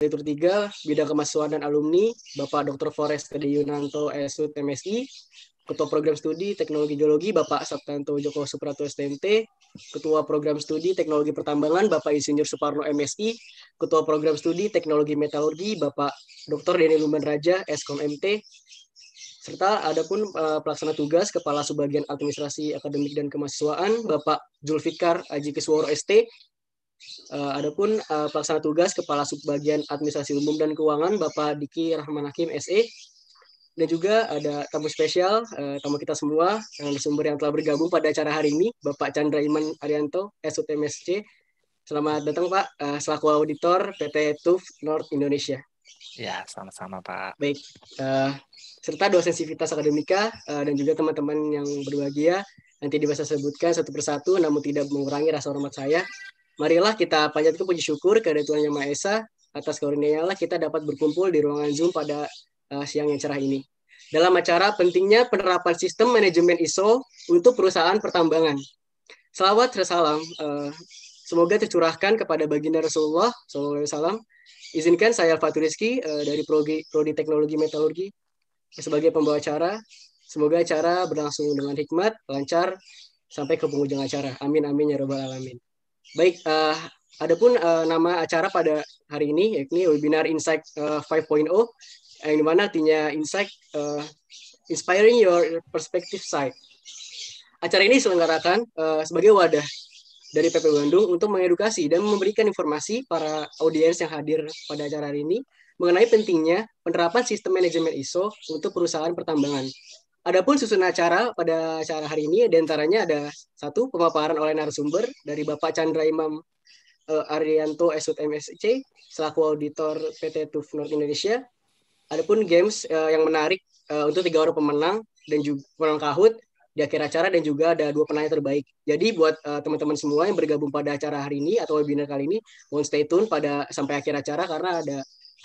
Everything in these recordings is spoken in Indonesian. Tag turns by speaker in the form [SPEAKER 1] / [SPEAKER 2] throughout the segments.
[SPEAKER 1] Direktur 3, Bidang Kemahasiswaan dan Alumni, Bapak Dr. Forest Kedi Yunanto, ESUT MSI, Ketua Program Studi Teknologi Geologi, Bapak Sabtanto Joko Suprato STMT, Ketua Program Studi Teknologi Pertambangan, Bapak Insinyur Suparno MSI, Ketua Program Studi Teknologi Metalurgi, Bapak Dr. Deni Lumen Raja, SKom, MT, serta ada pun uh, eh, pelaksana tugas Kepala Subbagian Administrasi Akademik dan Kemahasiswaan, Bapak Julfikar Aji Kisworo ST, Uh, adapun uh, pelaksana tugas Kepala Subbagian Administrasi Umum dan Keuangan Bapak Diki Rahman Hakim SE dan juga ada tamu spesial uh, tamu kita semua yang sumber yang telah bergabung pada acara hari ini Bapak Chandra Iman Arianto SUTMSC. Selamat datang Pak uh, selaku auditor PT TUF North Indonesia.
[SPEAKER 2] Ya, sama-sama Pak.
[SPEAKER 1] Baik, uh, serta dosen sivitas akademika uh, dan juga teman-teman yang berbahagia nanti dibahas sebutkan satu persatu namun tidak mengurangi rasa hormat saya Marilah kita panjatkan puji syukur kepada Tuhan Yang Maha Esa atas karunia Allah kita dapat berkumpul di ruangan Zoom pada uh, siang yang cerah ini. Dalam acara pentingnya penerapan sistem manajemen ISO untuk perusahaan pertambangan. Selawat, salam uh, eh, semoga tercurahkan kepada baginda Rasulullah SAW. Izinkan saya Fatur Rizki uh, eh, dari Prodi, Prodi Teknologi Metalurgi sebagai pembawa acara. Semoga acara berlangsung dengan hikmat, lancar, sampai ke penghujung acara. Amin, amin, ya rabbal alamin. Baik, uh, adapun uh, nama acara pada hari ini yakni webinar Insight uh, eh, 5.0 yang dimana artinya Insight uh, Inspiring Your Perspective Side. Acara ini diselenggarakan uh, sebagai wadah dari PP Bandung untuk mengedukasi dan memberikan informasi para audiens yang hadir pada acara hari ini mengenai pentingnya penerapan sistem manajemen ISO untuk perusahaan pertambangan Adapun susunan acara pada acara hari ini diantaranya ada satu pemaparan oleh narasumber dari Bapak Chandra Imam uh, Arianto Esut MSC selaku auditor PT TUF North Indonesia. Adapun games uh, yang menarik uh, untuk tiga orang pemenang dan juga pemenang kahut di akhir acara dan juga ada dua penanya terbaik. Jadi buat teman teman-teman semua yang bergabung pada acara hari ini atau webinar kali ini, mohon stay tune pada sampai akhir acara karena ada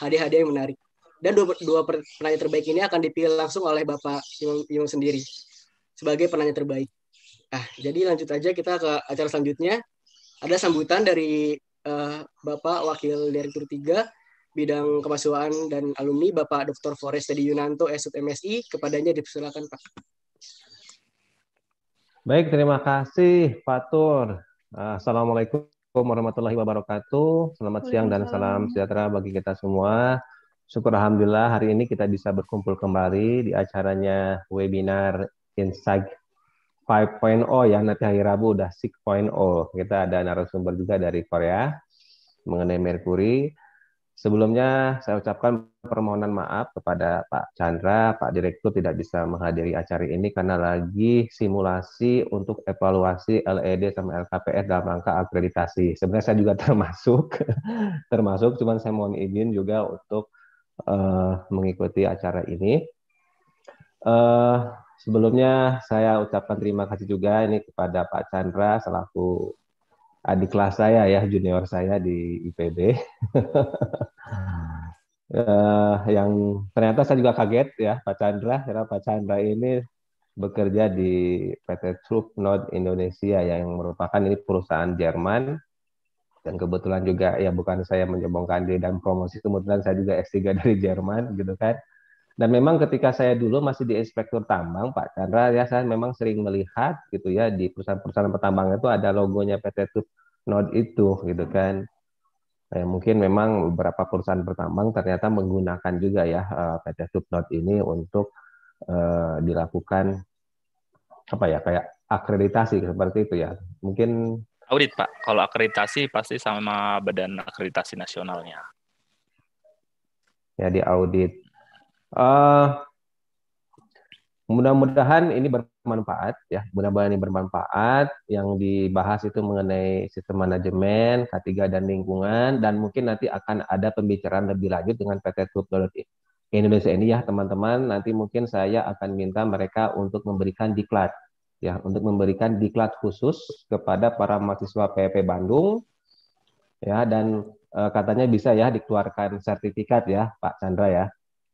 [SPEAKER 1] hadiah-hadiah yang menarik. Dan dua, dua penanya terbaik ini akan dipilih langsung oleh Bapak Yung, Yung sendiri sebagai penanya terbaik. Ah, jadi lanjut aja kita ke acara selanjutnya. Ada sambutan dari uh, Bapak Wakil Direktur 3 Bidang Kemahasiswaan dan Alumni Bapak Dr. Forest Tedi Yunanto Esut MSI kepadanya dipersilakan Pak.
[SPEAKER 3] Baik, terima kasih Pak Tur. Ah, Assalamualaikum warahmatullahi wabarakatuh. Selamat siang dan salam sejahtera bagi kita semua. Syukur Alhamdulillah hari ini kita bisa berkumpul kembali di acaranya webinar Insight 5.0 ya, nanti hari Rabu udah 6.0. Kita ada narasumber juga dari Korea mengenai Merkuri. Sebelumnya saya ucapkan permohonan maaf kepada Pak Chandra, Pak Direktur tidak bisa menghadiri acara ini karena lagi simulasi untuk evaluasi LED sama LKPR dalam rangka akreditasi. Sebenarnya saya juga termasuk, termasuk, cuman saya mohon izin juga untuk uh, mengikuti acara ini. Uh, sebelumnya saya ucapkan terima kasih juga ini kepada Pak Chandra selaku adik kelas saya ya junior saya di IPB uh, eh, yang ternyata saya juga kaget ya Pak Chandra karena Pak Chandra ini bekerja di PT Trup Nord Indonesia ya, yang merupakan ini perusahaan Jerman dan kebetulan juga ya bukan saya menyombongkan diri dan promosi kebetulan saya juga S3 dari Jerman gitu kan dan memang ketika saya dulu masih di inspektur tambang Pak Chandra ya saya memang sering melihat gitu ya di perusahaan-perusahaan pertambangan itu ada logonya PT Tube Nord itu gitu kan eh, mungkin memang beberapa perusahaan pertambang ternyata menggunakan juga ya eh, PT Tube ini untuk uh, dilakukan apa ya kayak akreditasi seperti itu ya mungkin
[SPEAKER 2] audit pak kalau akreditasi pasti sama badan akreditasi nasionalnya
[SPEAKER 3] ya di audit uh, eh, mudah-mudahan ini bermanfaat ya mudah-mudahan ini bermanfaat yang dibahas itu mengenai sistem manajemen K3 dan lingkungan dan mungkin nanti akan ada pembicaraan lebih lanjut dengan PT Group Indonesia ini ya teman-teman nanti mungkin saya akan minta mereka untuk memberikan diklat ya untuk memberikan diklat khusus kepada para mahasiswa PEP e Bandung ya dan e, katanya bisa ya dikeluarkan sertifikat ya Pak Chandra ya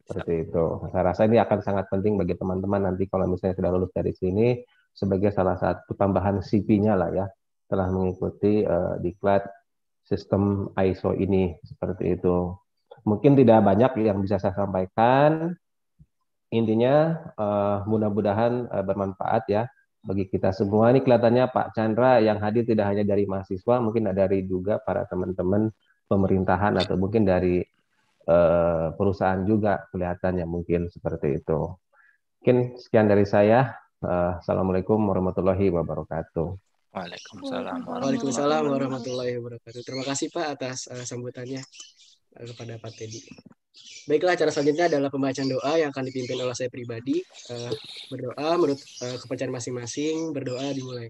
[SPEAKER 3] seperti itu. Saya rasa ini akan sangat penting bagi teman-teman nanti kalau misalnya sudah lulus dari sini sebagai salah satu tambahan CV-nya lah ya telah mengikuti e, diklat sistem ISO ini seperti itu. Mungkin tidak banyak yang bisa saya sampaikan. Intinya eh, mudah-mudahan bermanfaat ya bagi kita semua. Ini kelihatannya Pak Chandra yang hadir tidak hanya dari mahasiswa, mungkin dari juga para teman-teman pemerintahan atau mungkin dari uh, perusahaan juga kelihatannya mungkin seperti itu. Mungkin sekian dari saya. Uh, Assalamualaikum warahmatullahi wabarakatuh.
[SPEAKER 4] Waalaikumsalam. Waalaikumsalam
[SPEAKER 1] warahmatullahi wabarakatuh. Terima kasih Pak atas uh, sambutannya kepada Pak Teddy. Baiklah, acara selanjutnya adalah pembacaan doa yang akan dipimpin oleh saya pribadi. Uh, berdoa menurut uh, kepercayaan masing-masing, berdoa dimulai.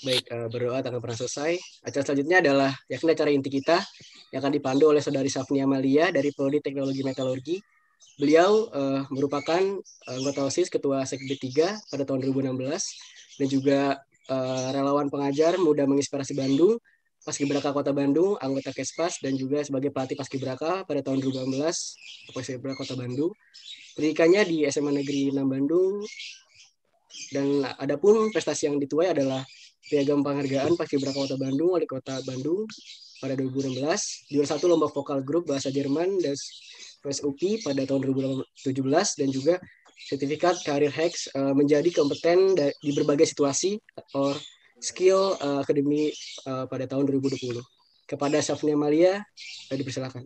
[SPEAKER 1] Baik, uh, berdoa tak akan pernah selesai. Acara selanjutnya adalah yakni acara inti kita yang akan dipandu oleh saudari Safni Amalia dari Prodi Teknologi Metalurgi. Beliau uh, merupakan anggota OSIS Ketua Sekde 3 pada tahun 2016 dan juga Eh, relawan pengajar muda menginspirasi Bandung, Paskibraka Kota Bandung, anggota Kespas dan juga sebagai pelatih Paskibraka pada tahun 2018 Paskibraka Kota Bandung. Pendidikannya di SMA Negeri 6 Bandung dan pun prestasi yang dituai adalah piagam penghargaan Paskibraka Kota Bandung oleh Kota Bandung pada 2016, juara satu lomba vokal grup bahasa Jerman dan Fes pada tahun 2017 dan juga sertifikat karir hacks uh, menjadi kompeten di berbagai situasi or skill uh, akademi uh, pada tahun 2020. Kepada Safnia
[SPEAKER 5] Malia, uh, dipersilakan.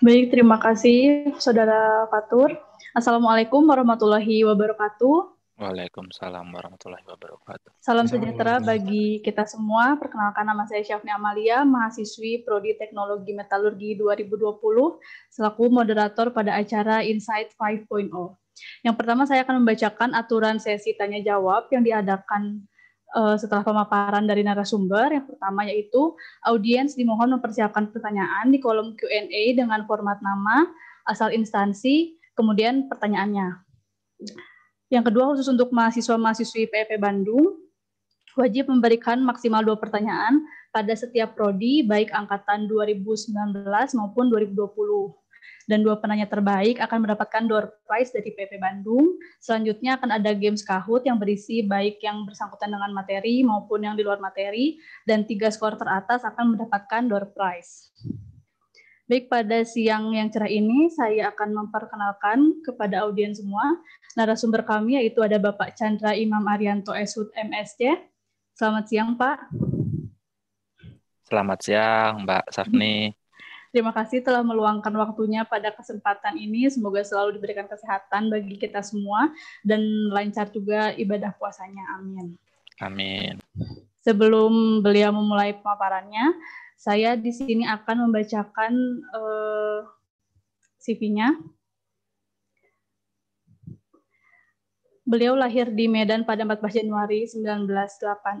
[SPEAKER 6] Baik, terima kasih Saudara Fatur. Assalamualaikum warahmatullahi wabarakatuh.
[SPEAKER 5] Waalaikumsalam warahmatullahi wabarakatuh.
[SPEAKER 6] Salam sejahtera bagi kita semua. Perkenalkan nama saya Syafni Amalia, mahasiswi Prodi Teknologi Metalurgi 2020, selaku moderator pada acara Insight 5.0. Yang pertama saya akan membacakan aturan sesi tanya jawab yang diadakan eh, setelah pemaparan dari narasumber. Yang pertama yaitu audiens dimohon mempersiapkan pertanyaan di kolom Q&A dengan format nama, asal instansi, kemudian pertanyaannya. Yang kedua khusus untuk mahasiswa-mahasiswi PEP Bandung, wajib memberikan maksimal dua pertanyaan pada setiap prodi, baik angkatan 2019 maupun 2020 dan dua penanya terbaik akan mendapatkan door prize dari PP Bandung. Selanjutnya akan ada games Kahoot yang berisi baik yang bersangkutan dengan materi maupun yang di luar materi dan tiga skor teratas akan mendapatkan door prize. Baik, pada siang yang cerah ini saya akan memperkenalkan kepada audiens semua narasumber kami yaitu ada Bapak Chandra Imam Arianto Esut MSC. Selamat siang, Pak.
[SPEAKER 2] Selamat siang, Mbak Safni.
[SPEAKER 6] Terima kasih telah meluangkan waktunya pada kesempatan ini. Semoga selalu diberikan kesehatan bagi kita semua dan lancar juga ibadah puasanya. Amin. Amin. Sebelum beliau memulai pemaparannya, saya di sini akan membacakan uh, eh, CV-nya. Beliau lahir di Medan pada 14 Januari 1986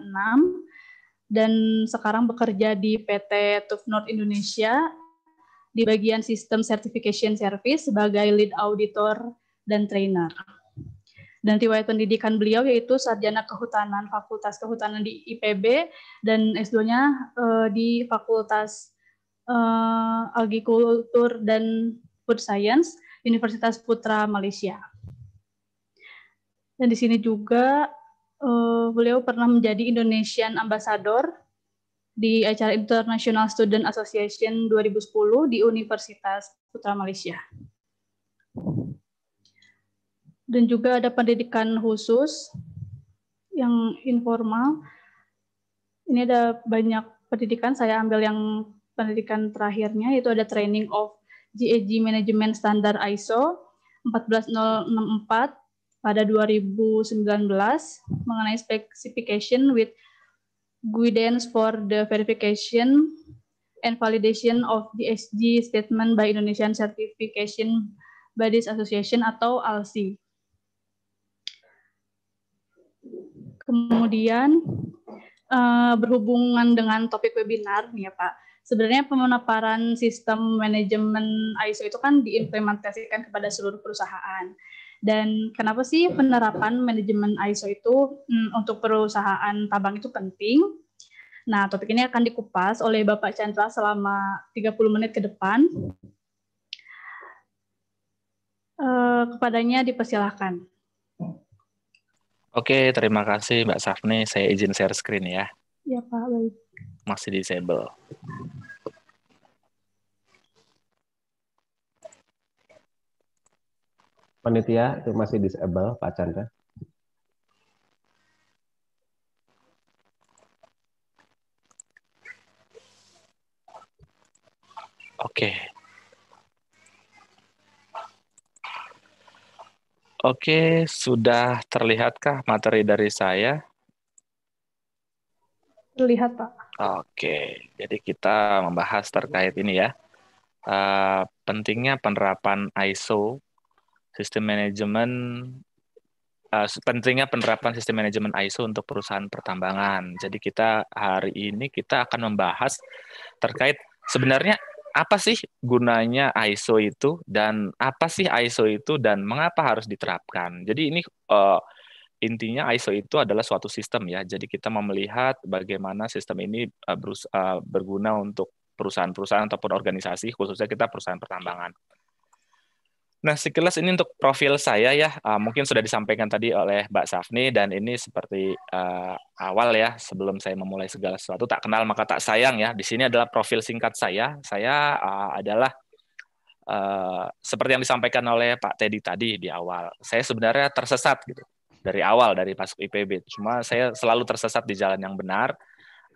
[SPEAKER 6] dan sekarang bekerja di PT Tufnot Indonesia di bagian sistem certification service sebagai lead auditor dan trainer. Dan riwayat pendidikan beliau yaitu sarjana kehutanan Fakultas Kehutanan di IPB dan S2-nya uh, eh, di Fakultas uh, Agrikultur dan Food Science Universitas Putra Malaysia. Dan di sini juga uh, beliau pernah menjadi Indonesian Ambassador di acara International Student Association 2010 di Universitas Putra Malaysia. Dan juga ada pendidikan khusus yang informal. Ini ada banyak pendidikan, saya ambil yang pendidikan terakhirnya, yaitu ada training of GAG Management Standard ISO 14064 pada 2019 mengenai specification with guidance for the verification and validation of the SG statement by Indonesian Certification Bodies Association atau ALSI. Kemudian eh, berhubungan dengan topik webinar nih ya Pak. Sebenarnya pemaparan sistem manajemen ISO itu kan diimplementasikan kepada seluruh perusahaan. Dan kenapa sih penerapan manajemen ISO itu hmm, untuk perusahaan tabang itu penting? Nah, topik ini akan dikupas oleh Bapak Chandra selama 30 menit ke depan. E, kepadanya dipersilahkan.
[SPEAKER 2] Oke, terima kasih Mbak Safni. Saya izin share screen ya.
[SPEAKER 6] Iya Pak, baik.
[SPEAKER 2] Masih disable.
[SPEAKER 3] panitia itu masih disable Pak Chandra.
[SPEAKER 2] Oke. Oke, sudah terlihatkah materi dari saya? Terlihat, Pak. Oke, jadi kita membahas terkait ini ya. Uh, pentingnya penerapan ISO sistem manajemen uh, pentingnya penerapan sistem manajemen ISO untuk perusahaan pertambangan. Jadi kita hari ini kita akan membahas terkait sebenarnya apa sih gunanya ISO itu dan apa sih ISO itu dan mengapa harus diterapkan. Jadi ini uh, intinya ISO itu adalah suatu sistem ya. Jadi kita mau melihat bagaimana sistem ini uh, berus- uh, berguna untuk perusahaan-perusahaan ataupun organisasi khususnya kita perusahaan pertambangan. Nah, sekilas ini untuk profil saya ya, uh, mungkin sudah disampaikan tadi oleh Mbak Safni dan ini seperti uh, awal ya, sebelum saya memulai segala sesuatu tak kenal maka tak sayang ya. Di sini adalah profil singkat saya. Saya uh, adalah uh, seperti yang disampaikan oleh Pak Teddy tadi di awal. Saya sebenarnya tersesat gitu dari awal dari masuk IPB. Cuma saya selalu tersesat di jalan yang benar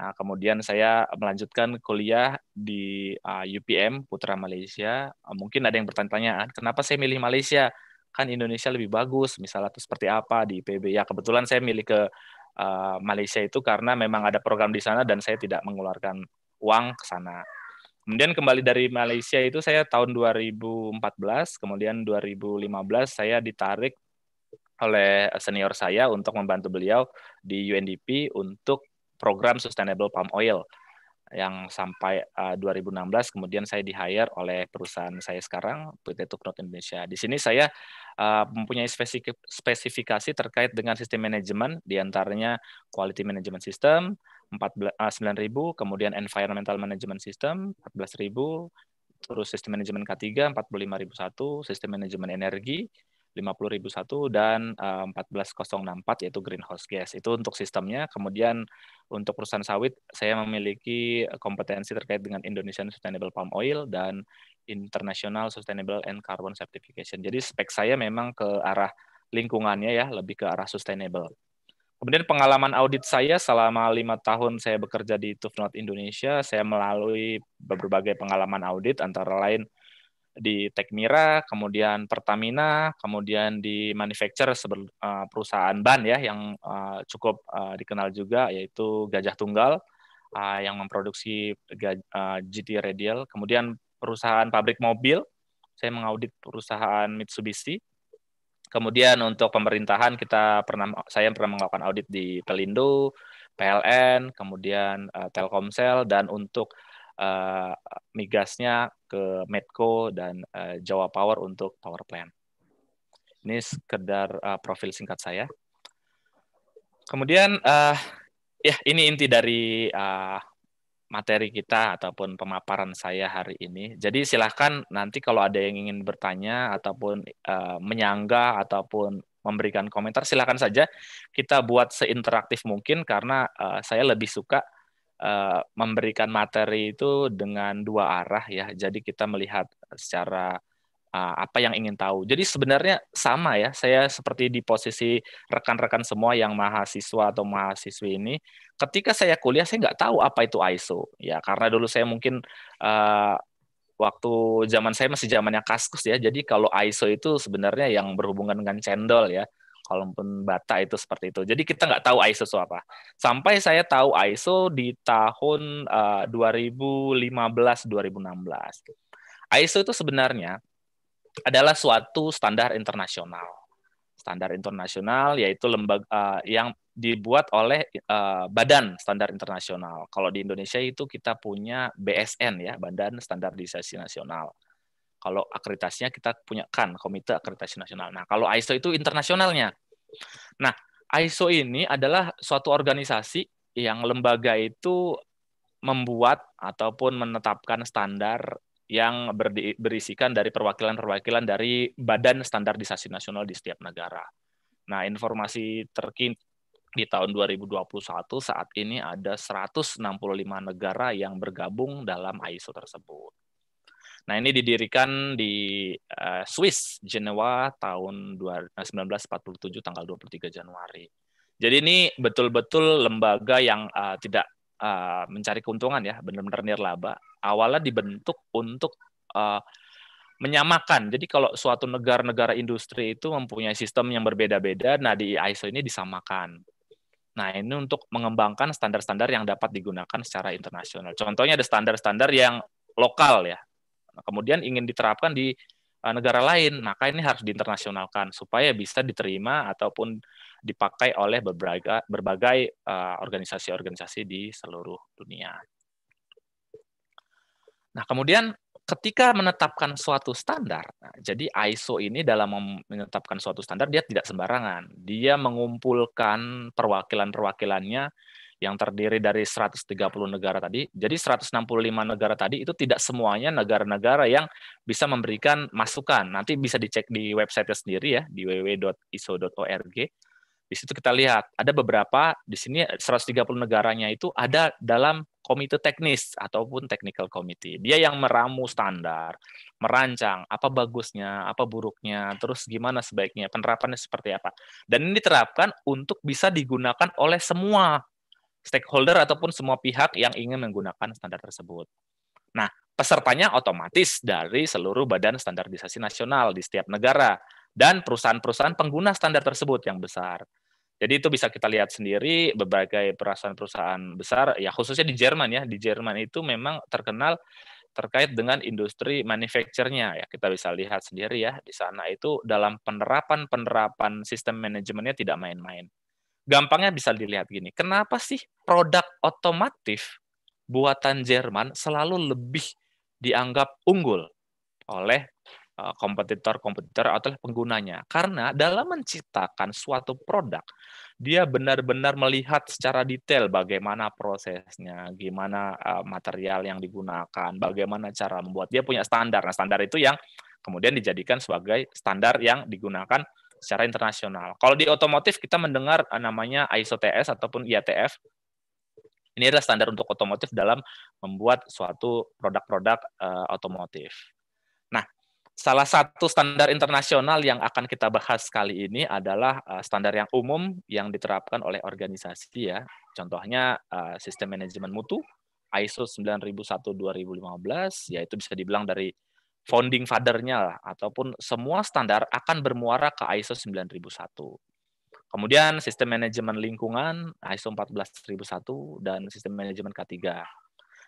[SPEAKER 2] Nah, kemudian saya melanjutkan kuliah di uh, ah, UPM Putra Malaysia. Uh, mungkin ada yang bertanya-tanya, kenapa saya milih Malaysia? Kan Indonesia lebih bagus, misalnya itu seperti apa di IPB. Ya, kebetulan saya milih ke uh, Malaysia itu karena memang ada program di sana dan saya tidak mengeluarkan uang ke sana. Kemudian kembali dari Malaysia itu saya tahun 2014, kemudian 2015 saya ditarik oleh senior saya untuk membantu beliau di UNDP untuk program Sustainable Palm Oil yang sampai uh, eh, 2016 kemudian saya di hire oleh perusahaan saya sekarang PT Tuknot Indonesia. Di sini saya uh, mempunyai spesifikasi terkait dengan sistem manajemen diantaranya quality management system 14 uh, 9000, kemudian environmental management system 14000, terus sistem manajemen K3 45001, sistem manajemen energi 50001 dan uh, eh, 14064 yaitu greenhouse gas. Itu untuk sistemnya. Kemudian untuk perusahaan sawit saya memiliki kompetensi terkait dengan Indonesian Sustainable Palm Oil dan International Sustainable and Carbon Certification. Jadi spek saya memang ke arah lingkungannya ya, lebih ke arah sustainable. Kemudian pengalaman audit saya selama lima tahun saya bekerja di Tufnot Indonesia, saya melalui berbagai pengalaman audit antara lain di Tekmira, kemudian Pertamina, kemudian di manufacturer uh, eh, perusahaan ban ya yang uh, cukup uh, dikenal juga yaitu Gajah Tunggal uh, yang memproduksi uh, GT Radial, kemudian perusahaan pabrik mobil, saya mengaudit perusahaan Mitsubishi. Kemudian untuk pemerintahan kita pernah saya pernah melakukan audit di Pelindo, PLN, kemudian uh, Telkomsel dan untuk Eh, migasnya ke Medco dan uh, Jawa Power untuk power plant. Ini sekedar uh, profil singkat saya. Kemudian uh, ya ini inti dari uh, materi kita ataupun pemaparan saya hari ini. Jadi silahkan nanti kalau ada yang ingin bertanya ataupun uh, menyanggah ataupun memberikan komentar silahkan saja kita buat seinteraktif mungkin karena uh, saya lebih suka Eh, memberikan materi itu dengan dua arah ya. Jadi kita melihat secara eh, apa yang ingin tahu. Jadi sebenarnya sama ya. Saya seperti di posisi rekan-rekan semua yang mahasiswa atau mahasiswi ini. Ketika saya kuliah saya nggak tahu apa itu ISO ya karena dulu saya mungkin eh, waktu zaman saya masih zamannya kaskus ya. Jadi kalau ISO itu sebenarnya yang berhubungan dengan cendol ya. Kalaupun bata itu seperti itu. Jadi kita nggak tahu ISO itu apa. Sampai saya tahu ISO di tahun uh, 2015-2016. ISO itu sebenarnya adalah suatu standar internasional. Standar internasional yaitu lembaga uh, eh, yang dibuat oleh uh, Badan Standar Internasional. Kalau di Indonesia itu kita punya BSN ya, Badan Standardisasi Nasional. Kalau akreditasinya kita punya KAN, Komite Akreditasi Nasional. Nah, kalau ISO itu internasionalnya. Nah, ISO ini adalah suatu organisasi yang lembaga itu membuat ataupun menetapkan standar yang berisikan dari perwakilan-perwakilan dari badan standarisasi nasional di setiap negara. Nah, informasi terkini di tahun 2021 saat ini ada 165 negara yang bergabung dalam ISO tersebut. Nah, ini didirikan di uh, Swiss, Jenewa tahun 1947 eh, tanggal 23 Januari. Jadi ini betul-betul lembaga yang uh, tidak uh, mencari keuntungan ya, benar-benar nirlaba. Awalnya dibentuk untuk uh, menyamakan. Jadi kalau suatu negara-negara industri itu mempunyai sistem yang berbeda-beda, nah di ISO ini disamakan. Nah, ini untuk mengembangkan standar-standar yang dapat digunakan secara internasional. Contohnya ada standar-standar yang lokal ya, kemudian ingin diterapkan di eh, negara lain, maka ini harus diinternasionalkan supaya bisa diterima ataupun dipakai oleh berbagai eh, organisasi-organisasi di seluruh dunia. Nah, kemudian ketika menetapkan suatu standar, nah, jadi ISO ini dalam menetapkan suatu standar dia tidak sembarangan. Dia mengumpulkan perwakilan-perwakilannya yang terdiri dari 130 negara tadi. Jadi 165 negara tadi itu tidak semuanya negara-negara yang bisa memberikan masukan. Nanti bisa dicek di website sendiri ya di www.iso.org. Di situ kita lihat ada beberapa di sini 130 negaranya itu ada dalam komite teknis ataupun technical committee. Dia yang meramu standar, merancang apa bagusnya, apa buruknya, terus gimana sebaiknya, penerapannya seperti apa. Dan ini diterapkan untuk bisa digunakan oleh semua stakeholder ataupun semua pihak yang ingin menggunakan standar tersebut. Nah, pesertanya otomatis dari seluruh badan standarisasi nasional di setiap negara dan perusahaan-perusahaan pengguna standar tersebut yang besar. Jadi itu bisa kita lihat sendiri berbagai perusahaan-perusahaan besar, ya khususnya di Jerman ya. Di Jerman itu memang terkenal terkait dengan industri manufakturnya ya kita bisa lihat sendiri ya di sana itu dalam penerapan penerapan sistem manajemennya tidak main-main gampangnya bisa dilihat gini. Kenapa sih produk otomotif buatan Jerman selalu lebih dianggap unggul oleh eh, kompetitor-kompetitor atau penggunanya. Karena dalam menciptakan suatu produk, dia benar-benar melihat secara detail bagaimana prosesnya, gimana eh, material yang digunakan, bagaimana cara membuat. Dia punya standar. Nah, standar itu yang kemudian dijadikan sebagai standar yang digunakan secara internasional. Kalau di otomotif kita mendengar eh, namanya ISO TS ataupun IATF. Ini adalah standar untuk otomotif dalam membuat suatu produk-produk uh, otomotif. Nah, salah satu standar internasional yang akan kita bahas kali ini adalah eh, standar yang umum yang diterapkan oleh organisasi ya. Contohnya sistem manajemen mutu ISO 9001 2015 yaitu bisa dibilang dari founding fathernya lah, ataupun semua standar akan bermuara ke ISO 9001. Kemudian sistem manajemen lingkungan ISO 14001 dan sistem manajemen K3.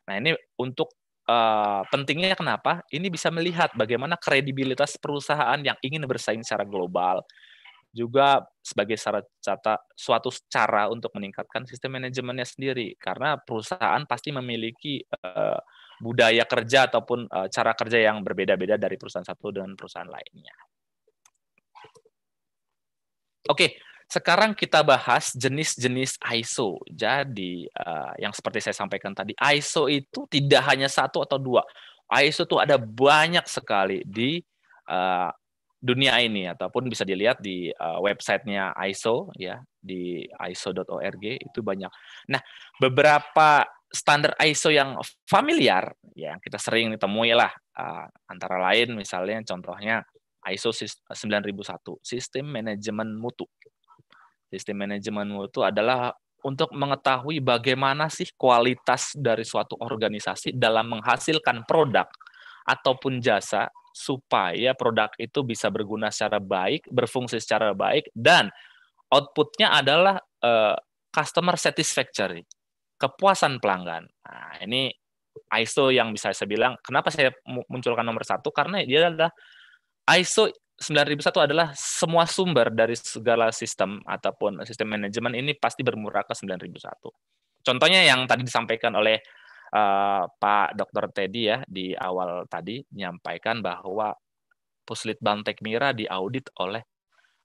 [SPEAKER 2] Nah, ini untuk uh, pentingnya kenapa? Ini bisa melihat bagaimana kredibilitas perusahaan yang ingin bersaing secara global juga sebagai syarat cata, suatu cara untuk meningkatkan sistem manajemennya sendiri karena perusahaan pasti memiliki uh, budaya kerja ataupun uh, cara kerja yang berbeda-beda dari perusahaan satu dengan perusahaan lainnya. Oke, sekarang kita bahas jenis-jenis ISO. Jadi uh, yang seperti saya sampaikan tadi, ISO itu tidak hanya satu atau dua. ISO itu ada banyak sekali di uh, dunia ini ataupun bisa dilihat di uh, websitenya ISO ya di iso.org itu banyak. Nah beberapa standar ISO yang familiar yang kita sering temui lah uh, eh, antara lain misalnya contohnya ISO 9001 sistem manajemen mutu. Sistem manajemen mutu adalah untuk mengetahui bagaimana sih kualitas dari suatu organisasi dalam menghasilkan produk ataupun jasa supaya produk itu bisa berguna secara baik, berfungsi secara baik dan outputnya adalah uh, customer satisfactory kepuasan pelanggan. Nah, ini ISO yang bisa saya bilang, kenapa saya munculkan nomor satu? Karena dia adalah ISO 9001 adalah semua sumber dari segala sistem ataupun sistem manajemen ini pasti bermurah ke 9001. Contohnya yang tadi disampaikan oleh uh, Pak Dr. Teddy ya di awal tadi menyampaikan bahwa Puslit Bantek Mira diaudit oleh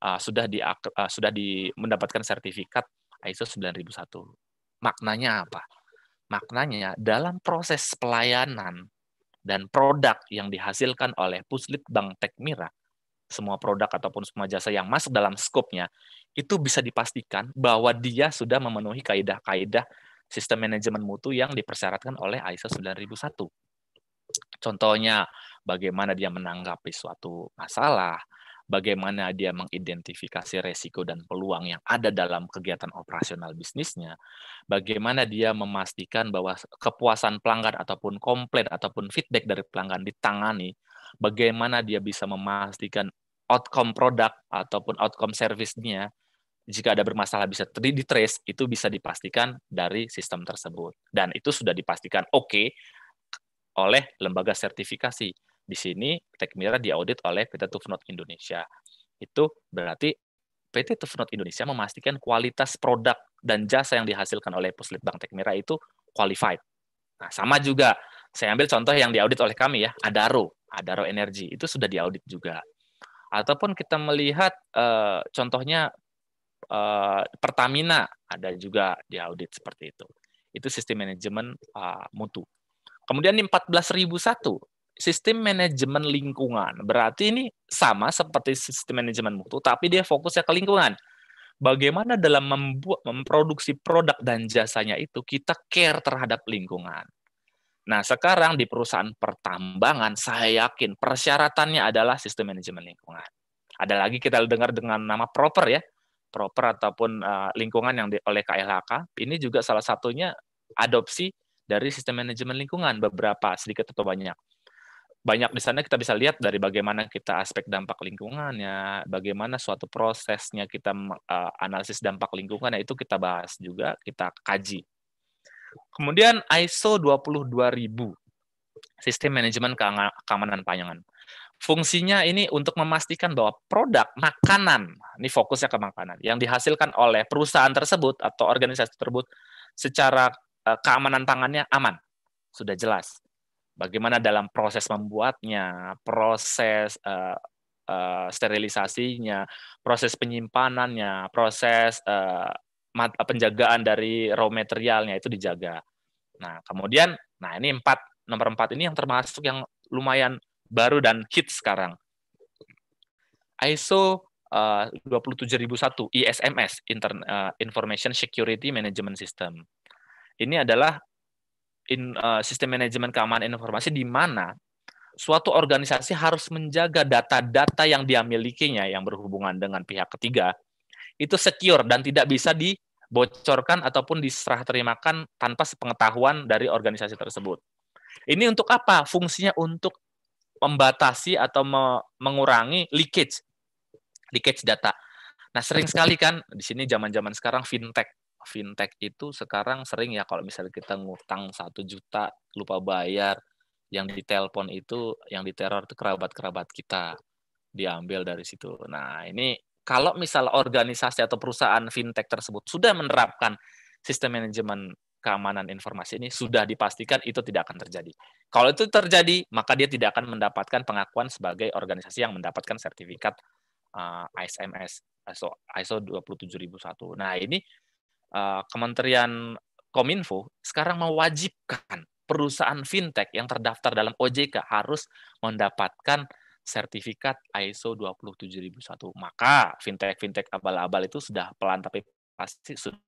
[SPEAKER 2] uh, sudah di uh, sudah di mendapatkan sertifikat ISO 9001. Maknanya apa? Maknanya dalam proses pelayanan dan produk yang dihasilkan oleh Puslit Bank Tekmira, semua produk ataupun semua jasa yang masuk dalam skopnya, itu bisa dipastikan bahwa dia sudah memenuhi kaedah-kaedah sistem manajemen mutu yang dipersyaratkan oleh ISO 9001. Contohnya, bagaimana dia menanggapi suatu masalah, bagaimana dia mengidentifikasi resiko dan peluang yang ada dalam kegiatan operasional bisnisnya, bagaimana dia memastikan bahwa kepuasan pelanggan ataupun komplain ataupun feedback dari pelanggan ditangani, bagaimana dia bisa memastikan outcome produk ataupun outcome service jika ada bermasalah bisa ditrace itu bisa dipastikan dari sistem tersebut dan itu sudah dipastikan oke okay oleh lembaga sertifikasi di sini Tekmira diaudit oleh PT Tufnot Indonesia. Itu berarti PT Tufnot Indonesia memastikan kualitas produk dan jasa yang dihasilkan oleh Puslitbang Tekmira itu qualified. Nah, sama juga saya ambil contoh yang diaudit oleh kami ya, Adaro, Adaro Energy itu sudah diaudit juga. Ataupun kita melihat eh, contohnya eh, Pertamina ada juga diaudit seperti itu. Itu sistem manajemen eh, mutu. Kemudian 14001 sistem manajemen lingkungan. Berarti ini sama seperti sistem manajemen mutu, tapi dia fokusnya ke lingkungan. Bagaimana dalam membuat memproduksi produk dan jasanya itu kita care terhadap lingkungan. Nah, sekarang di perusahaan pertambangan saya yakin persyaratannya adalah sistem manajemen lingkungan. Ada lagi kita dengar dengan nama proper ya, proper ataupun eh, lingkungan yang di, oleh KLHK. Ini juga salah satunya adopsi dari sistem manajemen lingkungan beberapa sedikit atau banyak banyak di sana kita bisa lihat dari bagaimana kita aspek dampak lingkungannya, bagaimana suatu prosesnya kita uh, analisis dampak lingkungan ya itu kita bahas juga, kita kaji. Kemudian ISO 22000 Sistem Manajemen Keamanan Panjangan. Fungsinya ini untuk memastikan bahwa produk makanan, ini fokusnya ke makanan, yang dihasilkan oleh perusahaan tersebut atau organisasi tersebut secara eh, keamanan pangannya aman. Sudah jelas bagaimana dalam proses membuatnya, proses uh, uh, sterilisasinya, proses penyimpanannya, proses uh, penjagaan dari raw materialnya itu dijaga. Nah, kemudian, nah ini empat nomor empat ini yang termasuk yang lumayan baru dan hit sekarang. ISO uh, 27001 ISMS Inter, uh, Information Security Management System. Ini adalah in, uh, sistem manajemen keamanan informasi di mana suatu organisasi harus menjaga data-data yang dia milikinya yang berhubungan dengan pihak ketiga itu secure dan tidak bisa dibocorkan ataupun diserah terimakan tanpa sepengetahuan dari organisasi tersebut. Ini untuk apa? Fungsinya untuk membatasi atau me mengurangi leakage leakage data. Nah, sering sekali kan di sini zaman-zaman sekarang fintech fintech itu sekarang sering ya kalau misalnya kita ngutang satu juta lupa bayar, yang ditelepon itu, yang diteror itu kerabat-kerabat kita diambil dari situ. Nah ini kalau misal organisasi atau perusahaan fintech tersebut sudah menerapkan sistem manajemen keamanan informasi ini sudah dipastikan itu tidak akan terjadi. Kalau itu terjadi, maka dia tidak akan mendapatkan pengakuan sebagai organisasi yang mendapatkan sertifikat uh, ISMS ISO ISO 27001. Nah, ini Eh, Kementerian Kominfo sekarang mewajibkan perusahaan fintech yang terdaftar dalam OJK harus mendapatkan sertifikat ISO 27001. Maka fintech-fintech abal-abal itu sudah pelan tapi pasti sudah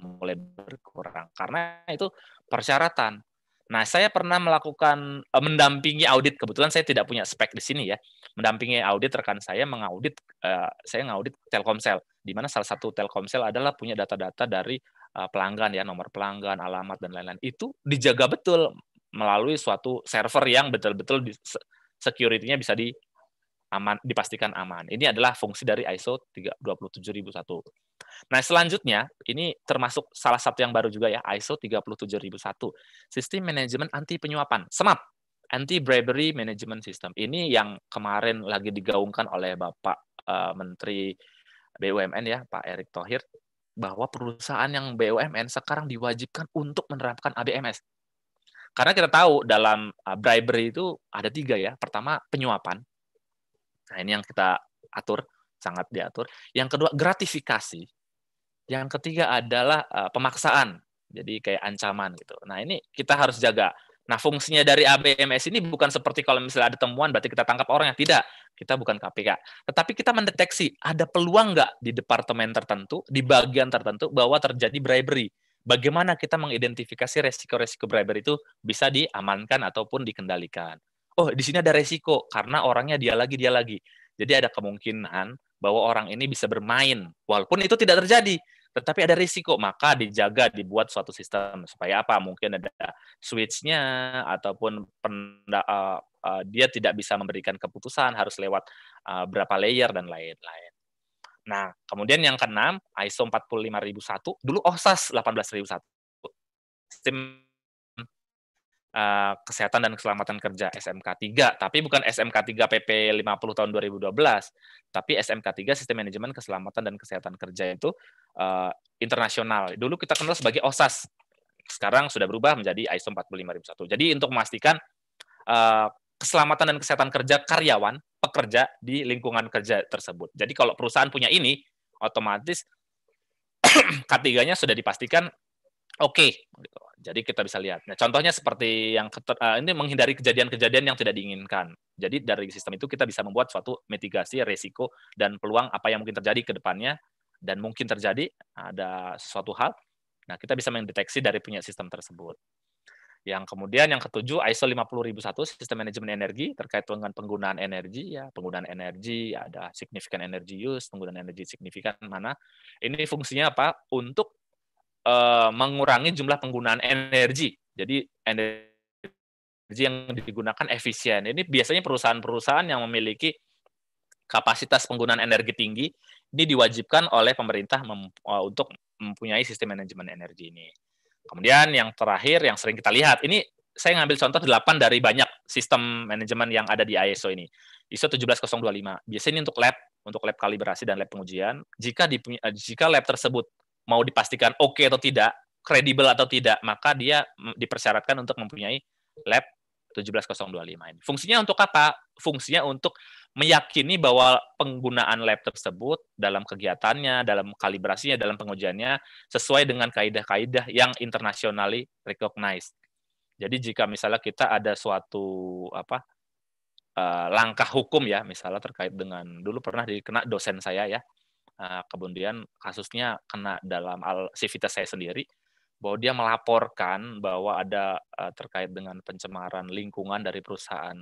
[SPEAKER 2] mulai berkurang karena itu persyaratan. Nah, saya pernah melakukan eh, mendampingi audit. Kebetulan saya tidak punya spek di sini ya. Mendampingi audit rekan saya mengaudit eh, saya ngaudit Telkomsel di mana salah satu Telkomsel adalah punya data-data dari uh, pelanggan ya, nomor pelanggan, alamat dan lain-lain. Itu dijaga betul melalui suatu server yang betul-betul security-nya bisa di aman dipastikan aman. Ini adalah fungsi dari ISO 27001. Nah, selanjutnya ini termasuk salah satu yang baru juga ya, ISO 37001. Sistem manajemen anti penyuapan, SMAP. Anti bribery management system. Ini yang kemarin lagi digaungkan oleh Bapak uh, Menteri BUMN ya Pak Erick Thohir bahwa perusahaan yang BUMN sekarang diwajibkan untuk menerapkan ABMS. Karena kita tahu dalam uh, bribery itu ada tiga ya. Pertama penyuapan. Nah ini yang kita atur, sangat diatur. Yang kedua gratifikasi. Yang ketiga adalah uh, pemaksaan. Jadi kayak ancaman gitu. Nah ini kita harus jaga Nah, fungsinya dari ABMS ini bukan seperti kalau misalnya ada temuan berarti kita tangkap orang yang Tidak, kita bukan KPK. Tetapi kita mendeteksi ada peluang nggak di departemen tertentu, di bagian tertentu bahwa terjadi bribery. Bagaimana kita mengidentifikasi resiko-resiko bribery itu bisa diamankan ataupun dikendalikan. Oh, di sini ada resiko karena orangnya dia lagi, dia lagi. Jadi ada kemungkinan bahwa orang ini bisa bermain. Walaupun itu tidak terjadi. Tetapi ada risiko, maka dijaga, dibuat suatu sistem supaya apa? Mungkin ada switchnya ataupun penda, uh, uh, dia tidak bisa memberikan keputusan harus lewat uh, berapa layer dan lain-lain. Nah, kemudian yang keenam ISO 45001 dulu OSAS 18001. Sistem Eh, kesehatan dan Keselamatan Kerja SMK 3, tapi bukan SMK 3 PP 50 tahun 2012, tapi SMK 3 Sistem Manajemen Keselamatan dan Kesehatan Kerja itu uh, internasional. Dulu kita kenal sebagai OSAS. Sekarang sudah berubah menjadi ISO 45001. Jadi untuk memastikan uh, keselamatan dan kesehatan kerja karyawan pekerja di lingkungan kerja tersebut. Jadi kalau perusahaan punya ini, otomatis k 3 sudah dipastikan oke okay. Gitu. Jadi kita bisa lihat. Nah, contohnya seperti yang uh, ini menghindari kejadian-kejadian yang tidak diinginkan. Jadi dari sistem itu kita bisa membuat suatu mitigasi resiko dan peluang apa yang mungkin terjadi ke depannya dan mungkin terjadi ada suatu hal. Nah, kita bisa mendeteksi dari punya sistem tersebut. Yang kemudian yang ketujuh ISO 50001 sistem manajemen energi terkait dengan penggunaan energi ya, penggunaan energi ada significant energy use, penggunaan energi signifikan mana. Ini fungsinya apa? Untuk Eh, mengurangi jumlah penggunaan energi. Jadi energi yang digunakan efisien. Ini biasanya perusahaan-perusahaan yang memiliki kapasitas penggunaan energi tinggi ini diwajibkan oleh pemerintah mem, eh, untuk mempunyai sistem manajemen energi ini. Kemudian yang terakhir yang sering kita lihat, ini saya ngambil contoh 8 dari banyak sistem manajemen yang ada di ISO ini. ISO 17025. Biasanya ini untuk lab, untuk lab kalibrasi dan lab pengujian. Jika di, jika lab tersebut mau dipastikan oke okay atau tidak, kredibel atau tidak, maka dia dipersyaratkan untuk mempunyai lab 17025 ini. Fungsinya untuk apa? Fungsinya untuk meyakini bahwa penggunaan lab tersebut dalam kegiatannya, dalam kalibrasinya, dalam pengujiannya sesuai dengan kaedah-kaedah yang internationally recognized. Jadi jika misalnya kita ada suatu apa eh, langkah hukum ya, misalnya terkait dengan dulu pernah dikena dosen saya ya, Eh, kemudian kasusnya kena dalam aktivitas saya sendiri bahwa dia melaporkan bahwa ada eh, terkait dengan pencemaran lingkungan dari perusahaan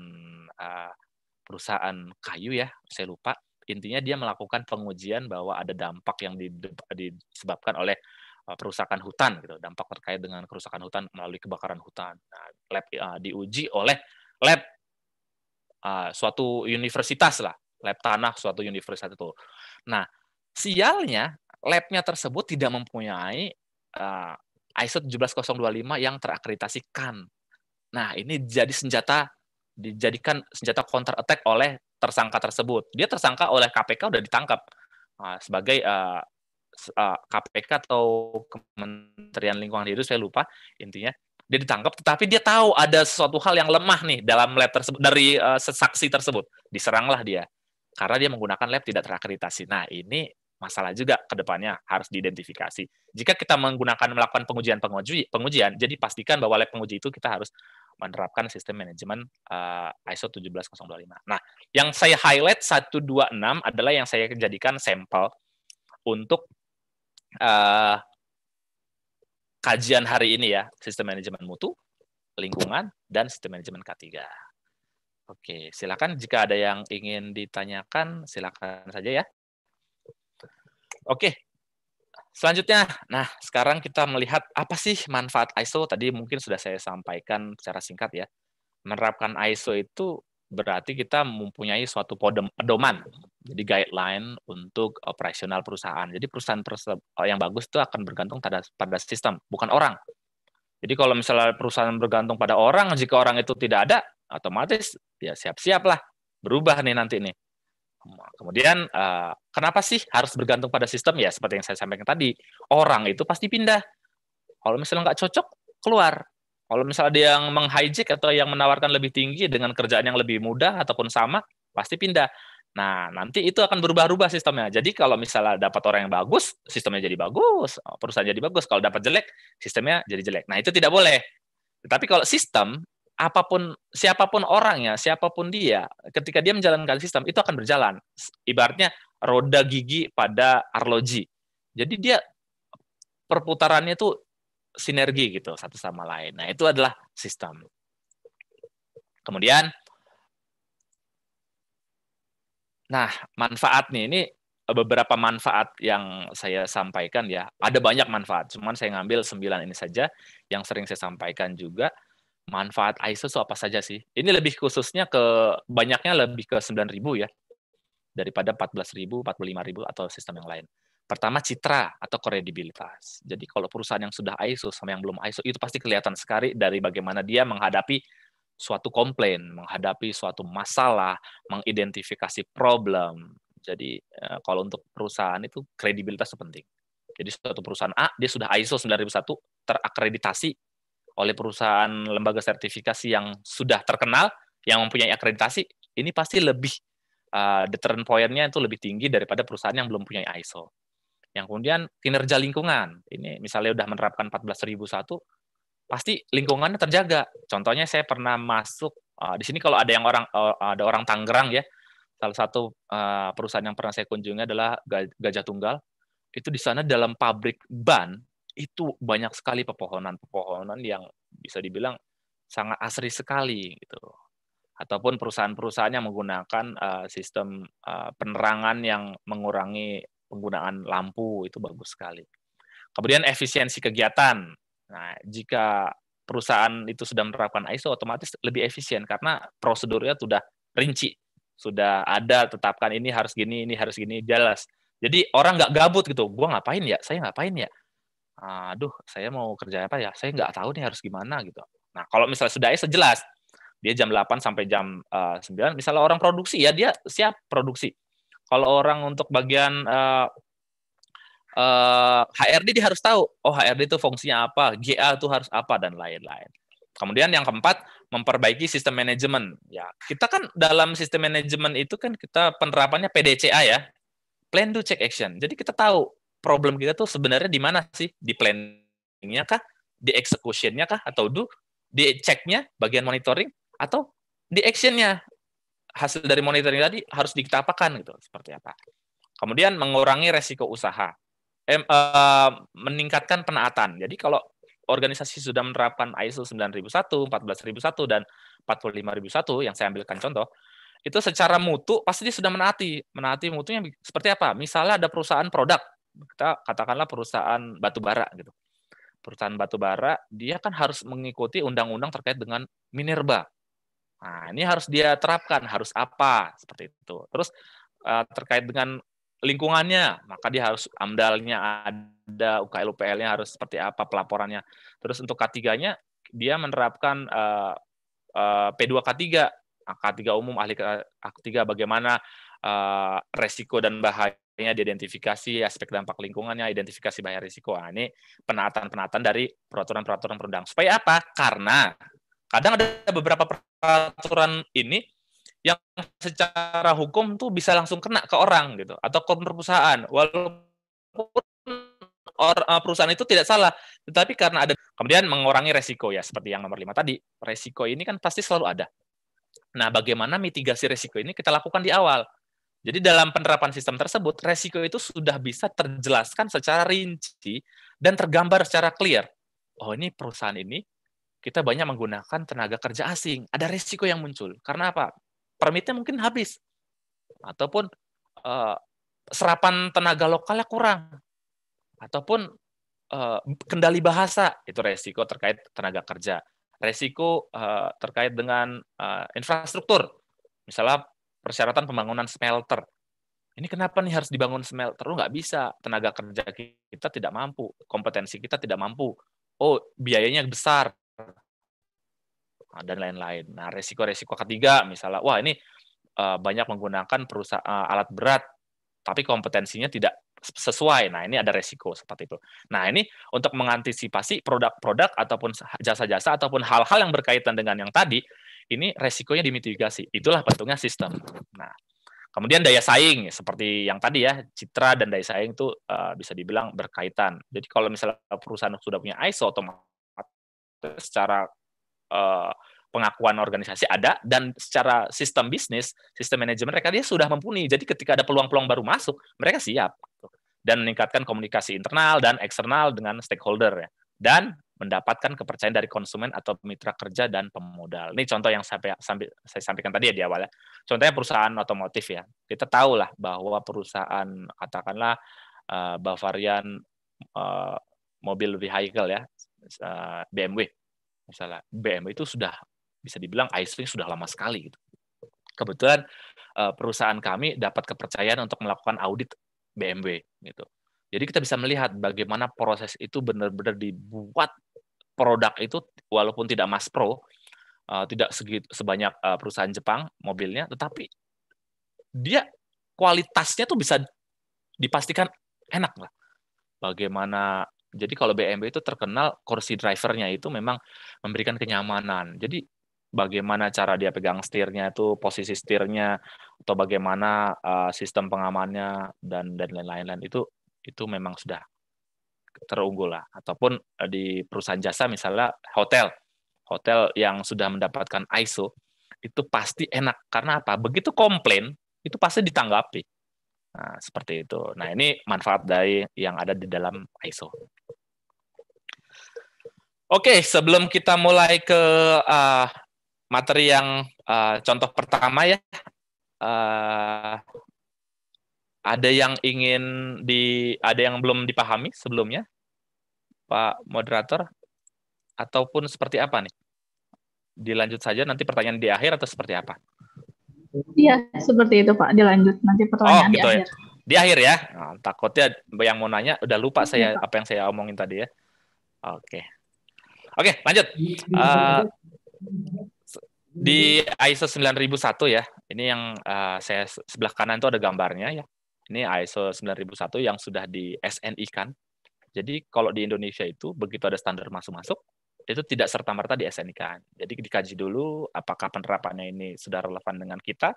[SPEAKER 2] eh, perusahaan kayu ya saya lupa intinya dia melakukan pengujian bahwa ada dampak yang disebabkan oleh perusakan hutan gitu dampak terkait dengan kerusakan hutan melalui kebakaran hutan nah, lab uh, diuji oleh lab uh, suatu universitas lah lab tanah suatu universitas itu nah Sialnya, labnya tersebut tidak mempunyai uh, ISO 17025 yang terakreditasikan. Nah, ini jadi senjata dijadikan senjata counter attack oleh tersangka tersebut. Dia tersangka oleh KPK udah ditangkap uh, sebagai uh, eh, eh, KPK atau Kementerian Lingkungan Hidup saya lupa intinya dia ditangkap tetapi dia tahu ada sesuatu hal yang lemah nih dalam lab tersebut dari uh, saksi tersebut diseranglah dia karena dia menggunakan lab tidak terakreditasi. Nah, ini masalah juga ke depannya harus diidentifikasi. Jika kita menggunakan melakukan pengujian-pengujian, pengujian, jadi pastikan bahwa lab penguji itu kita harus menerapkan sistem manajemen uh, ISO 17025. Nah, yang saya highlight 126 adalah yang saya jadikan sampel untuk uh, kajian hari ini ya, sistem manajemen mutu, lingkungan, dan sistem manajemen K3. Oke, silakan jika ada yang ingin ditanyakan, silakan saja ya. Oke. Selanjutnya, nah sekarang kita melihat apa sih manfaat ISO tadi mungkin sudah saya sampaikan secara singkat ya. Menerapkan ISO itu berarti kita mempunyai suatu pedoman, jadi guideline untuk operasional perusahaan. Jadi perusahaan eh, yang bagus itu akan bergantung pada sistem, bukan orang. Jadi kalau misalnya perusahaan bergantung pada orang, jika orang itu tidak ada, otomatis ya siap-siaplah berubah nih nanti nih. Nah, kemudian eh, Kenapa sih harus bergantung pada sistem? Ya seperti yang saya sampaikan tadi, orang itu pasti pindah. Kalau misalnya nggak cocok, keluar. Kalau misalnya ada yang menghijack atau yang menawarkan lebih tinggi dengan kerjaan yang lebih mudah ataupun sama, pasti pindah. Nah, nanti itu akan berubah-ubah sistemnya. Jadi kalau misalnya dapat orang yang bagus, sistemnya jadi bagus, perusahaan jadi bagus. Kalau dapat jelek, sistemnya jadi jelek. Nah, itu tidak boleh. Tapi kalau sistem apapun siapapun orangnya, siapapun dia, ketika dia menjalankan sistem itu akan berjalan. Ibaratnya roda gigi pada arloji. Jadi dia perputarannya itu sinergi gitu satu sama lain. Nah, itu adalah sistem. Kemudian Nah, manfaat nih ini beberapa manfaat yang saya sampaikan ya. Ada banyak manfaat, cuman saya ngambil sembilan ini saja yang sering saya sampaikan juga manfaat ISO itu apa saja sih? Ini lebih khususnya ke banyaknya lebih ke 9.000 ya daripada 14.000, 45.000 atau sistem yang lain. Pertama citra atau kredibilitas. Jadi kalau perusahaan yang sudah ISO sama yang belum ISO itu pasti kelihatan sekali dari bagaimana dia menghadapi suatu komplain, menghadapi suatu masalah, mengidentifikasi problem. Jadi eh, kalau untuk perusahaan itu kredibilitas itu penting. Jadi suatu perusahaan A dia sudah ISO 9001 terakreditasi oleh perusahaan lembaga sertifikasi yang sudah terkenal, yang mempunyai akreditasi, ini pasti lebih uh, deterrent point-nya itu lebih tinggi daripada perusahaan yang belum punya ISO. Yang kemudian kinerja lingkungan, ini misalnya sudah menerapkan 14001, pasti lingkungannya terjaga. Contohnya saya pernah masuk uh, di sini kalau ada yang orang uh, ada orang Tangerang ya, salah satu uh, perusahaan yang pernah saya kunjungi adalah Gajah Tunggal. Itu di sana dalam pabrik ban itu banyak sekali pepohonan-pepohonan yang bisa dibilang sangat asri sekali gitu ataupun perusahaan-perusahaan yang menggunakan uh, sistem uh, penerangan yang mengurangi penggunaan lampu itu bagus sekali. Kemudian efisiensi kegiatan. Nah, jika perusahaan itu sudah menerapkan ISO otomatis lebih efisien karena prosedurnya sudah rinci, sudah ada tetapkan ini harus gini, ini harus gini jelas. Jadi orang nggak gabut gitu, gua ngapain ya, saya ngapain ya aduh saya mau kerja apa ya saya nggak tahu nih harus gimana gitu nah kalau misalnya sudah ya sejelas dia jam 8 sampai jam uh, eh, 9 misalnya orang produksi ya dia siap produksi kalau orang untuk bagian uh, eh, uh, eh, HRD dia harus tahu oh HRD itu fungsinya apa GA itu harus apa dan lain-lain kemudian yang keempat memperbaiki sistem manajemen ya kita kan dalam sistem manajemen itu kan kita penerapannya PDCA ya plan do check action jadi kita tahu problem kita tuh sebenarnya di mana sih? Di planningnya kah? Di execution-nya kah? Atau do? Di check-nya bagian monitoring? Atau di action-nya? Hasil dari monitoring tadi harus kita apakan gitu. Seperti apa? Kemudian mengurangi resiko usaha. Eh, eh, meningkatkan penaatan. Jadi kalau organisasi sudah menerapkan ISO 9001, 14001 dan 45001 yang saya ambilkan contoh, itu secara mutu pasti sudah menaati. Menaati mutunya seperti apa? Misalnya ada perusahaan produk kita katakanlah perusahaan batu bara gitu. Perusahaan batu bara dia kan harus mengikuti undang-undang terkait dengan minerba. Nah, ini harus dia terapkan, harus apa seperti itu. Terus eh, terkait dengan lingkungannya, maka dia harus amdalnya ada, UKL UPL-nya harus seperti apa pelaporannya. Terus untuk K3-nya dia menerapkan eh, eh, P2K3, K3 nah, umum ahli K3 bagaimana uh, resiko dan bahaya artinya diidentifikasi aspek dampak lingkungannya, identifikasi bahaya risiko. Nah, ini penataan-penataan dari peraturan-peraturan perundang. Supaya apa? Karena kadang ada beberapa peraturan ini yang secara hukum tuh bisa langsung kena ke orang gitu atau ke perusahaan walaupun or, eh, perusahaan itu tidak salah tetapi karena ada kemudian mengurangi resiko ya seperti yang nomor lima tadi resiko ini kan pasti selalu ada nah bagaimana mitigasi resiko ini kita lakukan di awal jadi dalam penerapan sistem tersebut, resiko itu sudah bisa terjelaskan secara rinci dan tergambar secara clear. Oh ini perusahaan ini, kita banyak menggunakan tenaga kerja asing. Ada resiko yang muncul. Karena apa? Permitnya mungkin habis. Ataupun uh, serapan tenaga lokalnya kurang. Ataupun uh, kendali bahasa, itu resiko terkait tenaga kerja. Resiko uh, terkait dengan infrastruktur. Misalnya persyaratan pembangunan smelter. Ini kenapa nih harus dibangun smelter? Lu nggak bisa, tenaga kerja kita tidak mampu, kompetensi kita tidak mampu. Oh, biayanya besar ah, dan lain-lain. Nah, resiko-resiko ketiga misalnya, wah ini eh, banyak menggunakan perusahaan eh, alat berat, tapi kompetensinya tidak sesuai. Nah, ini ada resiko seperti itu. Nah, ini untuk mengantisipasi produk-produk ataupun jasa-jasa ataupun hal-hal yang berkaitan dengan yang tadi, ini resikonya dimitigasi. Itulah pentingnya sistem. Nah, kemudian daya saing seperti yang tadi ya, citra dan daya saing itu uh, bisa dibilang berkaitan. Jadi kalau misalnya perusahaan sudah punya ISO otomatis secara uh, pengakuan organisasi ada dan secara sistem bisnis, sistem manajemen mereka dia sudah mumpuni. Jadi ketika ada peluang-peluang baru masuk, mereka siap dan meningkatkan komunikasi internal dan eksternal dengan stakeholder ya. Dan mendapatkan kepercayaan dari konsumen atau mitra kerja dan pemodal. Ini contoh yang saya, saya sampaikan tadi ya di awal ya. Contohnya perusahaan otomotif ya. Kita tahu lah bahwa perusahaan katakanlah uh, Bavarian uh, mobil vehicle ya uh, eh, BMW misalnya BMW itu sudah bisa dibilang icing sudah lama sekali gitu. Kebetulan uh, perusahaan kami dapat kepercayaan untuk melakukan audit BMW gitu. Jadi kita bisa melihat bagaimana proses itu benar-benar dibuat produk itu walaupun tidak mass pro, uh, tidak sebanyak uh, perusahaan Jepang mobilnya, tetapi dia kualitasnya tuh bisa dipastikan enak lah. Bagaimana jadi kalau BMW itu terkenal kursi drivernya itu memang memberikan kenyamanan. Jadi bagaimana cara dia pegang setirnya itu posisi setirnya atau bagaimana uh, sistem pengamannya dan dan lain-lain itu itu memang sudah terunggul lah ataupun eh, di perusahaan jasa misalnya hotel hotel yang sudah mendapatkan ISO itu pasti enak karena apa begitu komplain itu pasti ditanggapi nah, seperti itu nah ini manfaat dari yang ada di dalam ISO Oke, sebelum kita mulai ke uh, materi yang uh, contoh pertama ya, uh, ada yang ingin di ada yang belum dipahami sebelumnya Pak moderator ataupun seperti apa nih dilanjut saja nanti pertanyaan di akhir atau seperti apa
[SPEAKER 6] iya seperti itu Pak dilanjut nanti pertanyaan oh, gitu di ya. akhir
[SPEAKER 2] di akhir ya nah, takutnya yang mau nanya udah lupa saya iya. apa yang saya omongin tadi ya oke oke lanjut uh, di ISO 9001 ya. Ini yang uh, saya sebelah kanan itu ada gambarnya ya. Ini ISO 9001 yang sudah di SNI kan. Jadi kalau di Indonesia itu begitu ada standar masuk-masuk, itu tidak serta-merta di SNI kan. Jadi dikaji dulu apakah penerapannya ini sudah relevan dengan kita,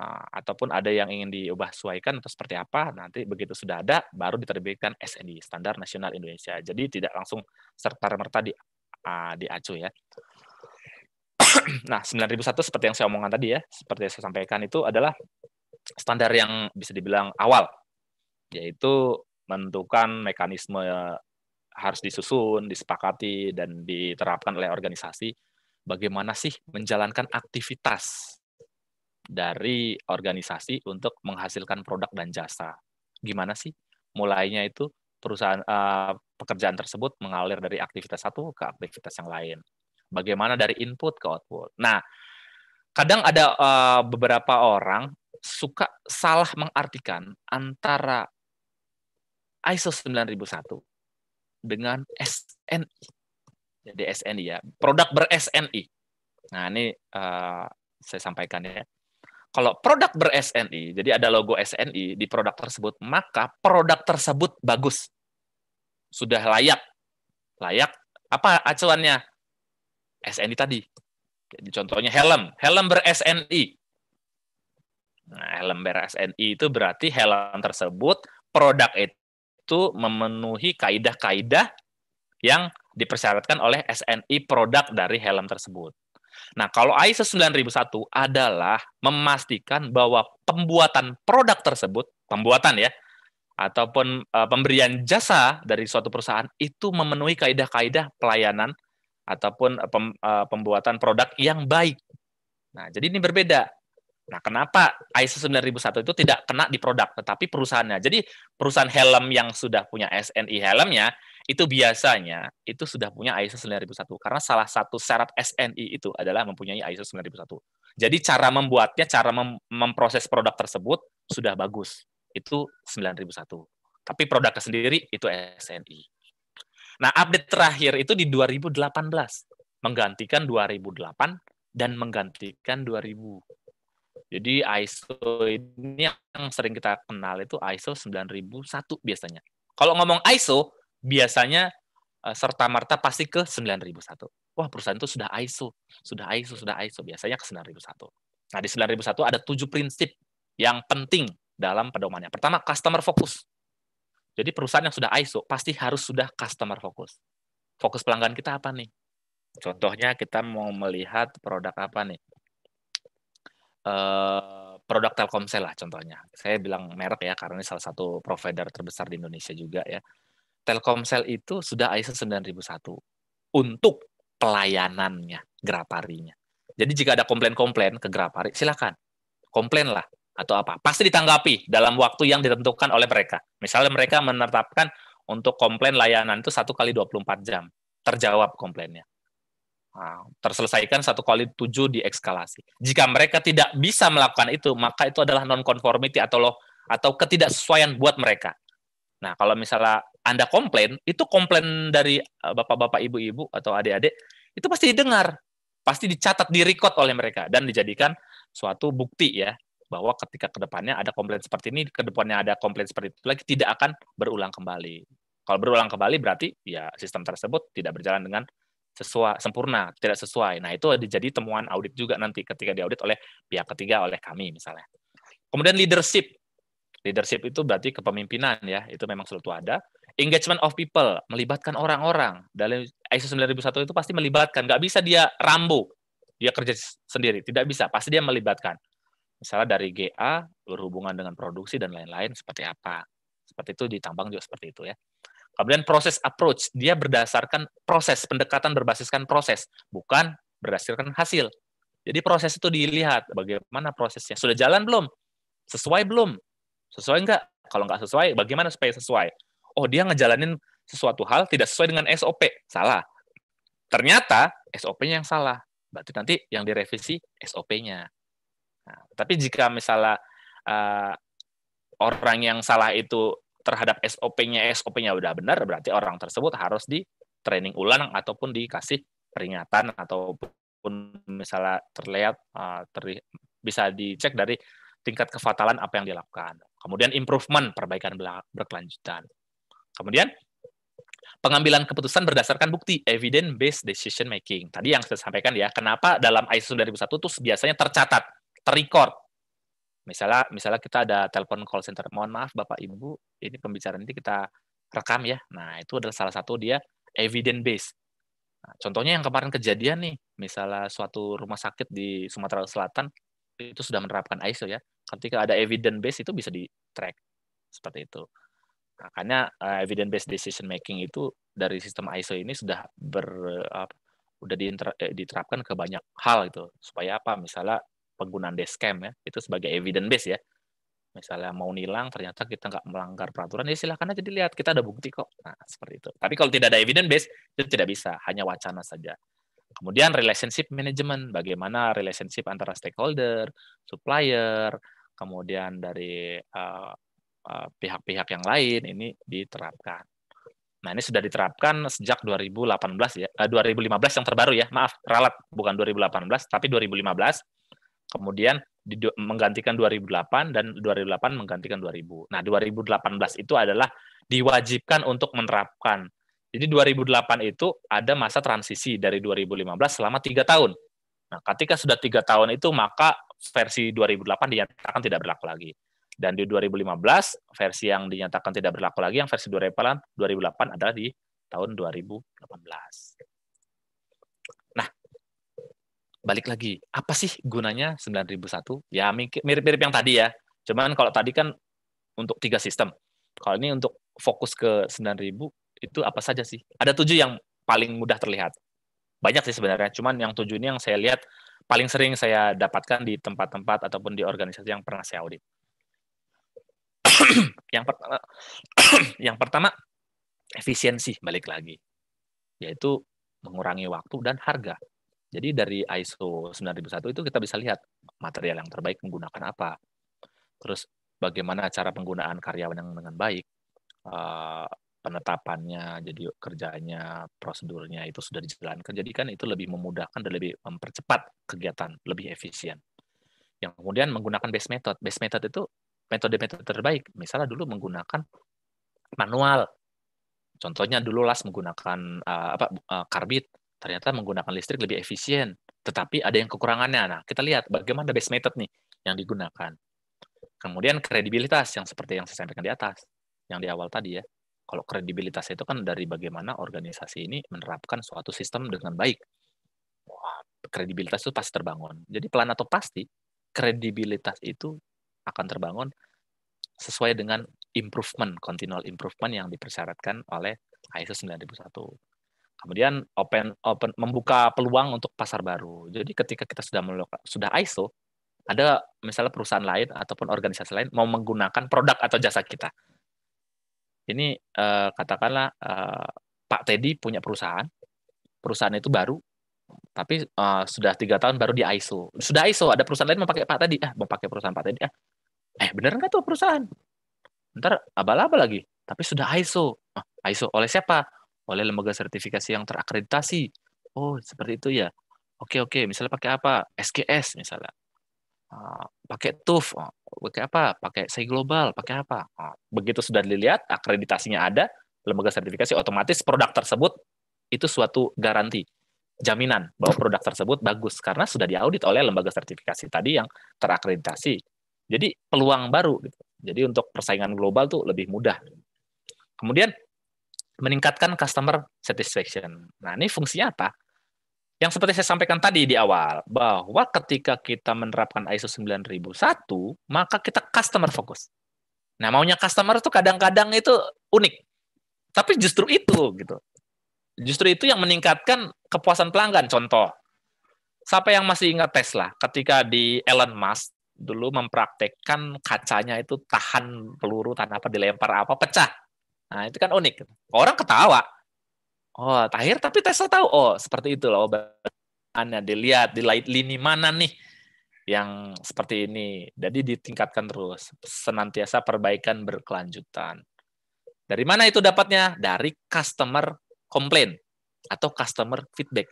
[SPEAKER 2] ah, ataupun ada yang ingin diubah sesuaikan atau seperti apa nanti begitu sudah ada baru diterbitkan SNI Standar Nasional Indonesia jadi tidak langsung serta merta di uh, diacu ya nah 9001 seperti yang saya omongkan tadi ya seperti yang saya sampaikan itu adalah standar yang bisa dibilang awal, yaitu menentukan mekanisme harus disusun, disepakati, dan diterapkan oleh organisasi. Bagaimana sih menjalankan aktivitas dari organisasi untuk menghasilkan produk dan jasa? Gimana sih mulainya itu perusahaan uh, pekerjaan tersebut mengalir dari aktivitas satu ke aktivitas yang lain? Bagaimana dari input ke output? Nah, kadang ada uh, beberapa orang suka salah mengartikan antara ISO 9001 dengan SNI. Jadi SNI ya, produk ber SNI. Nah, ini uh, saya sampaikan ya. Kalau produk ber SNI, jadi ada logo SNI di produk tersebut, maka produk tersebut bagus. Sudah layak. Layak apa acuannya? SNI tadi. Jadi contohnya helm, helm ber SNI. Nah, helm BRSNI itu berarti helm tersebut produk itu memenuhi kaidah-kaidah yang dipersyaratkan oleh SNI produk dari helm tersebut. Nah, kalau ISO 9001 e adalah memastikan bahwa pembuatan produk tersebut, pembuatan ya, ataupun eh, pemberian jasa dari suatu perusahaan itu memenuhi kaidah-kaidah pelayanan ataupun eh, eh, pembuatan produk yang baik. Nah, jadi ini berbeda Nah, kenapa ISO 9001 e itu tidak kena di produk tetapi perusahaannya. Jadi perusahaan helm yang sudah punya SNI helmnya itu biasanya itu sudah punya ISO 9001 e karena salah satu syarat SNI itu adalah mempunyai ISO 9001. E Jadi cara membuatnya, cara mem memproses produk tersebut sudah bagus. Itu 9001. Tapi produknya sendiri itu SNI. Nah, update terakhir itu di 2018 menggantikan 2008 dan menggantikan 2000. Jadi ISO ini yang sering kita kenal itu ISO 9001 biasanya. Kalau ngomong ISO, biasanya eh, serta merta pasti ke 9001. Wah, perusahaan itu sudah ISO, sudah ISO, sudah ISO, biasanya ke 9001. Nah, di 9001 ada tujuh prinsip yang penting dalam pedomannya. Pertama, customer focus. Jadi perusahaan yang sudah ISO pasti harus sudah customer focus. Fokus pelanggan kita apa nih? Contohnya kita mau melihat produk apa nih? Eh, produk Telkomsel lah contohnya. Saya bilang merek ya karena ini salah satu provider terbesar di Indonesia juga ya. Telkomsel itu sudah ISO 9001 untuk pelayanannya, graparinya. Jadi jika ada komplain-komplain ke Grapari, silakan komplain lah atau apa. Pasti ditanggapi dalam waktu yang ditentukan oleh mereka. Misalnya mereka menetapkan untuk komplain layanan itu satu kali 24 jam terjawab komplainnya terselesaikan satu kali tujuh di ekskalasi. Jika mereka tidak bisa melakukan itu, maka itu adalah non-conformity atau loh, atau ketidaksesuaian buat mereka. Nah, kalau misalnya Anda komplain, itu komplain dari eh, bapak-bapak, ibu-ibu, atau adik-adik, itu pasti didengar, pasti dicatat, direcord oleh mereka, dan dijadikan suatu bukti ya, bahwa ketika kedepannya ada komplain seperti ini, kedepannya ada komplain seperti itu lagi, tidak akan berulang kembali. Kalau berulang kembali berarti ya sistem tersebut tidak berjalan dengan sesuai sempurna tidak sesuai nah itu hmm. jadi temuan audit juga nanti ketika diaudit oleh pihak ketiga oleh kami misalnya kemudian leadership leadership itu berarti kepemimpinan ya itu memang selalu ada engagement of people melibatkan orang-orang dalam ISO 9001 itu pasti melibatkan nggak bisa dia rambu dia kerja sendiri tidak bisa pasti dia melibatkan misalnya dari GA berhubungan dengan produksi dan lain-lain seperti apa seperti itu ditambang juga seperti itu ya Kemudian proses approach, dia berdasarkan proses, pendekatan berbasiskan proses, bukan berdasarkan hasil. Jadi proses itu dilihat bagaimana prosesnya. Sudah jalan belum? Sesuai belum? Sesuai enggak? Kalau enggak sesuai, bagaimana supaya sesuai? Oh, dia ngejalanin sesuatu hal tidak sesuai dengan SOP. Salah. Ternyata SOP-nya yang salah. Berarti nanti yang direvisi SOP-nya. Nah, tapi jika misalnya uh, orang yang salah itu terhadap SOP-nya SOP-nya udah benar berarti orang tersebut harus di training ulang ataupun dikasih peringatan ataupun misalnya terlihat uh, bisa dicek dari tingkat kefatalan apa yang dilakukan. Kemudian improvement perbaikan berkelanjutan. Kemudian pengambilan keputusan berdasarkan bukti evidence based decision making. Tadi yang saya sampaikan ya, kenapa dalam ISO 2001 itu biasanya tercatat, terrecord misalnya misalnya kita ada telepon call center mohon maaf bapak ibu ini pembicaraan ini kita rekam ya nah itu adalah salah satu dia evidence based nah, contohnya yang kemarin kejadian nih misalnya suatu rumah sakit di Sumatera Selatan itu sudah menerapkan ISO ya ketika ada evidence based itu bisa di track seperti itu makanya uh, evidence based decision making itu dari sistem ISO ini sudah ber uh, udah eh, diterapkan ke banyak hal gitu supaya apa misalnya penggunaan dashcam ya itu sebagai evidence base ya misalnya mau nilang ternyata kita nggak melanggar peraturan ya silahkan aja dilihat kita ada bukti kok nah seperti itu tapi kalau tidak ada evidence base itu tidak bisa hanya wacana saja kemudian relationship management bagaimana relationship antara stakeholder supplier kemudian dari uh, uh, pihak-pihak yang lain ini diterapkan nah ini sudah diterapkan sejak 2018 ya 2015 eh, yang terbaru ya maaf ralat bukan 2018 tapi 2015 Kemudian menggantikan 2008 dan 2008 menggantikan 2000. Nah, 2018 itu adalah diwajibkan untuk menerapkan. Jadi 2008 itu ada masa transisi dari 2015 selama 3 tahun. Nah, ketika sudah 3 tahun itu maka versi 2008 dinyatakan tidak berlaku lagi. Dan di 2015 versi yang dinyatakan tidak berlaku lagi yang versi 2008 adalah di tahun
[SPEAKER 7] 2018
[SPEAKER 2] balik lagi apa sih gunanya 9001 ya mirip-mirip yang tadi ya cuman kalau tadi kan untuk tiga sistem kalau ini untuk fokus ke 9000 itu apa saja sih ada tujuh yang paling mudah terlihat banyak sih sebenarnya cuman yang tujuh ini yang saya lihat paling sering saya dapatkan di tempat-tempat ataupun di organisasi yang pernah saya audit yang pertama yang pertama efisiensi balik lagi yaitu mengurangi waktu dan harga jadi dari ISO 9001 itu kita bisa lihat material yang terbaik menggunakan apa. Terus bagaimana cara penggunaan karyawan yang dengan baik, eh, penetapannya, jadi kerjanya, prosedurnya itu sudah dijalankan. Jadi kan itu lebih memudahkan dan lebih mempercepat kegiatan, lebih efisien. Yang kemudian menggunakan base method. Base method itu metode-metode terbaik. Misalnya dulu menggunakan manual. Contohnya dulu LAS menggunakan uh, apa uh, karbit ternyata menggunakan listrik lebih efisien, tetapi ada yang kekurangannya. Nah, kita lihat bagaimana base method nih yang digunakan. Kemudian kredibilitas yang seperti yang saya sampaikan di atas, yang di awal tadi ya. Kalau kredibilitas itu kan dari bagaimana organisasi ini menerapkan suatu sistem dengan baik. Wah, kredibilitas itu pasti terbangun. Jadi pelan atau pasti, kredibilitas itu akan terbangun sesuai dengan improvement, continual improvement yang dipersyaratkan oleh ISO 9001 kemudian open open membuka peluang untuk pasar baru. Jadi ketika kita sudah sudah ISO, ada misalnya perusahaan lain ataupun organisasi lain mau menggunakan produk atau jasa kita. Ini eh, katakanlah eh, Pak Teddy punya perusahaan, perusahaan itu baru, tapi eh, sudah tiga tahun baru di ISO. Sudah ISO, ada perusahaan lain mau pakai Pak Teddy, eh mau pakai perusahaan Pak Teddy, ah eh bener nggak tuh perusahaan? Ntar abal-abal lagi, tapi sudah ISO. Ah, ISO oleh siapa? oleh lembaga sertifikasi yang terakreditasi. Oh, seperti itu ya. Oke, oke. Misalnya pakai apa? SKS misalnya. Ah, pakai TUF. Ah, pakai apa? Pakai SEI Global. Pakai apa? Ah, begitu sudah dilihat, akreditasinya ada, lembaga sertifikasi otomatis produk tersebut itu suatu garansi jaminan bahwa produk tersebut bagus karena sudah diaudit oleh lembaga sertifikasi tadi yang terakreditasi. Jadi peluang baru. Gitu. Jadi untuk persaingan global tuh lebih mudah. Kemudian meningkatkan customer satisfaction. Nah, ini fungsinya apa? Yang seperti saya sampaikan tadi di awal, bahwa ketika kita menerapkan ISO 9001, maka kita customer fokus. Nah, maunya customer itu kadang-kadang itu unik. Tapi justru itu gitu. Justru itu yang meningkatkan kepuasan pelanggan. Contoh, siapa yang masih ingat Tesla ketika di Elon Musk dulu mempraktekkan kacanya itu tahan peluru, tahan apa dilempar apa pecah Nah, itu kan unik. Orang ketawa. Oh, Tahir tapi Tesla tahu. Oh, seperti itu loh obatannya. Dilihat di light lini mana nih yang seperti ini. Jadi ditingkatkan terus. Senantiasa perbaikan berkelanjutan. Dari mana itu dapatnya? Dari customer komplain atau customer feedback.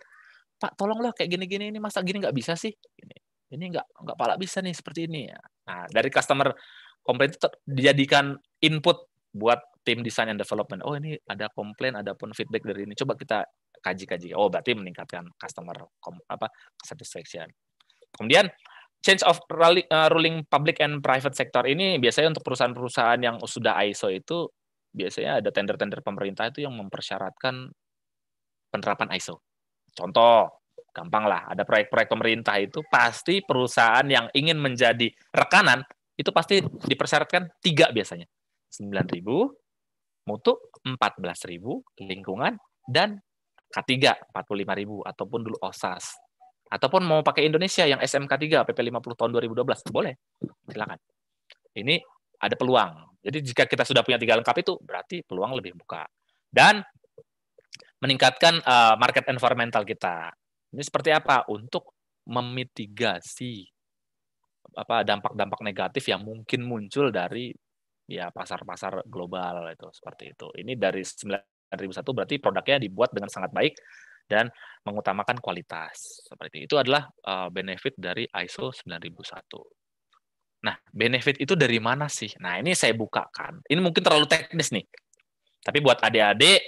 [SPEAKER 2] Pak, tolonglah kayak gini-gini ini masa gini nggak bisa sih? Gini. Ini nggak nggak pala bisa nih seperti ini. Nah, dari customer komplain itu dijadikan input buat tim design and development. Oh ini ada komplain, ada pun feedback dari ini. Coba kita kaji-kaji. Oh berarti meningkatkan customer apa satisfaction. Kemudian change of eh, ruling public and private sector ini biasanya untuk perusahaan-perusahaan yang sudah ISO itu biasanya ada tender-tender pemerintah itu yang mempersyaratkan penerapan ISO. Contoh, gampang lah, ada proyek-proyek pemerintah itu pasti perusahaan yang ingin menjadi rekanan itu pasti dipersyaratkan tiga biasanya. 9000, mutu 14.000 lingkungan dan K3 45.000 ataupun dulu OSAS. Ataupun mau pakai Indonesia yang SMK3 PP 50 tahun 2012 boleh. Silakan. Ini ada peluang. Jadi jika kita sudah punya tiga lengkap itu berarti peluang lebih buka. Dan meningkatkan uh, market environmental kita. Ini seperti apa? Untuk memitigasi apa dampak-dampak negatif yang mungkin muncul dari ya pasar-pasar global itu seperti itu. Ini dari 9001 berarti produknya dibuat dengan sangat baik dan mengutamakan kualitas. Seperti itu, itu adalah uh, benefit dari ISO 9001. Nah, benefit itu dari mana sih? Nah, ini saya bukakan. Ini mungkin terlalu teknis nih. Tapi buat adik-adik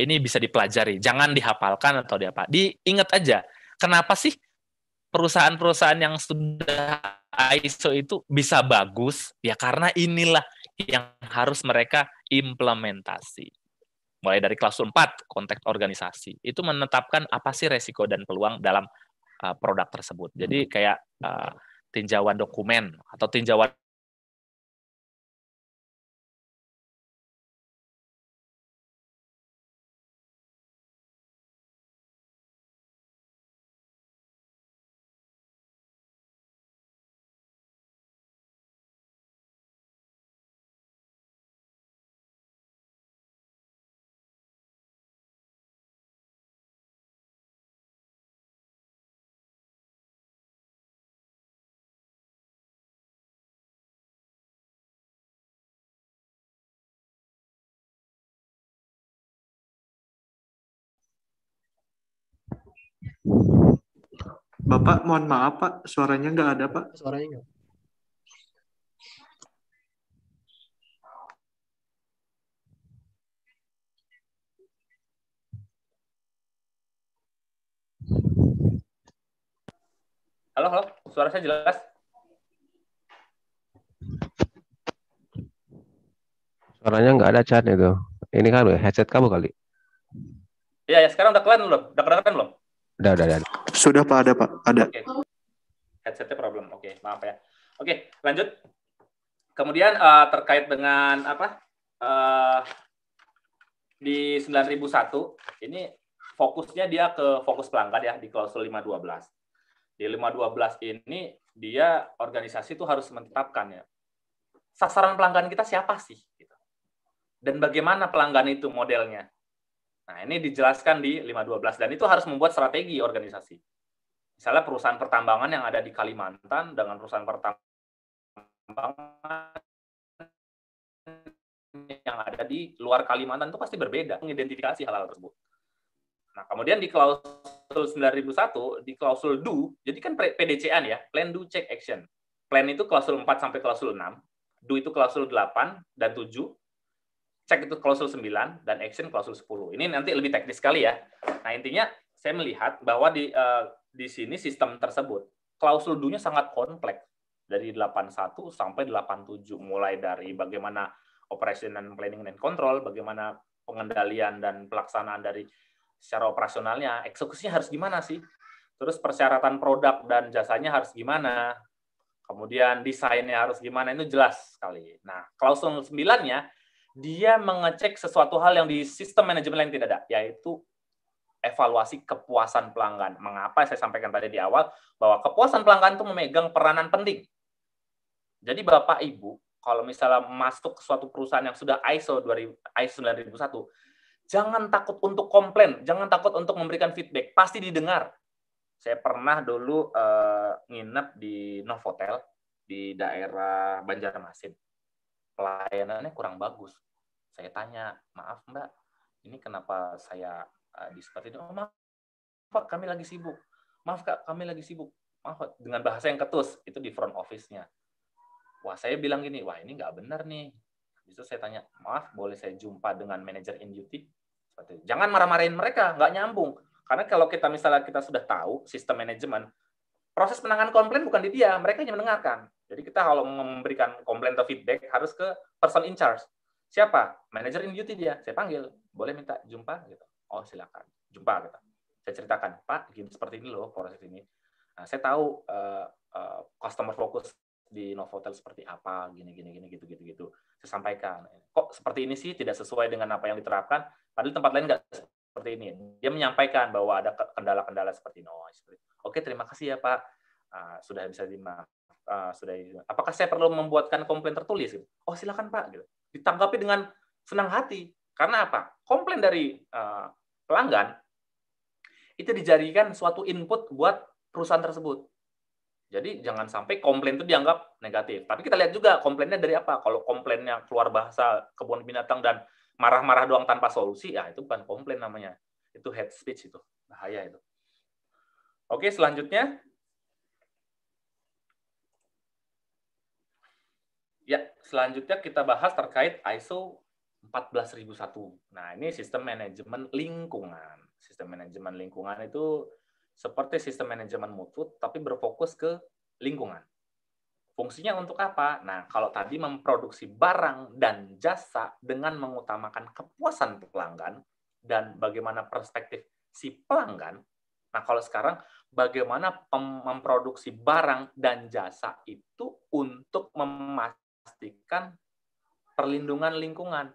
[SPEAKER 2] ini bisa dipelajari. Jangan dihafalkan atau diapa. Diingat aja. Kenapa sih perusahaan-perusahaan yang sudah ISO itu bisa bagus? Ya karena inilah yang harus mereka implementasi. Mulai dari kelas 4, konteks organisasi. Itu menetapkan apa sih resiko dan peluang dalam uh, produk tersebut. Jadi hmm. kayak uh, tinjauan dokumen atau tinjauan
[SPEAKER 7] Pak, mohon maaf Pak, suaranya nggak ada Pak. Suaranya nggak.
[SPEAKER 2] Halo, halo, suara saya jelas.
[SPEAKER 3] Suaranya nggak ada chat itu. Ini kan headset kamu kali.
[SPEAKER 2] Iya, ya sekarang udah keren belum? Udah kedengeran belum?
[SPEAKER 3] Udah, udah, udah. Sudah Pak, ada Pak, ada. Okay.
[SPEAKER 2] Headsetnya problem. Oke, okay, maaf ya. Oke, okay, lanjut. Kemudian uh, terkait dengan apa? Uh, di 9001 ini fokusnya dia ke fokus pelanggan ya di klausul 512. Di 512 ini dia organisasi itu harus menetapkan ya sasaran pelanggan kita siapa sih gitu. dan bagaimana pelanggan itu modelnya Nah, ini dijelaskan di 512 dan itu harus membuat strategi organisasi. Misalnya perusahaan pertambangan yang ada di Kalimantan dengan perusahaan pertambangan yang ada di luar Kalimantan itu pasti berbeda mengidentifikasi hal-hal tersebut. Nah, kemudian di klausul 9001, di klausul do, jadi kan PDCA ya, plan do check action. Plan itu klausul 4 sampai klausul 6, do itu klausul 8 dan 7, cek itu klausul 9 dan action klausul 10. Ini nanti lebih teknis sekali ya. Nah, intinya saya melihat bahwa di uh, di sini sistem tersebut klausul dunia sangat kompleks dari 81 sampai 87 mulai dari bagaimana operation and planning and control, bagaimana pengendalian dan pelaksanaan dari secara operasionalnya, eksekusinya harus gimana sih? Terus persyaratan produk dan jasanya harus gimana? Kemudian desainnya harus gimana itu jelas sekali. Nah, klausul 9-nya dia mengecek sesuatu hal yang di sistem manajemen lain tidak ada, yaitu evaluasi kepuasan pelanggan. Mengapa saya sampaikan tadi di awal bahwa kepuasan pelanggan itu memegang peranan penting. Jadi Bapak Ibu, kalau misalnya masuk ke suatu perusahaan yang sudah ISO 2000, ISO 9001, jangan takut untuk komplain, jangan takut untuk memberikan feedback, pasti didengar. Saya pernah dulu uh, nginep di Novotel di daerah Banjarmasin. Pelayanannya kurang bagus. Saya tanya, maaf mbak, ini kenapa saya eh, di seperti ini? Oh maaf pak, kami lagi sibuk. Maaf kak, kami lagi sibuk. Maaf, dengan bahasa yang ketus, itu di front office-nya. Wah, saya bilang gini, wah ini nggak benar nih. Habis itu saya tanya, maaf, boleh saya jumpa dengan manajer in duty? Seperti, jangan marah-marahin mereka, nggak nyambung. Karena kalau kita misalnya kita sudah tahu sistem manajemen, proses penanganan komplain bukan di dia, mereka hanya mendengarkan. Jadi kita kalau memberikan komplain atau feedback harus ke person in charge. Siapa? manajer in beauty dia. Saya panggil, boleh minta jumpa gitu. Oh, silakan. Jumpa gitu. Saya ceritakan, Pak, gini seperti ini loh proses ini. Nah, saya tahu uh, uh, customer fokus di Novotel seperti apa, gini gini gini gitu gitu gitu. Saya sampaikan, kok seperti ini sih tidak sesuai dengan apa yang diterapkan. Padahal tempat lain nggak seperti ini. Dia menyampaikan bahwa ada kendala-kendala seperti noise. Oke, terima kasih ya Pak. Uh, sudah bisa dimaaf. Uh, sudah. Apakah saya perlu membuatkan komplain tertulis? Gitu. Oh silakan Pak. Gitu ditanggapi dengan senang hati. Karena apa? Komplain dari uh, pelanggan itu dijadikan suatu input buat perusahaan tersebut. Jadi jangan sampai komplain itu dianggap negatif. Tapi kita lihat juga komplainnya dari apa. Kalau komplainnya keluar bahasa kebun binatang dan marah-marah doang tanpa solusi, ya itu bukan komplain namanya. Itu head speech itu. Bahaya itu. Oke, selanjutnya Ya, selanjutnya kita bahas terkait ISO 14001. Nah, ini sistem manajemen lingkungan. Sistem manajemen lingkungan itu seperti sistem manajemen mutu, tapi berfokus ke lingkungan. Fungsinya untuk apa? Nah, kalau tadi memproduksi barang dan jasa dengan mengutamakan kepuasan pelanggan dan bagaimana perspektif si pelanggan, nah kalau sekarang bagaimana memproduksi barang dan jasa itu untuk memastikan memastikan perlindungan lingkungan.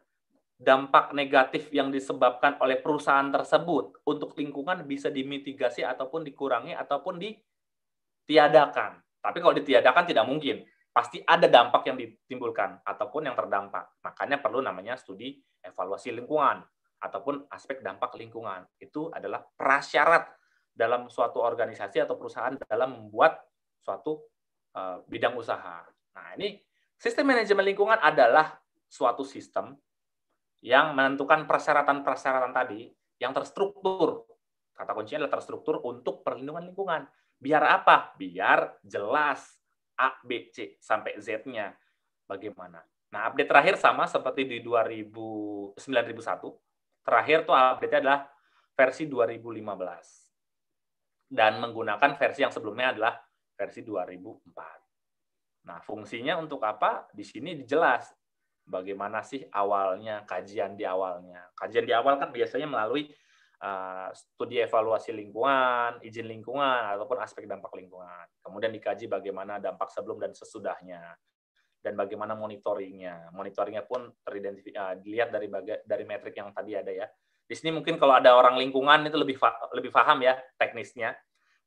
[SPEAKER 2] Dampak negatif yang disebabkan oleh perusahaan tersebut untuk lingkungan bisa dimitigasi ataupun dikurangi ataupun ditiadakan. Tapi kalau ditiadakan tidak mungkin. Pasti ada dampak yang ditimbulkan ataupun yang terdampak. Makanya perlu namanya studi evaluasi lingkungan ataupun aspek dampak lingkungan. Itu adalah prasyarat dalam suatu organisasi atau perusahaan dalam membuat suatu eh, bidang usaha. Nah, ini Sistem manajemen lingkungan adalah suatu sistem yang menentukan persyaratan-persyaratan tadi yang terstruktur. Kata kuncinya adalah terstruktur untuk perlindungan lingkungan. Biar apa? Biar jelas A, B, C sampai Z-nya bagaimana. Nah, update terakhir sama seperti di 2000, 9001. Terakhir tuh update-nya adalah versi 2015. Dan menggunakan versi yang sebelumnya adalah versi 2004. Nah, fungsinya untuk apa? Di sini jelas bagaimana sih awalnya kajian di awalnya. Kajian di awal kan biasanya melalui uh, studi evaluasi lingkungan, izin lingkungan ataupun aspek dampak lingkungan. Kemudian dikaji bagaimana dampak sebelum dan sesudahnya dan bagaimana monitoringnya. Monitoringnya pun teridentifikasi uh, eh, dilihat dari baga dari metrik yang tadi ada ya. Di sini mungkin kalau ada orang lingkungan itu lebih lebih paham ya teknisnya.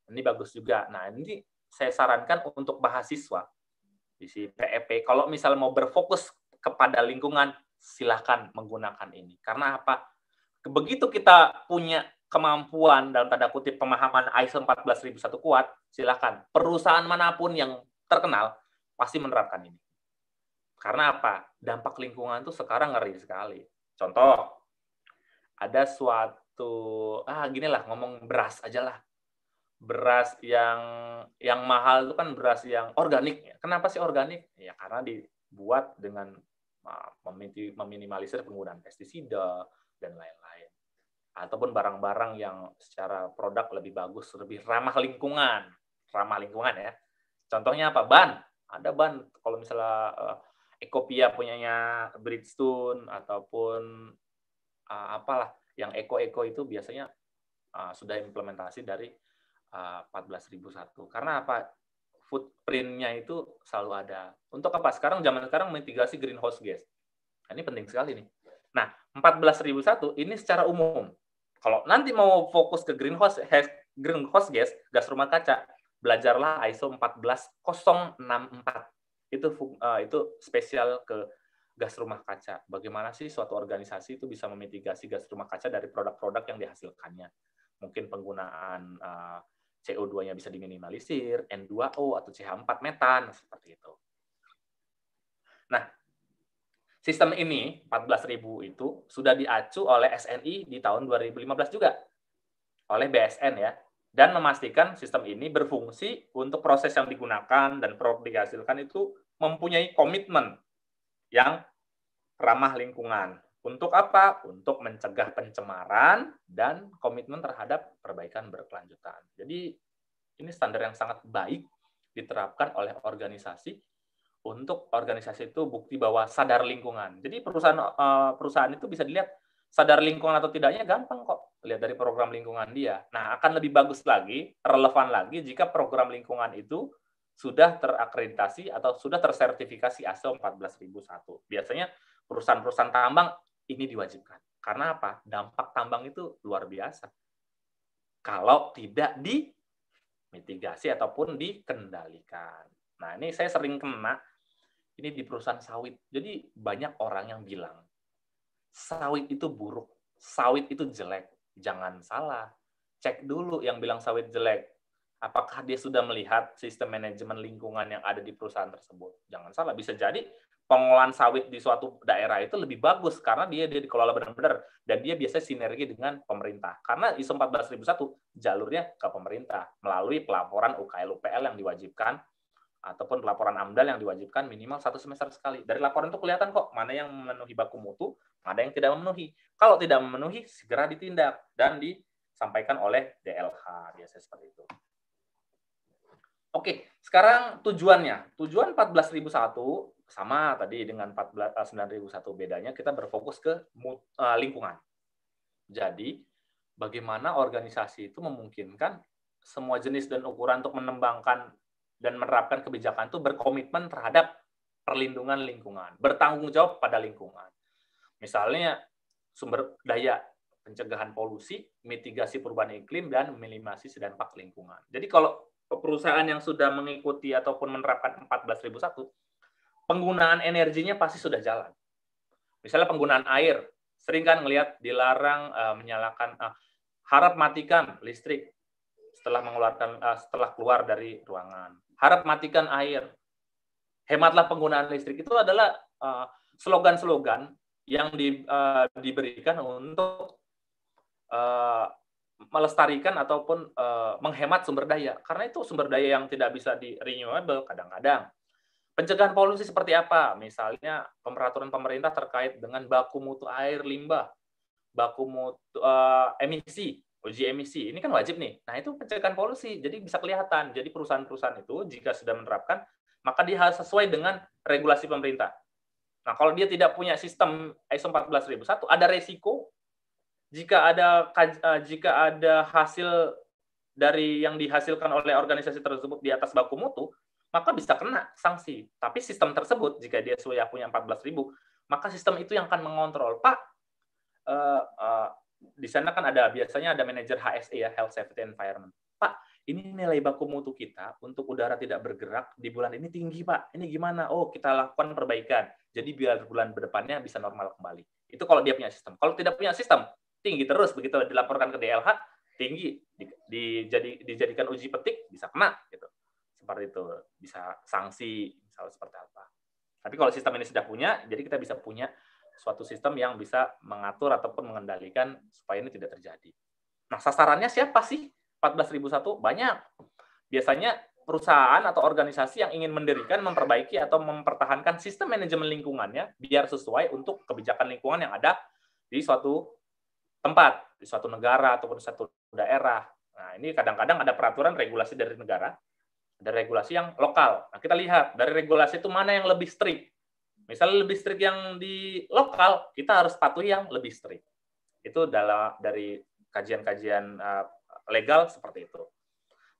[SPEAKER 2] Ini bagus juga. Nah, ini saya sarankan untuk mahasiswa isi PEP. Kalau misal mau berfokus kepada lingkungan, silahkan menggunakan ini. Karena apa? Begitu kita punya kemampuan dalam tanda kutip pemahaman ISO 14001 kuat, silahkan. Perusahaan manapun yang terkenal pasti menerapkan ini. Karena apa? Dampak lingkungan itu sekarang ngeri sekali. Contoh, ada suatu, ah ginilah, ngomong beras aja lah beras yang yang mahal itu kan beras yang organik. Kenapa sih organik? Ya karena dibuat dengan meminimalisir penggunaan pestisida dan lain-lain. Ataupun barang-barang yang secara produk lebih bagus, lebih ramah lingkungan. Ramah lingkungan ya. Contohnya apa? Ban. Ada ban. Kalau misalnya uh, eh, Ekopia punyanya Bridgestone ataupun uh, apalah yang eco-eco itu biasanya uh, sudah implementasi dari 14001 eh, karena apa footprintnya itu selalu ada untuk apa sekarang zaman sekarang mitigasi greenhouse gas nah, ini penting sekali nih nah 14001 ini secara umum kalau nanti mau fokus ke greenhouse greenhouse gas gas rumah kaca belajarlah ISO 14064 itu uh, itu spesial ke gas rumah kaca. Bagaimana sih suatu organisasi itu bisa memitigasi gas rumah kaca dari produk-produk yang dihasilkannya? Mungkin penggunaan uh, CO2-nya bisa diminimalisir, N2O atau CH4 metan, seperti itu. Nah, sistem ini 14.000 itu sudah diacu oleh SNI di tahun 2015 juga oleh BSN ya dan memastikan sistem ini berfungsi untuk proses yang digunakan dan produk dihasilkan itu mempunyai komitmen yang ramah lingkungan untuk apa? Untuk mencegah pencemaran dan komitmen terhadap perbaikan berkelanjutan. Jadi ini standar yang sangat baik diterapkan oleh organisasi untuk organisasi itu bukti bahwa sadar lingkungan. Jadi perusahaan eh, perusahaan itu bisa dilihat sadar lingkungan atau tidaknya gampang kok lihat dari program lingkungan dia. Nah, akan lebih bagus lagi, relevan lagi jika program lingkungan itu sudah terakreditasi atau sudah tersertifikasi ISO e 14001. Biasanya perusahaan-perusahaan tambang ini diwajibkan. Karena apa? Dampak tambang itu luar biasa. Kalau tidak dimitigasi ataupun dikendalikan. Nah, ini saya sering kena ini di perusahaan sawit. Jadi banyak orang yang bilang sawit itu buruk, sawit itu jelek. Jangan salah. Cek dulu yang bilang sawit jelek. Apakah dia sudah melihat sistem manajemen lingkungan yang ada di perusahaan tersebut? Jangan salah, bisa jadi pengelolaan sawit di suatu daerah itu lebih bagus karena dia dia dikelola benar-benar dan dia biasanya sinergi dengan pemerintah. Karena ISO 14001 jalurnya ke pemerintah melalui pelaporan UKL UPL yang diwajibkan ataupun pelaporan AMDAL yang diwajibkan minimal satu semester sekali. Dari laporan itu kelihatan kok mana yang memenuhi baku mutu, mana yang tidak memenuhi. Kalau tidak memenuhi segera ditindak dan disampaikan oleh DLH biasanya seperti itu. Oke, sekarang tujuannya. Tujuan 14001 sama tadi dengan 14, 9001 eh, bedanya kita berfokus ke eh, lingkungan. Jadi bagaimana organisasi itu memungkinkan semua jenis dan ukuran untuk menembangkan dan menerapkan kebijakan itu berkomitmen terhadap perlindungan lingkungan, bertanggung jawab pada lingkungan. Misalnya sumber daya pencegahan polusi, mitigasi perubahan iklim dan minimasi dampak lingkungan. Jadi kalau perusahaan yang sudah mengikuti ataupun menerapkan 14001 penggunaan energinya pasti sudah jalan. Misalnya penggunaan air, sering kan ngelihat dilarang uh, menyalakan uh, harap matikan listrik setelah mengeluarkan uh, setelah keluar dari ruangan. Harap matikan air. Hematlah penggunaan listrik itu adalah slogan-slogan uh, yang di, uh, diberikan untuk uh, melestarikan ataupun uh, menghemat sumber daya. Karena itu sumber daya yang tidak bisa di renewable kadang-kadang Pencegahan polusi seperti apa? Misalnya peraturan pemerintah terkait dengan baku mutu air limbah, baku mutu uh, emisi, uji emisi. Ini kan wajib nih. Nah, itu pencegahan polusi. Jadi bisa kelihatan. Jadi perusahaan-perusahaan itu jika sudah menerapkan, maka dia harus sesuai dengan regulasi pemerintah. Nah, kalau dia tidak punya sistem ISO 14001, ada resiko jika ada eh, jika ada hasil dari yang dihasilkan oleh organisasi tersebut di atas baku mutu, maka bisa kena sanksi. Tapi sistem tersebut, jika dia sudah punya ribu, maka sistem itu yang akan mengontrol, Pak, uh, uh, di sana kan ada biasanya ada manajer HSE ya, Health Safety Environment. Pak, ini nilai baku mutu kita untuk udara tidak bergerak di bulan ini tinggi, Pak. Ini gimana? Oh, kita lakukan perbaikan. Jadi biar bulan berdepannya bisa normal kembali. Itu kalau dia punya sistem. Kalau tidak punya sistem, tinggi terus begitu dilaporkan ke DLH, tinggi dijadi dijadikan uji petik bisa kena gitu seperti itu bisa sanksi misalnya seperti apa tapi kalau sistem ini sudah punya jadi kita bisa punya suatu sistem yang bisa mengatur ataupun mengendalikan supaya ini tidak terjadi nah sasarannya siapa sih 14001 banyak biasanya perusahaan atau organisasi yang ingin mendirikan, memperbaiki atau mempertahankan sistem manajemen lingkungannya biar sesuai untuk kebijakan lingkungan yang ada di suatu tempat, di suatu negara ataupun suatu daerah. Nah, ini kadang-kadang ada peraturan regulasi dari negara ada regulasi yang lokal. Nah, kita lihat dari regulasi itu mana yang lebih strict. Misalnya lebih strict yang di lokal, kita harus patuhi yang lebih strict. Itu dalam dari kajian-kajian eh, legal seperti itu.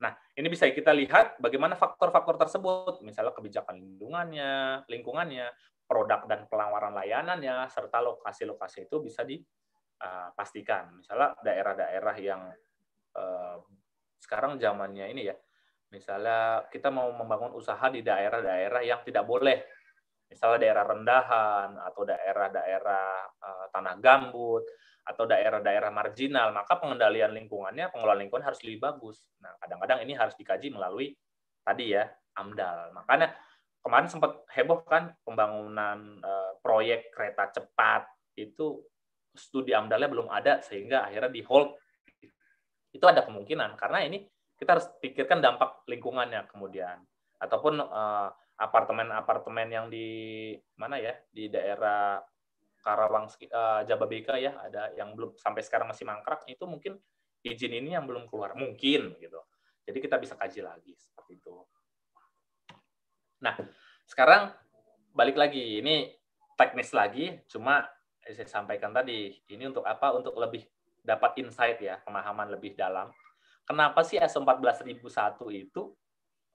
[SPEAKER 2] Nah, ini bisa kita lihat bagaimana faktor-faktor tersebut, misalnya kebijakan lingkungannya, lingkungannya, produk dan pelawaran layanannya, serta lokasi-lokasi itu bisa dipastikan. Eh, misalnya daerah-daerah yang eh, sekarang zamannya ini ya, Misalnya kita mau membangun usaha di daerah-daerah yang tidak boleh. Misalnya daerah rendahan atau daerah-daerah uh, tanah gambut atau daerah-daerah marginal, maka pengendalian lingkungannya, pengelolaan lingkungan harus lebih bagus. Nah, kadang-kadang ini harus dikaji melalui tadi ya, AMDAL. Makanya kemarin sempat heboh kan pembangunan uh, proyek kereta cepat itu studi AMDALnya belum ada sehingga akhirnya di hold. Itu ada kemungkinan karena ini kita harus pikirkan dampak lingkungannya kemudian ataupun eh, apartemen-apartemen yang di mana ya di daerah Karawang uh, Jababeka ya ada yang belum sampai sekarang masih mangkrak itu mungkin izin ini yang belum keluar mungkin gitu jadi kita bisa kaji lagi seperti itu nah sekarang balik lagi ini teknis lagi cuma saya sampaikan tadi ini untuk apa untuk lebih dapat insight ya pemahaman lebih dalam kenapa sih S14001 itu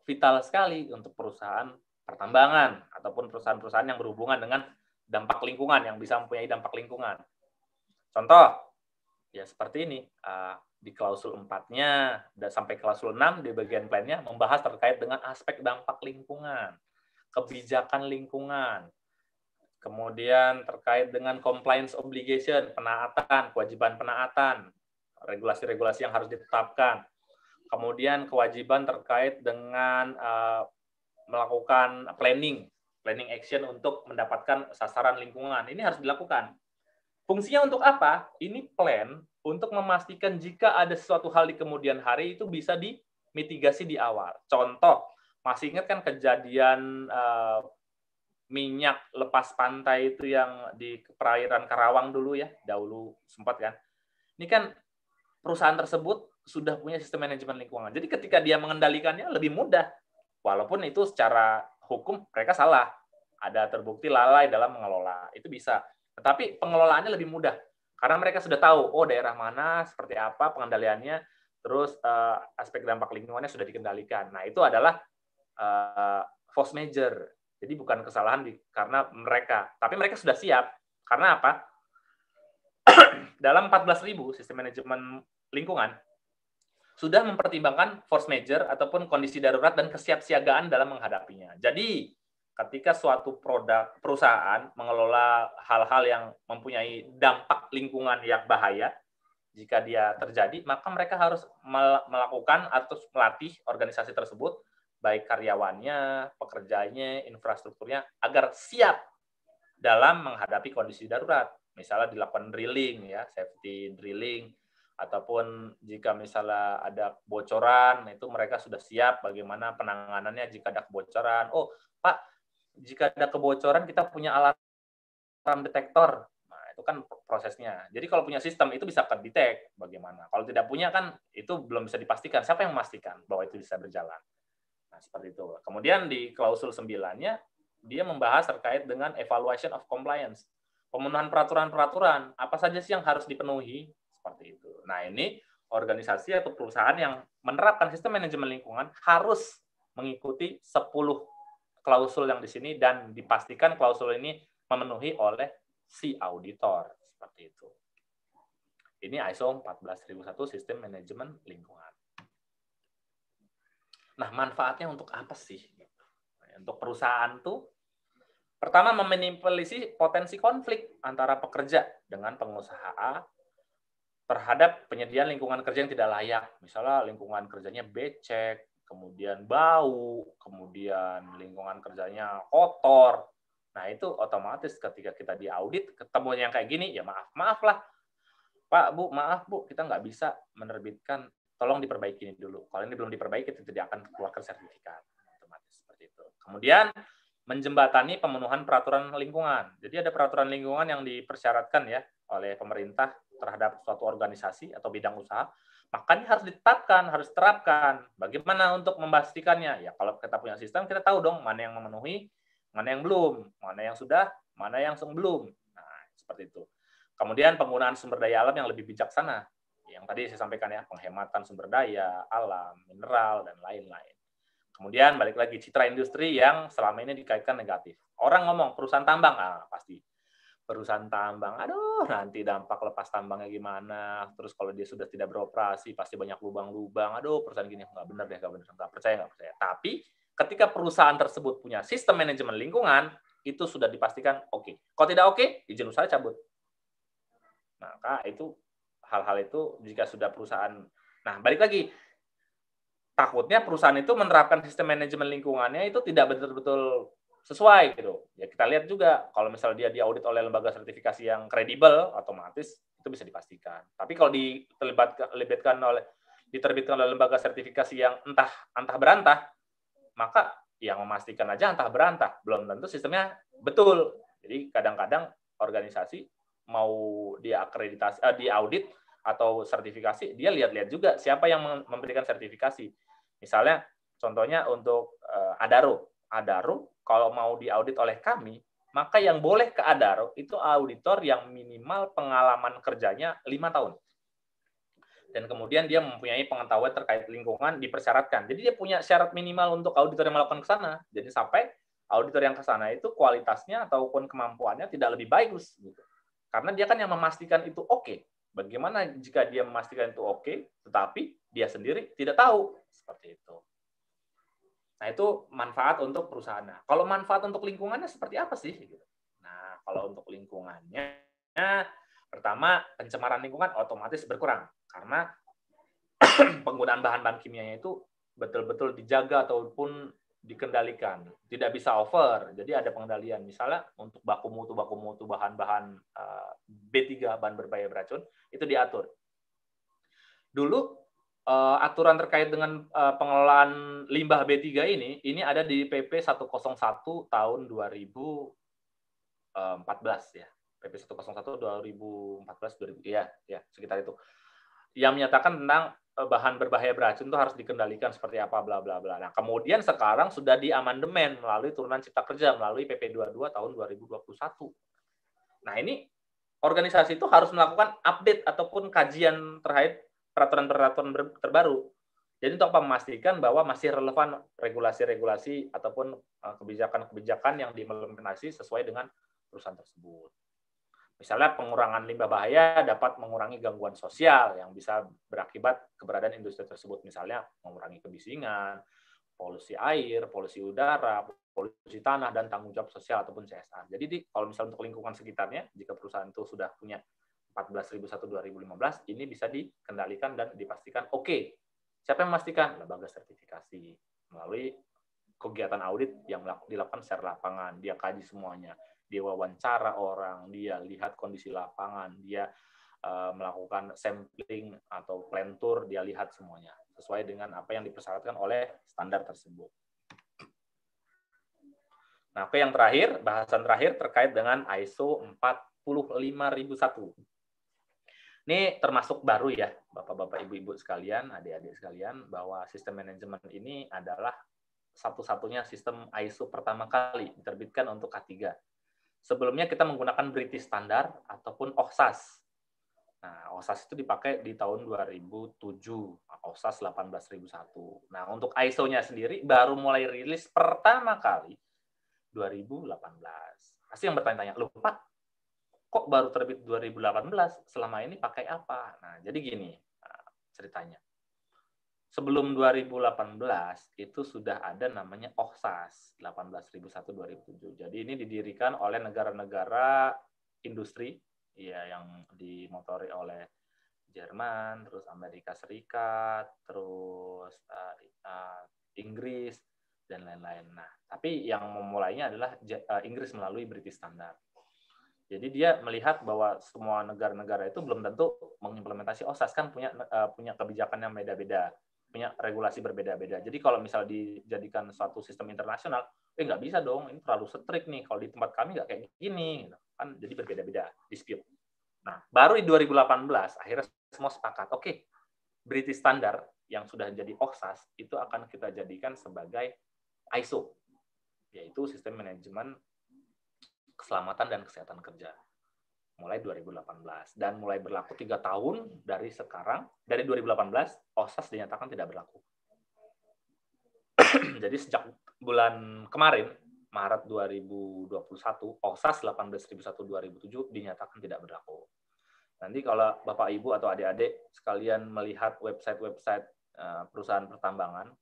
[SPEAKER 2] vital sekali untuk perusahaan pertambangan ataupun perusahaan-perusahaan yang berhubungan dengan dampak lingkungan yang bisa mempunyai dampak lingkungan. Contoh, ya seperti ini eh, di klausul 4-nya dan sampai klausul 6 di bagian plannya membahas terkait dengan aspek dampak lingkungan, kebijakan lingkungan, kemudian terkait dengan compliance obligation, penaatan, kewajiban penaatan, regulasi-regulasi yang harus ditetapkan. Kemudian kewajiban terkait dengan uh, melakukan planning, planning action untuk mendapatkan sasaran lingkungan. Ini harus dilakukan. Fungsinya untuk apa? Ini plan untuk memastikan jika ada sesuatu hal di kemudian hari itu bisa dimitigasi di awal. Contoh, masih ingat kan kejadian uh, minyak lepas pantai itu yang di perairan Karawang dulu ya, dahulu sempat kan. Ini kan perusahaan tersebut sudah punya sistem manajemen lingkungan. Jadi ketika dia mengendalikannya lebih mudah. Walaupun itu secara hukum mereka salah. Ada terbukti lalai dalam mengelola. Itu bisa. Tetapi pengelolaannya lebih mudah. Karena mereka sudah tahu, oh daerah mana, seperti apa pengendaliannya, terus uh, aspek dampak lingkungannya sudah dikendalikan. Nah, itu adalah uh, force major. Jadi bukan kesalahan di, karena mereka, tapi mereka sudah siap. Karena apa? Dalam 14.000 sistem manajemen lingkungan sudah mempertimbangkan force major ataupun kondisi darurat dan kesiapsiagaan dalam menghadapinya. Jadi, ketika suatu produk perusahaan mengelola hal-hal yang mempunyai dampak lingkungan yang bahaya, jika dia terjadi, maka mereka harus melakukan atau melatih organisasi tersebut, baik karyawannya, pekerjanya, infrastrukturnya, agar siap dalam menghadapi kondisi darurat. Misalnya dilakukan drilling, ya, safety drilling, ataupun jika misalnya ada bocoran nah itu mereka sudah siap bagaimana penanganannya jika ada kebocoran oh pak jika ada kebocoran kita punya alarm detektor nah, itu kan prosesnya jadi kalau punya sistem itu bisa terdetek bagaimana kalau tidak punya kan itu belum bisa dipastikan siapa yang memastikan bahwa itu bisa berjalan nah seperti itu kemudian di klausul sembilannya dia membahas terkait dengan evaluation of compliance pemenuhan peraturan-peraturan apa saja sih yang harus dipenuhi Nah, ini organisasi atau perusahaan yang menerapkan sistem manajemen lingkungan harus mengikuti 10 klausul yang di sini dan dipastikan klausul ini memenuhi oleh si auditor seperti itu. Ini ISO 14001 sistem manajemen lingkungan. Nah, manfaatnya untuk apa sih? Untuk perusahaan tuh pertama meminimalisir potensi konflik antara pekerja dengan pengusaha terhadap penyediaan lingkungan kerja yang tidak layak. Misalnya lingkungan kerjanya becek, kemudian bau, kemudian lingkungan kerjanya kotor. Nah itu otomatis ketika kita diaudit ketemu yang kayak gini, ya maaf maaf lah, Pak Bu maaf Bu kita nggak bisa menerbitkan, tolong diperbaiki ini dulu. Kalau ini belum diperbaiki itu tidak akan keluarkan sertifikat otomatis
[SPEAKER 7] seperti itu. Kemudian
[SPEAKER 2] menjembatani pemenuhan peraturan lingkungan. Jadi ada peraturan lingkungan yang dipersyaratkan ya oleh pemerintah terhadap suatu organisasi atau bidang usaha, makanya harus ditetapkan, harus terapkan. Bagaimana untuk memastikannya? Ya kalau kita punya sistem, kita tahu dong mana yang memenuhi, mana yang belum, mana yang sudah, mana yang belum. Nah, seperti itu. Kemudian penggunaan sumber daya alam yang lebih bijaksana. Yang tadi saya sampaikan ya, penghematan sumber daya, alam, mineral, dan lain-lain. Kemudian balik lagi citra industri yang selama ini dikaitkan negatif. Orang ngomong perusahaan tambang, ah, pasti perusahaan tambang, aduh nanti dampak lepas tambangnya gimana, terus kalau dia sudah tidak beroperasi pasti banyak lubang-lubang, aduh perusahaan gini nggak benar deh, nggak benar, nggak percaya, nggak percaya. Tapi ketika perusahaan tersebut punya sistem manajemen lingkungan, itu sudah dipastikan oke. Okay. Kalau tidak oke, okay, izin usaha cabut. Maka itu hal-hal itu jika sudah perusahaan, nah balik lagi, takutnya perusahaan itu menerapkan sistem manajemen lingkungannya itu tidak betul-betul sesuai gitu. Ya kita lihat juga kalau misalnya dia diaudit oleh lembaga sertifikasi yang kredibel, otomatis itu bisa dipastikan. Tapi kalau diterbitkan oleh diterbitkan oleh lembaga sertifikasi yang entah entah berantah, maka yang memastikan aja entah berantah, belum tentu sistemnya betul. Jadi kadang-kadang organisasi mau diakreditasi, eh, diaudit atau sertifikasi, dia lihat-lihat juga siapa yang memberikan sertifikasi. Misalnya contohnya untuk eh, Adaro, Adaro kalau mau diaudit oleh kami, maka yang boleh ke Adaro itu auditor yang minimal pengalaman kerjanya lima tahun. Dan kemudian dia mempunyai pengetahuan terkait lingkungan dipersyaratkan. Jadi dia punya syarat minimal untuk auditor yang melakukan ke sana. Jadi sampai auditor yang ke sana itu kualitasnya ataupun kemampuannya tidak lebih bagus. Gitu. Karena dia kan yang memastikan itu oke. Okay. Bagaimana jika dia memastikan itu oke, okay, tetapi dia sendiri tidak tahu. Seperti itu. Nah, itu manfaat untuk perusahaan. Nah, kalau manfaat untuk lingkungannya seperti apa sih? Gitu. Nah, kalau untuk lingkungannya, pertama, pencemaran lingkungan otomatis berkurang. Karena penggunaan bahan-bahan kimianya itu betul-betul dijaga ataupun dikendalikan. Tidak bisa over, jadi ada pengendalian. Misalnya untuk baku mutu, baku mutu bahan-bahan eh, B3, bahan berbahaya beracun, itu diatur. Dulu uh, aturan terkait dengan uh, pengelolaan limbah B3 ini ini ada di PP 101 tahun 2014 eh, ya. PP 101 2014 2000 ya, ya sekitar itu. Yang menyatakan tentang bahan berbahaya beracun itu harus dikendalikan seperti apa bla bla bla. Nah, kemudian sekarang sudah diamandemen melalui turunan Cipta Kerja melalui PP 22 tahun 2021. Nah, ini organisasi itu harus melakukan update ataupun kajian terkait peraturan-peraturan terbaru. Jadi untuk memastikan bahwa masih relevan regulasi-regulasi ataupun eh, kebijakan-kebijakan yang diimplementasi sesuai dengan perusahaan tersebut. Misalnya pengurangan limbah bahaya dapat mengurangi gangguan sosial yang bisa berakibat keberadaan industri tersebut. Misalnya mengurangi kebisingan, polusi air, polusi udara, polusi tanah, dan tanggung jawab sosial ataupun CSR. Jadi kalau misalnya untuk lingkungan sekitarnya, jika perusahaan itu sudah punya 14.001 2015 ini bisa dikendalikan dan dipastikan oke. Okay. Siapa yang memastikan? Lembaga sertifikasi melalui kegiatan audit yang dilakukan secara lapangan. Dia kaji semuanya, dia wawancara orang, dia lihat kondisi lapangan, dia uh, melakukan sampling atau plan tour, dia lihat semuanya sesuai dengan apa yang dipersyaratkan oleh standar tersebut. Nah, oke yang terakhir, bahasan terakhir terkait dengan ISO 45001. Ini termasuk baru ya, Bapak-bapak, Ibu-ibu sekalian, adik-adik sekalian, bahwa sistem manajemen ini adalah satu-satunya sistem ISO pertama kali diterbitkan untuk K3. Sebelumnya kita menggunakan British Standard ataupun OSAS. Nah, OSAS itu dipakai di tahun 2007, OSAS 18001. Nah, untuk ISO-nya sendiri baru mulai rilis pertama kali 2018. Pasti yang bertanya-tanya, lupa? kok baru terbit 2018 selama ini pakai apa nah jadi gini ah, ceritanya sebelum 2018 itu sudah ada namanya OHSAS 18001 2007 jadi ini didirikan oleh negara-negara industri ya yang dimotori oleh Jerman, terus Amerika Serikat, terus uh, uh, Inggris dan lain-lain. Nah, tapi yang memulainya adalah Inggris melalui British Standard. Jadi dia melihat bahwa semua negara-negara itu belum tentu mengimplementasi OSAS kan punya uh, punya kebijakan yang beda-beda, punya regulasi berbeda-beda. Jadi kalau misal dijadikan suatu sistem internasional, eh nggak bisa dong, ini terlalu strict nih. Kalau di tempat kami nggak kayak gini, gitu. kan jadi berbeda-beda dispute. Nah, baru di 2018 akhirnya semua sepakat, oke, okay, British Standard yang sudah jadi OSAS itu akan kita jadikan sebagai ISO, yaitu sistem manajemen keselamatan dan kesehatan kerja mulai 2018 dan mulai berlaku tiga tahun dari sekarang dari 2018 OSAS dinyatakan tidak berlaku. Jadi sejak bulan kemarin Maret 2021 OSAS 18001 2007 dinyatakan tidak berlaku. Nanti kalau Bapak Ibu atau adik-adik sekalian melihat website-website eh, perusahaan pertambangan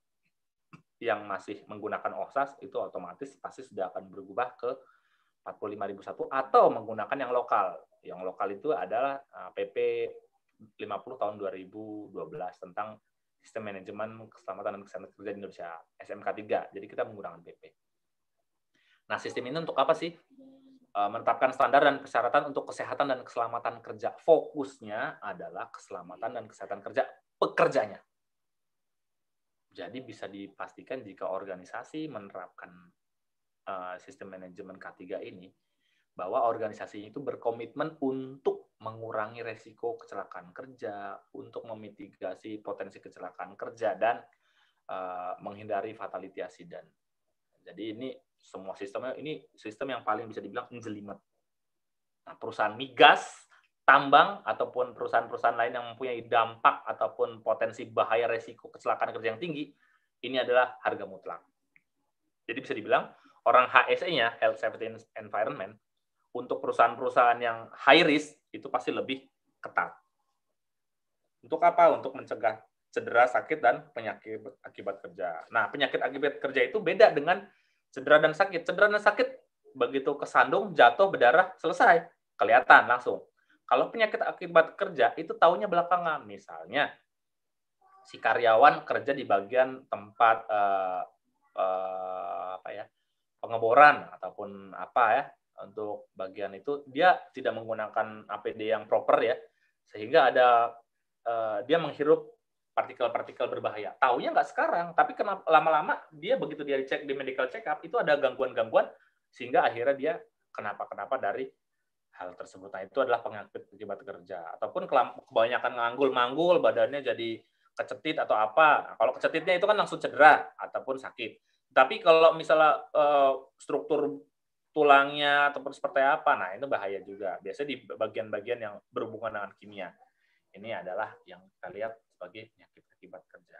[SPEAKER 2] yang masih menggunakan OSAS itu otomatis pasti sudah akan berubah ke 45.001 atau menggunakan yang lokal. Yang lokal itu adalah PP eh, 50 tahun 2012 tentang sistem manajemen keselamatan dan kesehatan kerja di Indonesia, SMK 3. Jadi kita menggunakan PP. Nah, sistem ini untuk apa sih? Eh, menetapkan standar dan persyaratan untuk kesehatan dan keselamatan kerja. Fokusnya adalah keselamatan dan kesehatan kerja pekerjanya. Jadi bisa dipastikan jika organisasi menerapkan Eh, sistem manajemen K3 ini bahwa organisasi itu berkomitmen untuk mengurangi resiko kecelakaan kerja, untuk memitigasi potensi kecelakaan kerja dan uh, menghindari fatality accident. Jadi ini semua sistemnya ini sistem yang paling bisa dibilang jelimet. Nah, perusahaan migas, tambang ataupun perusahaan-perusahaan lain yang mempunyai dampak ataupun potensi bahaya resiko kecelakaan kerja yang tinggi, ini adalah harga mutlak. Jadi bisa dibilang orang HSE-nya, Health Safety Environment, untuk perusahaan-perusahaan yang high risk itu pasti lebih ketat. Untuk apa? Untuk mencegah cedera, sakit, dan penyakit akibat kerja. Nah, penyakit akibat kerja itu beda dengan cedera dan sakit. Cedera dan sakit begitu kesandung, jatuh, berdarah, selesai. Kelihatan langsung. Kalau penyakit akibat kerja, itu tahunya belakangan. Misalnya, si karyawan kerja di bagian tempat uh, uh, apa ya pengeboran ataupun apa ya untuk bagian itu dia tidak menggunakan APD yang proper ya sehingga ada eh, dia menghirup partikel-partikel berbahaya. Taunya nggak sekarang, tapi kenapa lama-lama dia begitu dia dicek di medical check up itu ada gangguan-gangguan sehingga akhirnya dia kenapa-kenapa dari hal tersebut. Nah, itu adalah penyakit akibat kerja ataupun kebanyakan nganggul manggul badannya jadi kecetit atau apa. Nah, kalau kecetitnya itu kan langsung cedera ataupun sakit. Tapi kalau misalnya uh, struktur tulangnya atau seperti apa, nah itu bahaya juga. Biasanya di bagian-bagian yang berhubungan dengan kimia. Ini adalah yang kita lihat sebagai penyakit akibat kerja.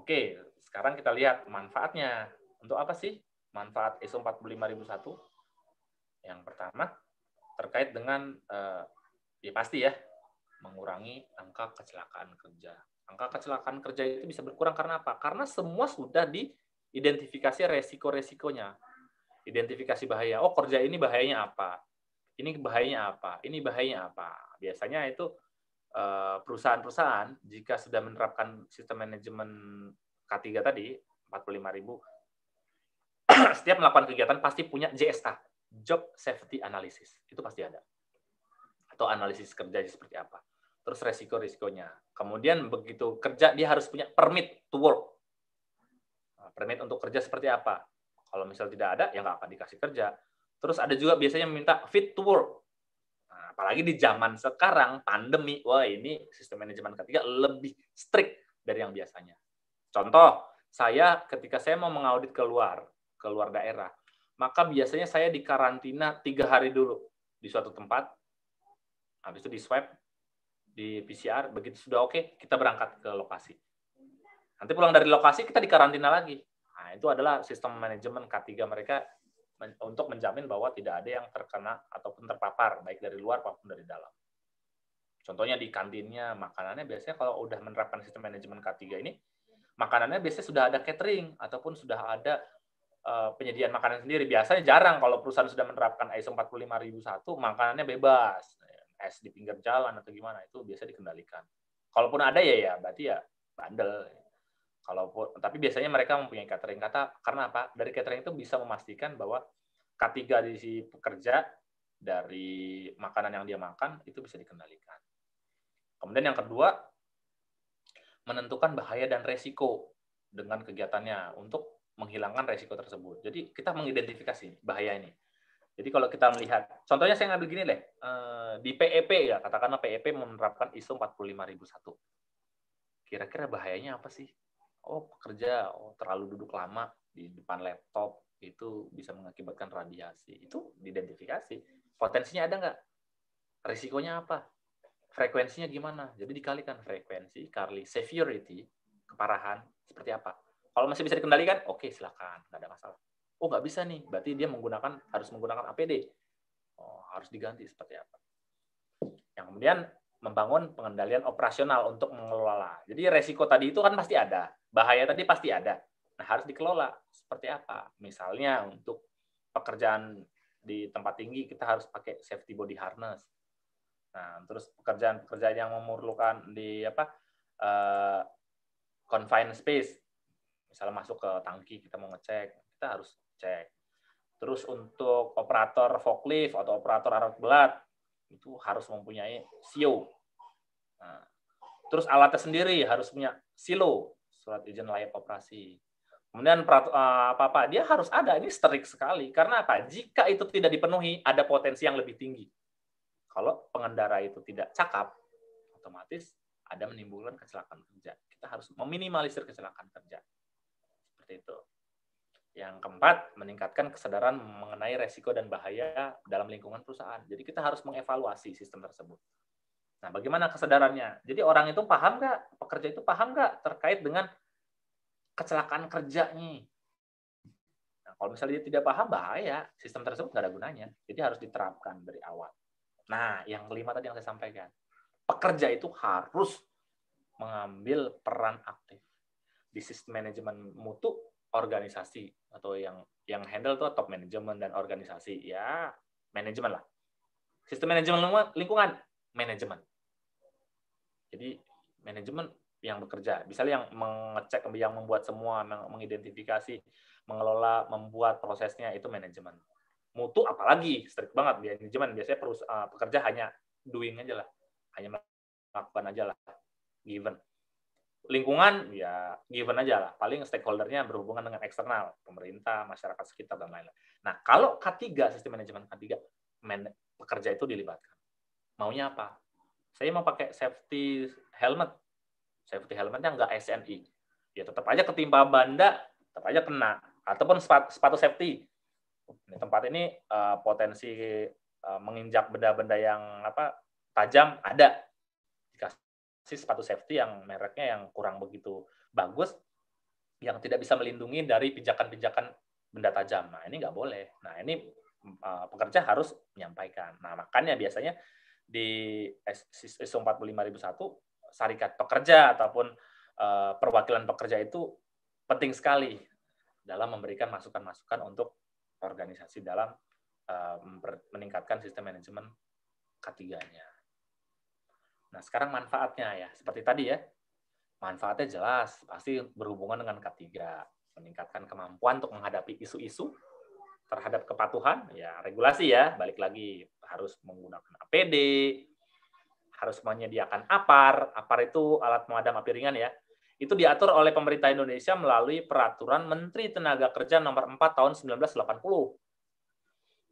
[SPEAKER 2] Oke, sekarang kita lihat manfaatnya. Untuk apa sih manfaat ISO e 45001? Yang pertama, terkait dengan, uh, ya pasti ya, mengurangi angka kecelakaan kerja angka kecelakaan kerja itu bisa berkurang karena apa? Karena semua sudah diidentifikasi resiko-resikonya. Identifikasi bahaya. Oh, kerja ini bahayanya apa? Ini bahayanya apa? Ini bahayanya apa? Biasanya itu eh, perusahaan-perusahaan jika sudah menerapkan sistem manajemen K3 tadi 45.000 setiap melakukan kegiatan pasti punya JSA, job safety analysis. Itu pasti ada. Atau analisis kerja seperti apa. Terus resiko resikonya Kemudian begitu kerja dia harus punya permit to work. Nah, permit untuk kerja seperti apa? Kalau misal tidak ada, ya nggak akan dikasih kerja. Terus ada juga biasanya minta fit to work. Nah, apalagi di zaman sekarang pandemi, wah ini sistem manajemen ketiga lebih strict dari yang biasanya. Contoh, saya ketika saya mau mengaudit keluar, keluar daerah, maka biasanya saya dikarantina tiga hari dulu di suatu tempat. Habis itu di swab, di PCR begitu sudah oke okay, kita berangkat ke lokasi nanti pulang dari lokasi kita dikarantina lagi nah itu adalah sistem manajemen K3 mereka untuk menjamin bahwa tidak ada yang terkena ataupun terpapar baik dari luar maupun dari dalam contohnya di kantinnya makanannya biasanya kalau udah menerapkan sistem manajemen K3 ini makanannya biasanya sudah ada catering ataupun sudah ada eh, penyediaan makanan sendiri. Biasanya jarang kalau perusahaan sudah menerapkan ISO 45001 makanannya bebas es di pinggir jalan atau gimana itu biasa dikendalikan. Kalaupun ada ya ya berarti ya bandel. Kalaupun tapi biasanya mereka mempunyai catering kata karena apa? Dari catering itu bisa memastikan bahwa ketiga di si pekerja dari makanan yang dia makan itu bisa dikendalikan. Kemudian yang kedua menentukan bahaya dan resiko dengan kegiatannya untuk menghilangkan resiko tersebut. Jadi kita mengidentifikasi bahaya ini jadi kalau kita melihat, contohnya saya ngambil gini deh, eh, di PEP e ya, katakanlah PEP e menerapkan ISO 45001. Kira-kira bahayanya apa sih? Oh, pekerja oh, terlalu duduk lama di depan laptop, itu bisa mengakibatkan radiasi. Itu diidentifikasi. Potensinya ada nggak? Risikonya apa? Frekuensinya gimana? Jadi dikalikan frekuensi kali severity, keparahan, seperti apa. Kalau masih bisa dikendalikan, oke okay, silakan, nggak ada masalah oh nggak bisa nih berarti dia menggunakan harus menggunakan APD oh, harus diganti seperti apa yang kemudian membangun pengendalian operasional untuk mengelola jadi resiko tadi itu kan pasti ada bahaya tadi pasti ada nah harus dikelola seperti apa misalnya untuk pekerjaan di tempat tinggi kita harus pakai safety body harness nah terus pekerjaan-pekerjaan yang memerlukan di apa uh, confined space misalnya masuk ke tangki kita mau ngecek kita harus cek. Terus untuk operator forklift atau operator alat berat itu harus mempunyai SIO. E nah, terus alatnya sendiri harus punya silo surat izin layak operasi. Kemudian eh, apa apa dia harus ada ini strik sekali karena apa? Jika itu tidak dipenuhi ada potensi yang lebih tinggi. Kalau pengendara itu tidak cakap, otomatis ada menimbulkan kecelakaan kerja. Kita harus meminimalisir kecelakaan kerja. Seperti itu. Yang keempat, meningkatkan kesadaran mengenai resiko dan bahaya dalam lingkungan perusahaan. Jadi kita harus mengevaluasi sistem tersebut. Nah, bagaimana kesadarannya? Jadi orang itu paham nggak? Pekerja itu paham nggak terkait dengan kecelakaan kerjanya? Nah, kalau misalnya dia tidak paham, bahaya. Sistem tersebut nggak ada gunanya. Jadi harus diterapkan dari awal. Nah, yang kelima tadi yang saya sampaikan. Pekerja itu harus mengambil peran aktif di sistem manajemen mutu organisasi atau yang yang handle tuh top manajemen dan organisasi ya manajemen lah sistem manajemen lingkungan manajemen jadi manajemen yang bekerja misalnya yang mengecek yang membuat semua mengidentifikasi mengelola membuat prosesnya itu manajemen mutu apalagi strict banget manajemen biasanya perus ah, pekerja hanya doing aja lah hanya melakukan aja lah given lingkungan ya given aja lah paling stakeholdernya berhubungan dengan eksternal pemerintah masyarakat sekitar dan lain-lain nah kalau K3 sistem manajemen K3 man, pekerja itu dilibatkan maunya apa saya mau pakai safety helmet safety helmetnya enggak SNI ya tetap aja ketimpa banda tetap aja kena ataupun sepatu, safety ini tempat ini uh, potensi uh, menginjak benda-benda yang apa tajam ada dikasih si sepatu safety yang mereknya yang kurang begitu bagus, yang tidak bisa melindungi dari pijakan-pijakan benda tajam. Nah ini nggak boleh. Nah ini uh, pekerja harus menyampaikan. Nah makanya biasanya di ISO 45001 syarikat pekerja ataupun uh, perwakilan pekerja itu penting sekali dalam memberikan masukan-masukan untuk organisasi dalam uh, meningkatkan sistem manajemen ketiganya. Nah, sekarang manfaatnya ya, seperti tadi ya. Manfaatnya jelas, pasti berhubungan dengan k Meningkatkan kemampuan untuk menghadapi isu-isu terhadap kepatuhan, ya regulasi ya, balik lagi harus menggunakan APD, harus menyediakan APAR. APAR itu alat pemadam api ringan ya. Itu diatur oleh pemerintah Indonesia melalui peraturan Menteri Tenaga Kerja nomor 4 tahun 1980.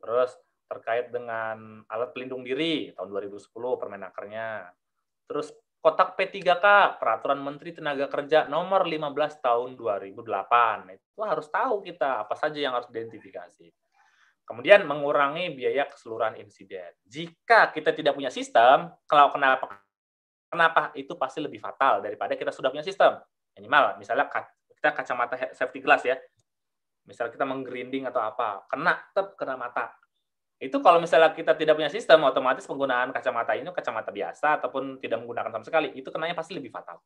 [SPEAKER 2] Terus terkait dengan alat pelindung diri tahun 2010 permenakernya Terus kotak P3K, Peraturan Menteri Tenaga Kerja nomor 15 tahun 2008. Itu harus tahu kita apa saja yang harus identifikasi. Kemudian mengurangi biaya keseluruhan insiden. Jika kita tidak punya sistem, kalau kenapa kenapa itu pasti lebih fatal daripada kita sudah punya sistem. Minimal misalnya kita kacamata safety glass ya. misalnya kita menggrinding atau apa, kena tetap kena mata itu kalau misalnya kita tidak punya sistem otomatis penggunaan kacamata ini kacamata biasa ataupun tidak menggunakan sama sekali itu kenanya pasti lebih fatal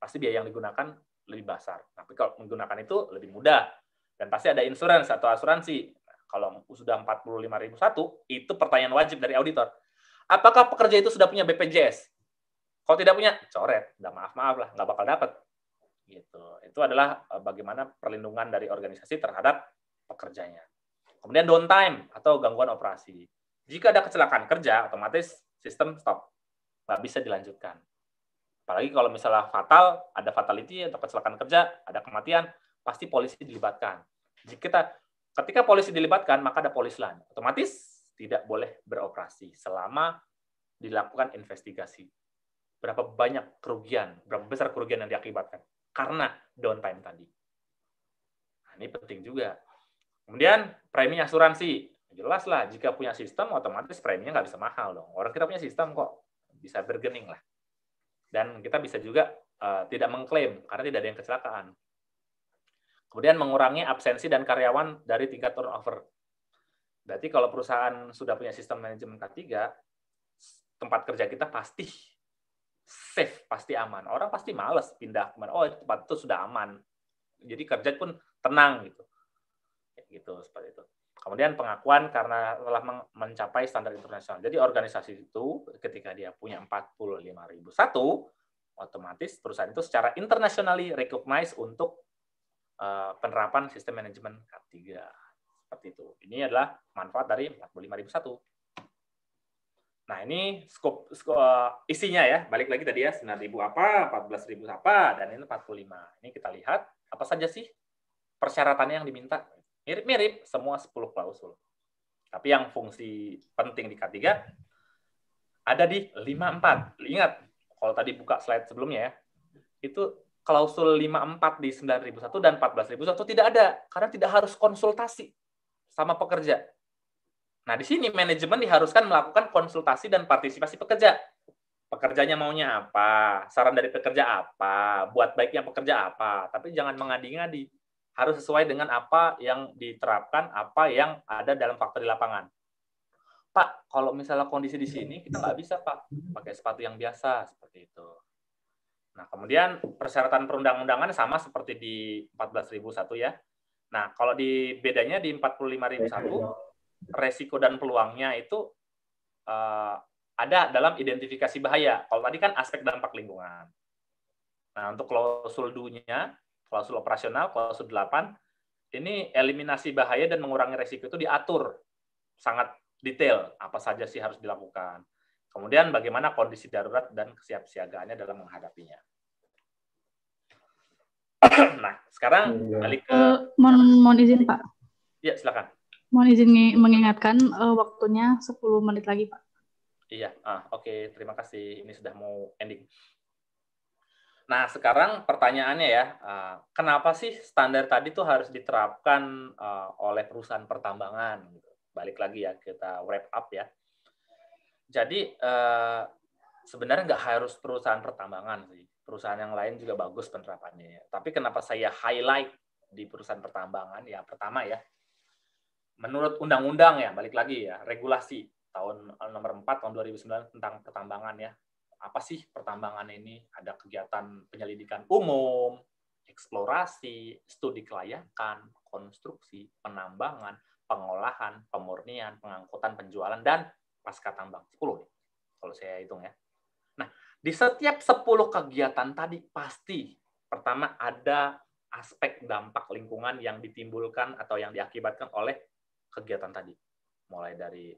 [SPEAKER 2] pasti biaya yang digunakan lebih besar tapi kalau menggunakan itu lebih mudah dan pasti ada insurance atau asuransi kalau sudah 45.001 itu pertanyaan wajib dari auditor apakah pekerja itu sudah punya BPJS kalau tidak punya coret nggak maaf maaf lah nggak bakal dapat gitu itu adalah eh, bagaimana perlindungan dari organisasi terhadap pekerjanya Kemudian downtime atau gangguan operasi. Jika ada kecelakaan kerja, otomatis sistem stop. Nggak bisa dilanjutkan. Apalagi kalau misalnya fatal, ada fatality atau kecelakaan kerja, ada kematian, pasti polisi dilibatkan. Jika kita ketika polisi dilibatkan, maka ada polis lain. Otomatis tidak boleh beroperasi selama dilakukan investigasi. Berapa banyak kerugian, berapa besar kerugian yang diakibatkan karena downtime tadi. Nah, ini penting juga. Kemudian premi asuransi. Jelas lah, jika punya sistem, otomatis preminya nggak bisa mahal dong. Orang kita punya sistem kok, bisa bergening lah. Dan kita bisa juga uh, tidak mengklaim, karena tidak ada yang kecelakaan. Kemudian mengurangi absensi dan karyawan dari tingkat turnover. Berarti kalau perusahaan sudah punya sistem manajemen K3, tempat kerja kita pasti safe, pasti aman. Orang pasti males pindah kemana. Oh, tempat itu sudah aman. Jadi kerja pun tenang gitu gitu seperti itu. Kemudian pengakuan karena telah mencapai standar internasional. Jadi organisasi itu ketika dia punya 45.001 otomatis perusahaan itu secara internationally recognized untuk uh, penerapan sistem manajemen K3. Seperti itu. Ini adalah manfaat dari 45.001. Nah, ini scope, scope uh, isinya ya. Balik lagi tadi ya, 9.000 apa, 14.000 apa, dan ini 45. Ini kita lihat apa saja sih persyaratannya yang diminta mirip-mirip semua 10 klausul. Tapi yang fungsi penting di K3 ada di 54. Ingat, kalau tadi buka slide sebelumnya ya, itu klausul 54 di 9001 dan 14001 tidak ada karena tidak harus konsultasi sama pekerja. Nah, di sini manajemen diharuskan melakukan konsultasi dan partisipasi pekerja. Pekerjanya maunya apa? Saran dari pekerja apa? Buat baiknya pekerja apa? Tapi jangan mengadi-ngadi harus sesuai dengan apa yang diterapkan, apa yang ada dalam faktor di lapangan. Pak, kalau misalnya kondisi di sini, kita nggak bisa, Pak, pakai sepatu yang biasa, seperti itu. Nah, kemudian persyaratan perundang-undangan sama seperti di 14.001 ya. Nah, kalau di bedanya di 45.001, resiko dan peluangnya itu uh, ada dalam identifikasi bahaya. Kalau tadi kan aspek dampak lingkungan. Nah, untuk klausul dunia klausul operasional, klausul 8, ini eliminasi bahaya dan mengurangi resiko itu diatur sangat detail apa saja sih harus dilakukan. Kemudian bagaimana kondisi darurat dan kesiapsiagaannya dalam menghadapinya. nah, sekarang iya. balik ke uh,
[SPEAKER 6] mohon, mohon izin Pak. Ya, silakan. Mohon izin mengingatkan uh, waktunya 10 menit lagi Pak.
[SPEAKER 2] Iya, ah, oke, okay. terima kasih. Ini sudah mau ending. Nah, sekarang pertanyaannya ya, eh, kenapa sih standar tadi tuh harus diterapkan eh, oleh perusahaan pertambangan? Balik lagi ya, kita wrap up ya. Jadi eh, sebenarnya nggak harus perusahaan pertambangan sih. Perusahaan yang lain juga bagus penerapannya. Tapi kenapa saya highlight di perusahaan pertambangan? Ya pertama ya, menurut undang-undang ya, balik lagi ya, regulasi tahun nomor 4 tahun 2009 tentang pertambangan ya, apa sih pertambangan ini? Ada kegiatan penyelidikan umum, eksplorasi, studi kelayakan, konstruksi, penambangan, pengolahan, pemurnian, pengangkutan, penjualan, dan pasca tambang. 10 nih, kalau saya hitung ya. Nah, di setiap 10 kegiatan tadi pasti pertama ada aspek dampak lingkungan yang ditimbulkan atau yang diakibatkan oleh kegiatan tadi. Mulai dari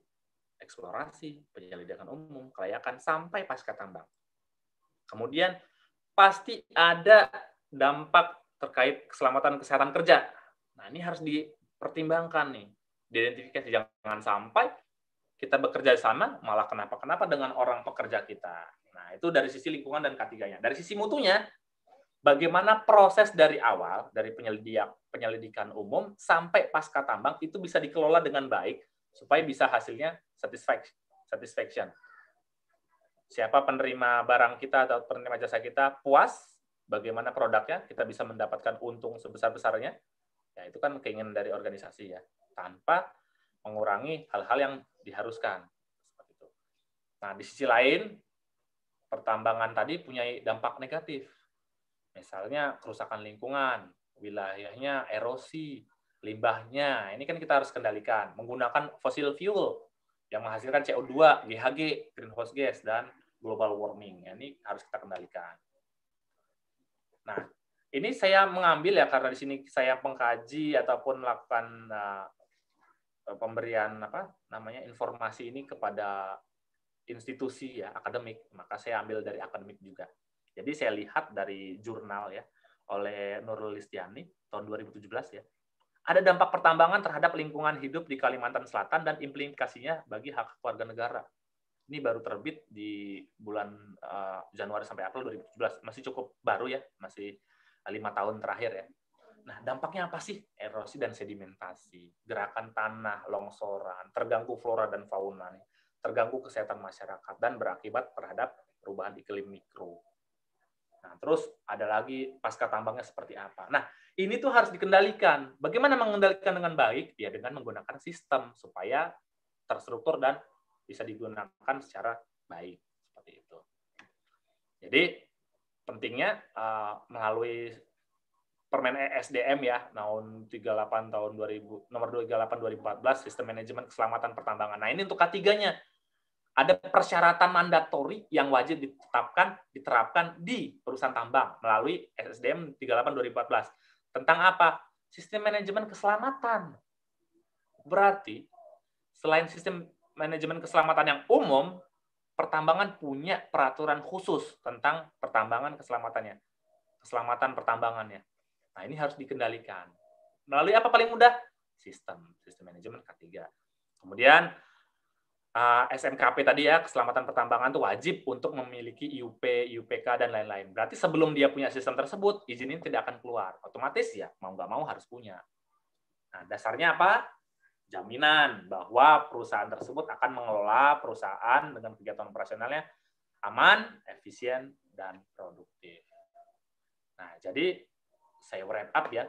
[SPEAKER 2] eksplorasi, penyelidikan umum, kelayakan, sampai pasca tambang. Kemudian pasti ada dampak terkait keselamatan kesehatan kerja. Nah ini harus dipertimbangkan nih, diidentifikasi. Jangan sampai kita bekerja sama malah kenapa-kenapa dengan orang pekerja kita. Nah itu dari sisi lingkungan dan ketiganya. Dari sisi mutunya, bagaimana proses dari awal dari penyelidikan penyelidikan umum sampai pasca tambang itu bisa dikelola dengan baik supaya bisa hasilnya satisfaction. Siapa penerima barang kita atau penerima jasa kita puas, bagaimana produknya, kita bisa mendapatkan untung sebesar-besarnya. Ya, itu kan keinginan dari organisasi ya, tanpa mengurangi hal-hal yang diharuskan. Nah, di sisi lain, pertambangan tadi punya dampak negatif. Misalnya kerusakan lingkungan, wilayahnya erosi, limbahnya. Ini kan kita harus kendalikan menggunakan fossil fuel yang menghasilkan CO2, GHG, greenhouse gas dan global warming. Ya, ini harus kita kendalikan. Nah, ini saya mengambil ya karena di sini saya pengkaji ataupun melakukan uh, pemberian apa namanya informasi ini kepada institusi ya akademik, maka saya ambil dari akademik juga. Jadi saya lihat dari jurnal ya oleh Nurul Listiani tahun 2017 ya ada dampak pertambangan terhadap lingkungan hidup di Kalimantan Selatan dan implikasinya bagi hak warga negara. Ini baru terbit di bulan uh, Januari sampai April 2017, masih cukup baru ya, masih eh, lima tahun terakhir ya. Nah, dampaknya apa sih? Erosi dan sedimentasi, gerakan tanah, longsoran, terganggu flora dan fauna, terganggu kesehatan masyarakat, dan berakibat terhadap perubahan iklim mikro. Nah, terus ada lagi pasca tambangnya seperti apa. Nah, ini tuh harus dikendalikan. Bagaimana mengendalikan dengan baik? Ya dengan menggunakan sistem supaya terstruktur dan bisa digunakan secara baik seperti itu. Jadi pentingnya uh, melalui Permen esdm ya tahun 38 tahun 2000 nomor 38 2014 sistem manajemen keselamatan pertambangan. Nah, ini untuk ketiganya. Ada persyaratan mandatori yang wajib ditetapkan diterapkan di perusahaan tambang melalui ESDM 38 2014 tentang apa? Sistem manajemen keselamatan. Berarti, selain sistem manajemen keselamatan yang umum, pertambangan punya peraturan khusus tentang pertambangan keselamatannya. Keselamatan pertambangannya. Nah, ini harus dikendalikan. Melalui apa paling mudah? Sistem. Sistem manajemen K3. Kemudian, Ah, SMKP tadi ya keselamatan pertambangan itu wajib untuk memiliki IUP, IUPK dan lain-lain. Berarti sebelum dia punya sistem tersebut, izin ini tidak akan keluar. Otomatis ya mau nggak mau harus punya. Nah dasarnya apa? Jaminan bahwa perusahaan tersebut akan mengelola perusahaan dengan kegiatan operasionalnya aman, efisien dan produktif. Nah jadi saya wrap up ya.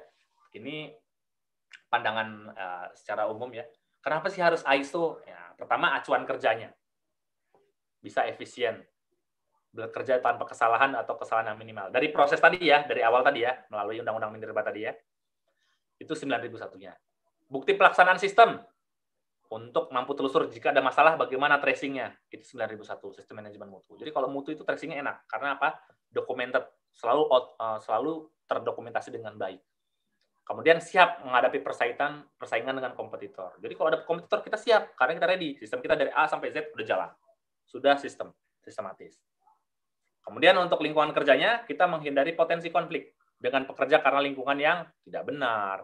[SPEAKER 2] Ini pandangan uh, secara umum ya Kenapa sih harus ISO? Ya, pertama acuan kerjanya. Bisa efisien. Bekerja tanpa kesalahan atau kesalahan yang minimal. Dari proses tadi ya, dari awal tadi ya, melalui Undang-Undang Minerba tadi ya. Itu 9001-nya. Bukti pelaksanaan sistem. Untuk mampu telusur jika ada masalah bagaimana tracingnya. Itu 9001, sistem manajemen mutu. Jadi kalau mutu itu tracingnya enak. Karena apa? Documented. Selalu, eh, selalu terdokumentasi dengan baik kemudian siap menghadapi persaingan persaingan dengan kompetitor. Jadi kalau ada kompetitor kita siap karena kita ready, sistem kita dari A sampai Z sudah jalan. Sudah sistem, sistematis. Kemudian untuk lingkungan kerjanya kita menghindari potensi konflik dengan pekerja karena lingkungan yang tidak benar,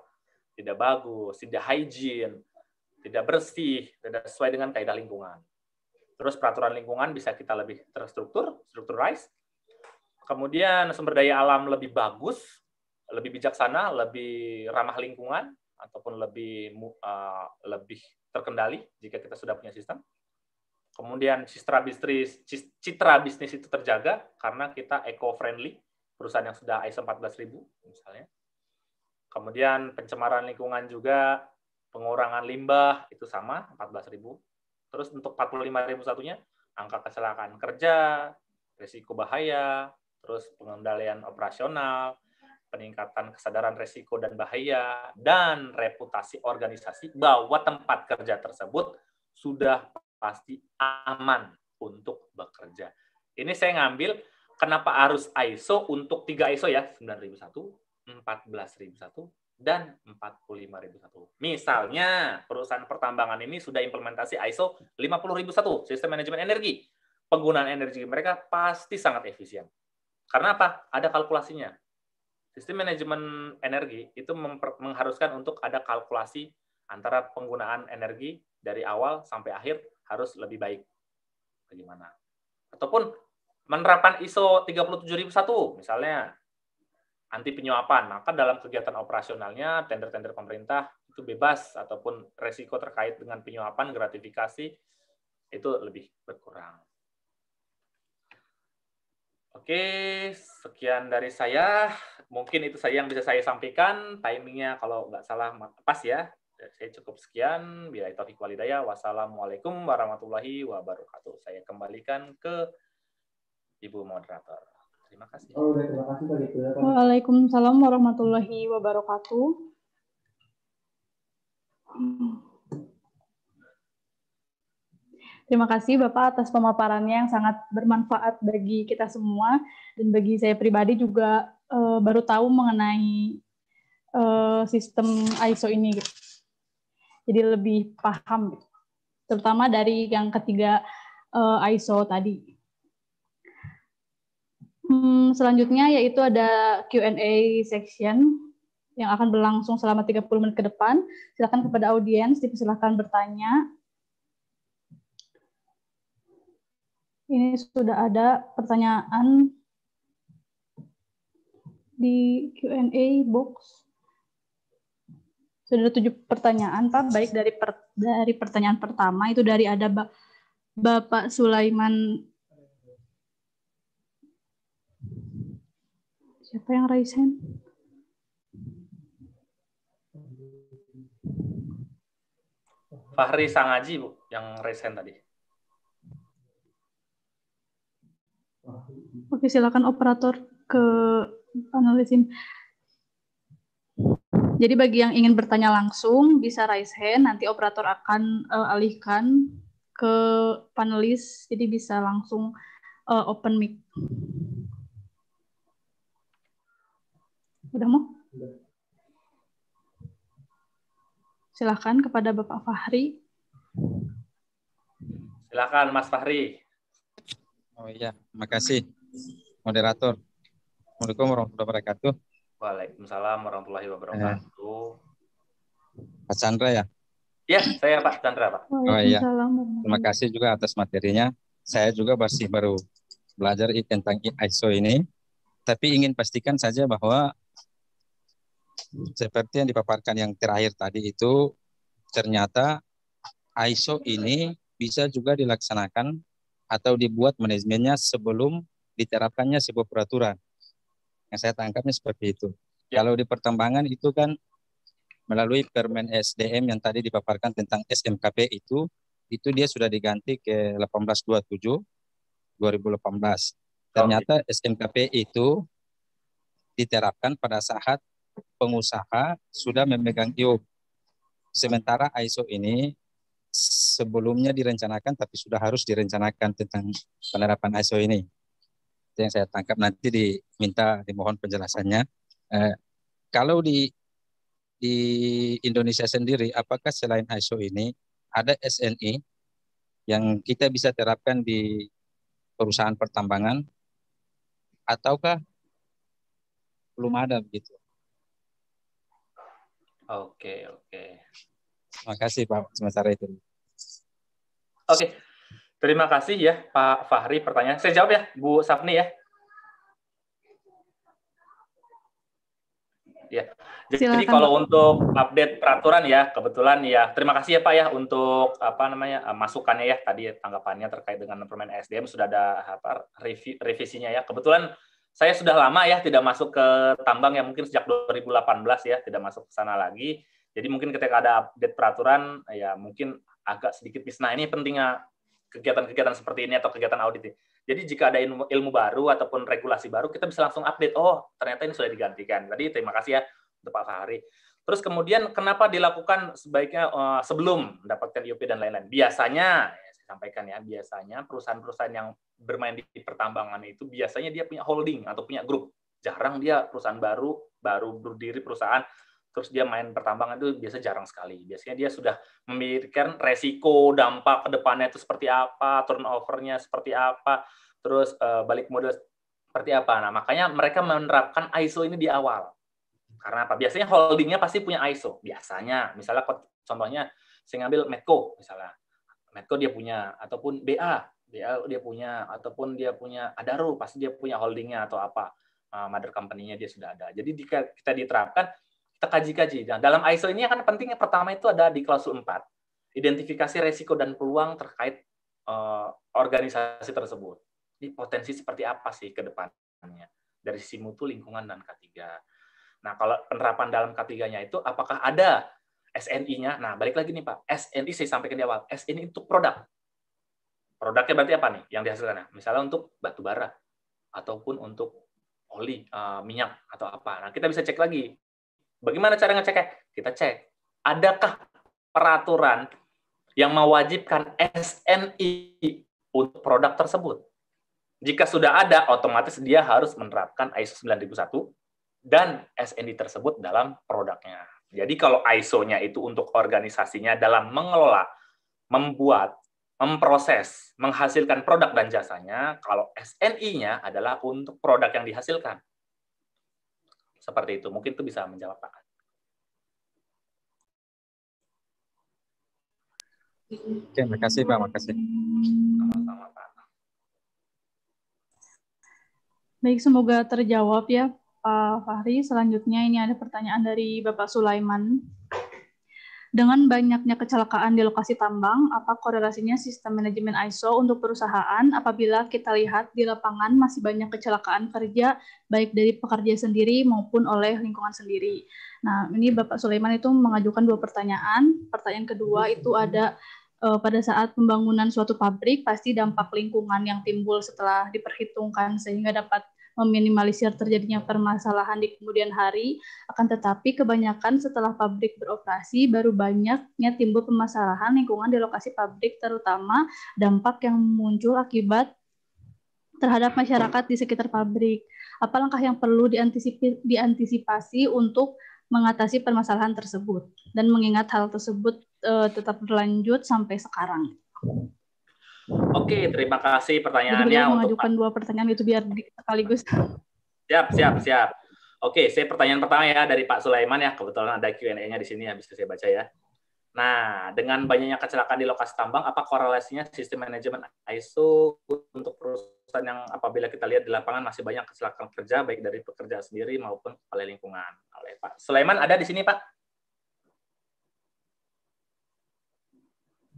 [SPEAKER 2] tidak bagus, tidak hygiene, tidak bersih, tidak sesuai dengan kaidah lingkungan. Terus peraturan lingkungan bisa kita lebih terstruktur, strukturize. Kemudian sumber daya alam lebih bagus, lebih bijaksana, lebih ramah lingkungan, ataupun lebih uh, lebih terkendali jika kita sudah punya sistem. Kemudian citra bisnis citra bisnis itu terjaga karena kita eco friendly, perusahaan yang sudah ISO 14000 misalnya. Kemudian pencemaran lingkungan juga pengurangan limbah itu sama 14000. Terus untuk 45000 satunya angka kecelakaan kerja, risiko bahaya, terus pengendalian operasional, peningkatan kesadaran resiko dan bahaya, dan reputasi organisasi bahwa tempat kerja tersebut sudah pasti aman untuk bekerja. Ini saya ngambil kenapa harus ISO untuk 3 ISO ya, 9001, 14001, dan 45001. Misalnya, perusahaan pertambangan ini sudah implementasi ISO 50001, sistem manajemen energi. Penggunaan energi mereka pasti sangat efisien. Karena apa? Ada kalkulasinya. Sistem manajemen energi itu mengharuskan untuk ada kalkulasi antara penggunaan energi dari awal sampai akhir harus lebih baik. Bagaimana? Ataupun menerapkan ISO 37001 misalnya anti penyuapan. Maka dalam kegiatan operasionalnya tender-tender pemerintah itu bebas ataupun resiko terkait dengan penyuapan gratifikasi itu lebih berkurang. Oke, sekian dari saya. Mungkin itu saja yang bisa saya sampaikan. Timingnya kalau nggak salah pas ya. Saya cukup sekian. Bila itu Walidaya. Wassalamualaikum warahmatullahi wabarakatuh. Saya kembalikan ke Ibu Moderator. terima kasih. Oh,
[SPEAKER 6] Waalaikumsalam warahmatullahi wabarakatuh. Hmm. Terima kasih Bapak atas pemaparannya yang sangat bermanfaat bagi kita semua dan bagi saya pribadi juga uh, baru tahu mengenai uh, sistem ISO ini. Gitu. Jadi lebih paham, gitu. terutama dari yang ketiga uh, eh, ISO tadi. Hmm, selanjutnya yaitu ada Q&A section yang akan berlangsung selama 30 menit ke depan. Silakan kepada audiens dipersilahkan bertanya ini sudah ada pertanyaan di Q&A box. Sudah ada tujuh pertanyaan, Pak, baik dari per, dari pertanyaan pertama itu dari ada Bapak Sulaiman Siapa yang raise hand?
[SPEAKER 2] Fahri Sangaji, Bu, yang raise hand tadi.
[SPEAKER 6] Oke, silakan operator ke panelisin. Jadi bagi yang ingin bertanya langsung bisa raise hand, nanti operator akan uh, alihkan ke panelis, jadi bisa langsung uh, open mic. Udah mau? Silakan kepada Bapak Fahri.
[SPEAKER 2] Silakan Mas Fahri. Oh iya,
[SPEAKER 5] makasih moderator. Assalamualaikum warahmatullahi wabarakatuh.
[SPEAKER 2] Waalaikumsalam warahmatullahi wabarakatuh.
[SPEAKER 5] Eh, Pak Chandra ya? Ya, saya Pak Chandra Pak. Oh iya. Terima kasih juga atas materinya. Saya juga masih baru belajar tentang ISO ini. Tapi ingin pastikan saja bahwa seperti yang dipaparkan yang terakhir tadi itu ternyata ISO ini bisa juga dilaksanakan atau dibuat manajemennya sebelum diterapkannya sebuah peraturan. Yang saya tangkapnya seperti itu. Ya. Kalau di pertambangan itu kan melalui Permen SDM yang tadi dipaparkan tentang SMKP itu, itu dia sudah diganti ke 1827 2018. Ternyata SMKP itu diterapkan pada saat pengusaha sudah memegang IOP. Sementara ISO ini sebelumnya direncanakan tapi sudah harus direncanakan tentang penerapan ISO ini yang saya tangkap nanti diminta dimohon penjelasannya. Eh, kalau di di Indonesia sendiri, apakah selain ISO ini ada SNI yang kita bisa terapkan di perusahaan pertambangan ataukah belum ada begitu?
[SPEAKER 2] Oke, oke.
[SPEAKER 5] Terima kasih Pak sementara itu.
[SPEAKER 2] Oke, Terima kasih ya Pak Fahri pertanyaan. Saya jawab ya Bu Safni ya. Ya. Jadi Silakan, kalau untuk update peraturan ya kebetulan ya terima kasih ya Pak ya untuk apa namanya eh, masukannya ya tadi tanggapannya terkait dengan permen SDM sudah ada apa revisinya ya. Kebetulan saya sudah lama ya tidak masuk ke tambang ya mungkin sejak 2018 ya tidak masuk ke sana lagi. Jadi mungkin ketika ada update peraturan ya mungkin agak sedikit bisnis. Nah ini pentingnya kegiatan-kegiatan seperti ini atau kegiatan audit. Jadi jika ada ilmu, baru ataupun regulasi baru, kita bisa langsung update. Oh, ternyata ini sudah digantikan. Tadi terima kasih ya untuk Pak Fahri. Terus kemudian kenapa dilakukan sebaiknya uh, sebelum mendapatkan IOP dan lain-lain? Biasanya ya, saya sampaikan ya, biasanya perusahaan-perusahaan yang bermain di pertambangan itu biasanya dia punya holding atau punya grup. Jarang dia perusahaan baru baru berdiri perusahaan terus dia main pertambangan itu biasa jarang sekali. Biasanya dia sudah memikirkan resiko, dampak ke depannya itu seperti apa, turnovernya seperti apa, terus uh, balik modal seperti apa. Nah, makanya mereka menerapkan ISO ini di awal. Karena apa? Biasanya holdingnya pasti punya ISO. Biasanya, misalnya contohnya saya ngambil Medco misalnya. Medco dia punya, ataupun BA, BA dia punya, ataupun dia punya Adaro, pasti dia punya holdingnya atau apa. Eh, mother company-nya dia sudah ada. Jadi kita diterapkan, kita kaji-kaji. Nah, dalam ISO ini kan pentingnya pertama itu ada di klausul 4, identifikasi resiko dan peluang terkait uh, organisasi tersebut. Ini potensi seperti apa sih ke depannya dari sisi mutu, lingkungan dan K3. Nah, kalau penerapan dalam K3-nya itu apakah ada SNI-nya? Nah, balik lagi nih Pak. SNI saya sampaikan di awal. SNI itu produk. Produknya berarti apa nih yang dihasilkan? Misalnya untuk batu bara ataupun untuk oli, uh, minyak atau apa. Nah, kita bisa cek lagi Bagaimana cara ngeceknya? Kita cek. Adakah peraturan yang mewajibkan SNI untuk produk tersebut? Jika sudah ada, otomatis dia harus menerapkan ISO 9001 dan SNI tersebut dalam produknya. Jadi kalau ISO-nya itu untuk organisasinya dalam mengelola, membuat, memproses, menghasilkan produk dan jasanya, kalau SNI-nya adalah untuk produk yang dihasilkan. Seperti itu. Mungkin itu bisa menjawab Pak.
[SPEAKER 5] Oke, kasih Pak, makasih. sama Pak.
[SPEAKER 6] Baik, semoga terjawab ya Pak Fahri. Selanjutnya ini ada pertanyaan dari Bapak Sulaiman. Dengan banyaknya kecelakaan di lokasi tambang, apa korelasinya sistem manajemen ISO untuk perusahaan apabila kita lihat di lapangan masih banyak kecelakaan kerja baik dari pekerja sendiri maupun oleh lingkungan sendiri. Nah, ini Bapak Sulaiman itu mengajukan dua pertanyaan. Pertanyaan kedua itu ada eh, pada saat pembangunan suatu pabrik pasti dampak lingkungan yang timbul setelah diperhitungkan sehingga dapat meminimalisir terjadinya permasalahan di kemudian hari. Akan tetapi kebanyakan setelah pabrik beroperasi baru banyaknya timbul permasalahan lingkungan di lokasi pabrik terutama dampak yang muncul akibat terhadap masyarakat di sekitar pabrik. Apa langkah yang perlu diantisipasi, untuk mengatasi permasalahan tersebut dan mengingat hal tersebut eh, tetap berlanjut sampai sekarang.
[SPEAKER 2] Oke, terima kasih pertanyaannya. Jadi untuk
[SPEAKER 6] mengajukan dua pertanyaan itu biar sekaligus.
[SPEAKER 2] Siap, siap, siap. Oke, saya pertanyaan pertama ya dari Pak Sulaiman ya. Kebetulan ada Q&A-nya di sini habis itu saya baca ya. Nah, dengan banyaknya kecelakaan di lokasi tambang, apa korelasinya sistem manajemen ISO untuk perusahaan yang apabila kita lihat di lapangan masih banyak kecelakaan kerja baik dari pekerja sendiri maupun oleh lingkungan oleh Pak Sulaiman ada di sini Pak?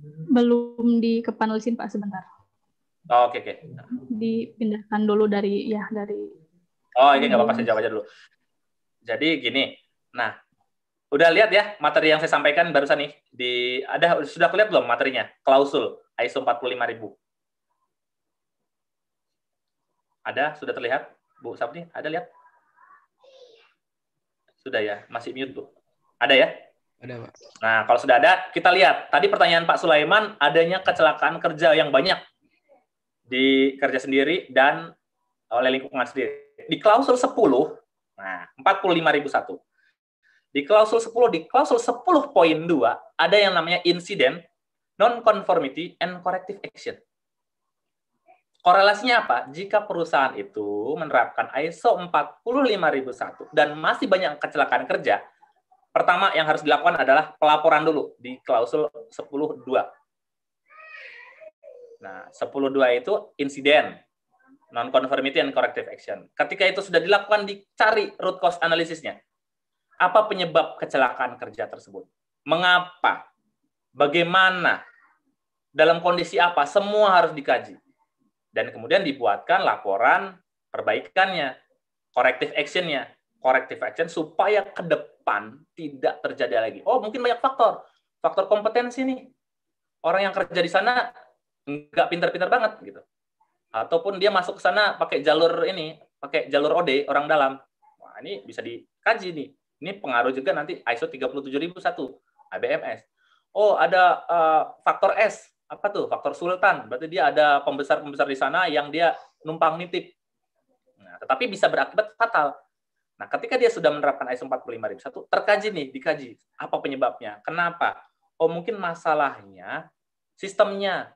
[SPEAKER 6] belum dikepanelisin Pak sebentar.
[SPEAKER 2] Oke oh, oke. Okay, okay.
[SPEAKER 6] Dipindahkan dulu dari ya dari.
[SPEAKER 2] Oh ini nggak apa-apa saya iya. jawab aja dulu. Jadi gini, nah udah lihat ya materi yang saya sampaikan barusan nih di ada sudah kulihat belum materinya klausul ISO ribu. Ada sudah terlihat Bu Sabni ada lihat? Sudah ya masih mute Bu. Ada ya? Ada, Pak. Nah, kalau sudah ada, kita lihat. Tadi pertanyaan Pak Sulaiman, adanya kecelakaan kerja yang banyak di kerja sendiri dan oleh lingkungan sendiri. Di klausul 10, nah 45001. Di klausul 10, di klausul 10.2 ada yang namanya insiden, non-conformity, and corrective action. Korelasinya apa? Jika perusahaan itu menerapkan ISO 45001 dan masih banyak kecelakaan kerja, Pertama yang harus dilakukan adalah pelaporan dulu di klausul 10.2. Nah, 10.2 itu insiden, non-conformity and corrective action. Ketika itu sudah dilakukan, dicari root cause analisisnya. Apa penyebab kecelakaan kerja tersebut? Mengapa? Bagaimana? Dalam kondisi apa? Semua harus dikaji. Dan kemudian dibuatkan laporan perbaikannya, corrective actionnya, corrective action supaya ke depan depan tidak terjadi lagi. Oh, mungkin banyak faktor. Faktor kompetensi nih. Orang yang kerja di sana nggak pintar-pintar banget gitu. Ataupun dia masuk ke sana pakai jalur ini, pakai jalur OD, orang dalam. Wah, ini bisa dikaji nih. Ini pengaruh juga nanti ISO 37001, ABMS. Oh, ada uh, faktor S. Apa tuh? Faktor sultan. Berarti dia ada pembesar-pembesar di sana yang dia numpang nitip. Nah, tetapi bisa berakibat fatal Nah, ketika dia sudah menerapkan ISO 45001, terkaji nih, dikaji apa penyebabnya, kenapa? Oh, mungkin masalahnya sistemnya,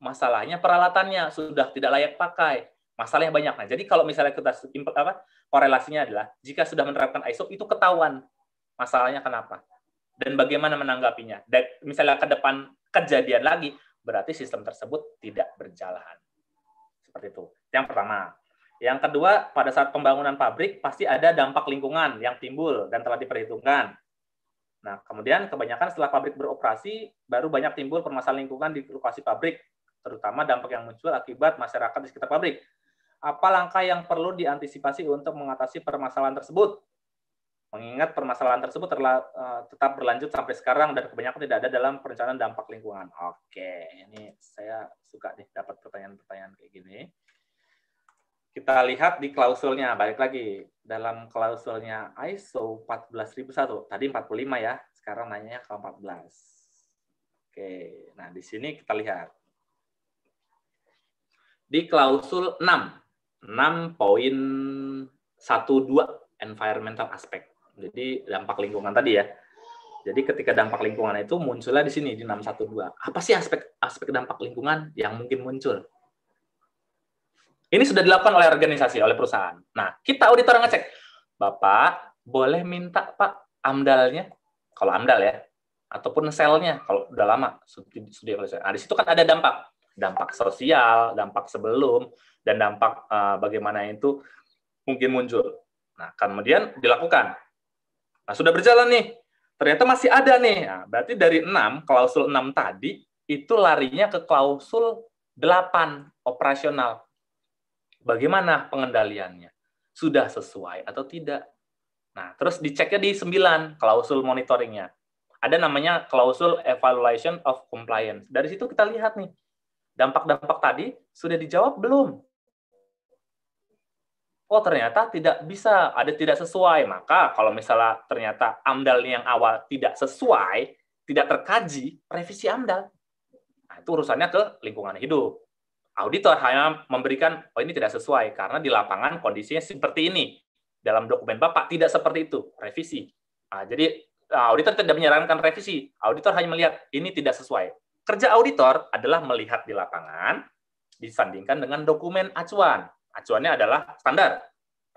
[SPEAKER 2] masalahnya peralatannya sudah tidak layak pakai, masalahnya banyak. Nah, jadi kalau misalnya kita apa korelasinya adalah jika sudah menerapkan ISO itu ketahuan masalahnya kenapa dan bagaimana menanggapinya. Dan misalnya ke depan kejadian lagi, berarti sistem tersebut tidak berjalan. Seperti itu. Yang pertama. Yang kedua, pada saat pembangunan pabrik pasti ada dampak lingkungan yang timbul dan telah diperhitungkan. Nah, kemudian kebanyakan setelah pabrik beroperasi, baru banyak timbul permasalahan lingkungan di lokasi pabrik, terutama dampak yang muncul akibat masyarakat di sekitar pabrik. Apa langkah yang perlu diantisipasi untuk mengatasi permasalahan tersebut? Mengingat permasalahan tersebut terla, uh, tetap berlanjut sampai sekarang dan kebanyakan tidak ada dalam perencanaan dampak lingkungan. Oke, ini saya suka nih dapat pertanyaan-pertanyaan kayak gini. Kita lihat di klausulnya, balik lagi. Dalam klausulnya ISO 14001, tadi 45 ya, sekarang nanya ke 14. Oke, nah di sini kita lihat. Di klausul 6, 6.12 environmental aspect. Jadi dampak lingkungan tadi ya. Jadi ketika dampak lingkungan itu munculnya di sini di 612. Apa sih aspek aspek dampak lingkungan yang mungkin muncul? Ini sudah dilakukan oleh organisasi, oleh perusahaan. Nah, kita auditor ngecek. Bapak, boleh minta Pak amdalnya? Kalau amdal ya. Ataupun selnya, kalau udah lama. Studi, studi nah, di situ kan ada dampak. Dampak sosial, dampak sebelum, dan dampak uh, bagaimana itu mungkin muncul. Nah, kemudian dilakukan. Nah, sudah berjalan nih. Ternyata masih ada nih. Nah, berarti dari 6, klausul 6 tadi, itu larinya ke klausul 8, operasional Bagaimana pengendaliannya? Sudah sesuai atau tidak? Nah, terus diceknya di 9, klausul monitoringnya. Ada namanya klausul evaluation of compliance. Dari situ kita lihat nih, dampak-dampak tadi sudah dijawab belum? Oh, ternyata tidak bisa, ada tidak sesuai. Maka kalau misalnya ternyata AMDAL yang awal tidak sesuai, tidak terkaji, revisi AMDAL. Nah, itu urusannya ke lingkungan hidup auditor hanya memberikan oh ini tidak sesuai karena di lapangan kondisinya seperti ini dalam dokumen bapak tidak seperti itu revisi nah, jadi ah, auditor tidak menyarankan revisi auditor hanya melihat ini tidak sesuai kerja auditor adalah melihat di lapangan disandingkan dengan dokumen acuan acuannya adalah standar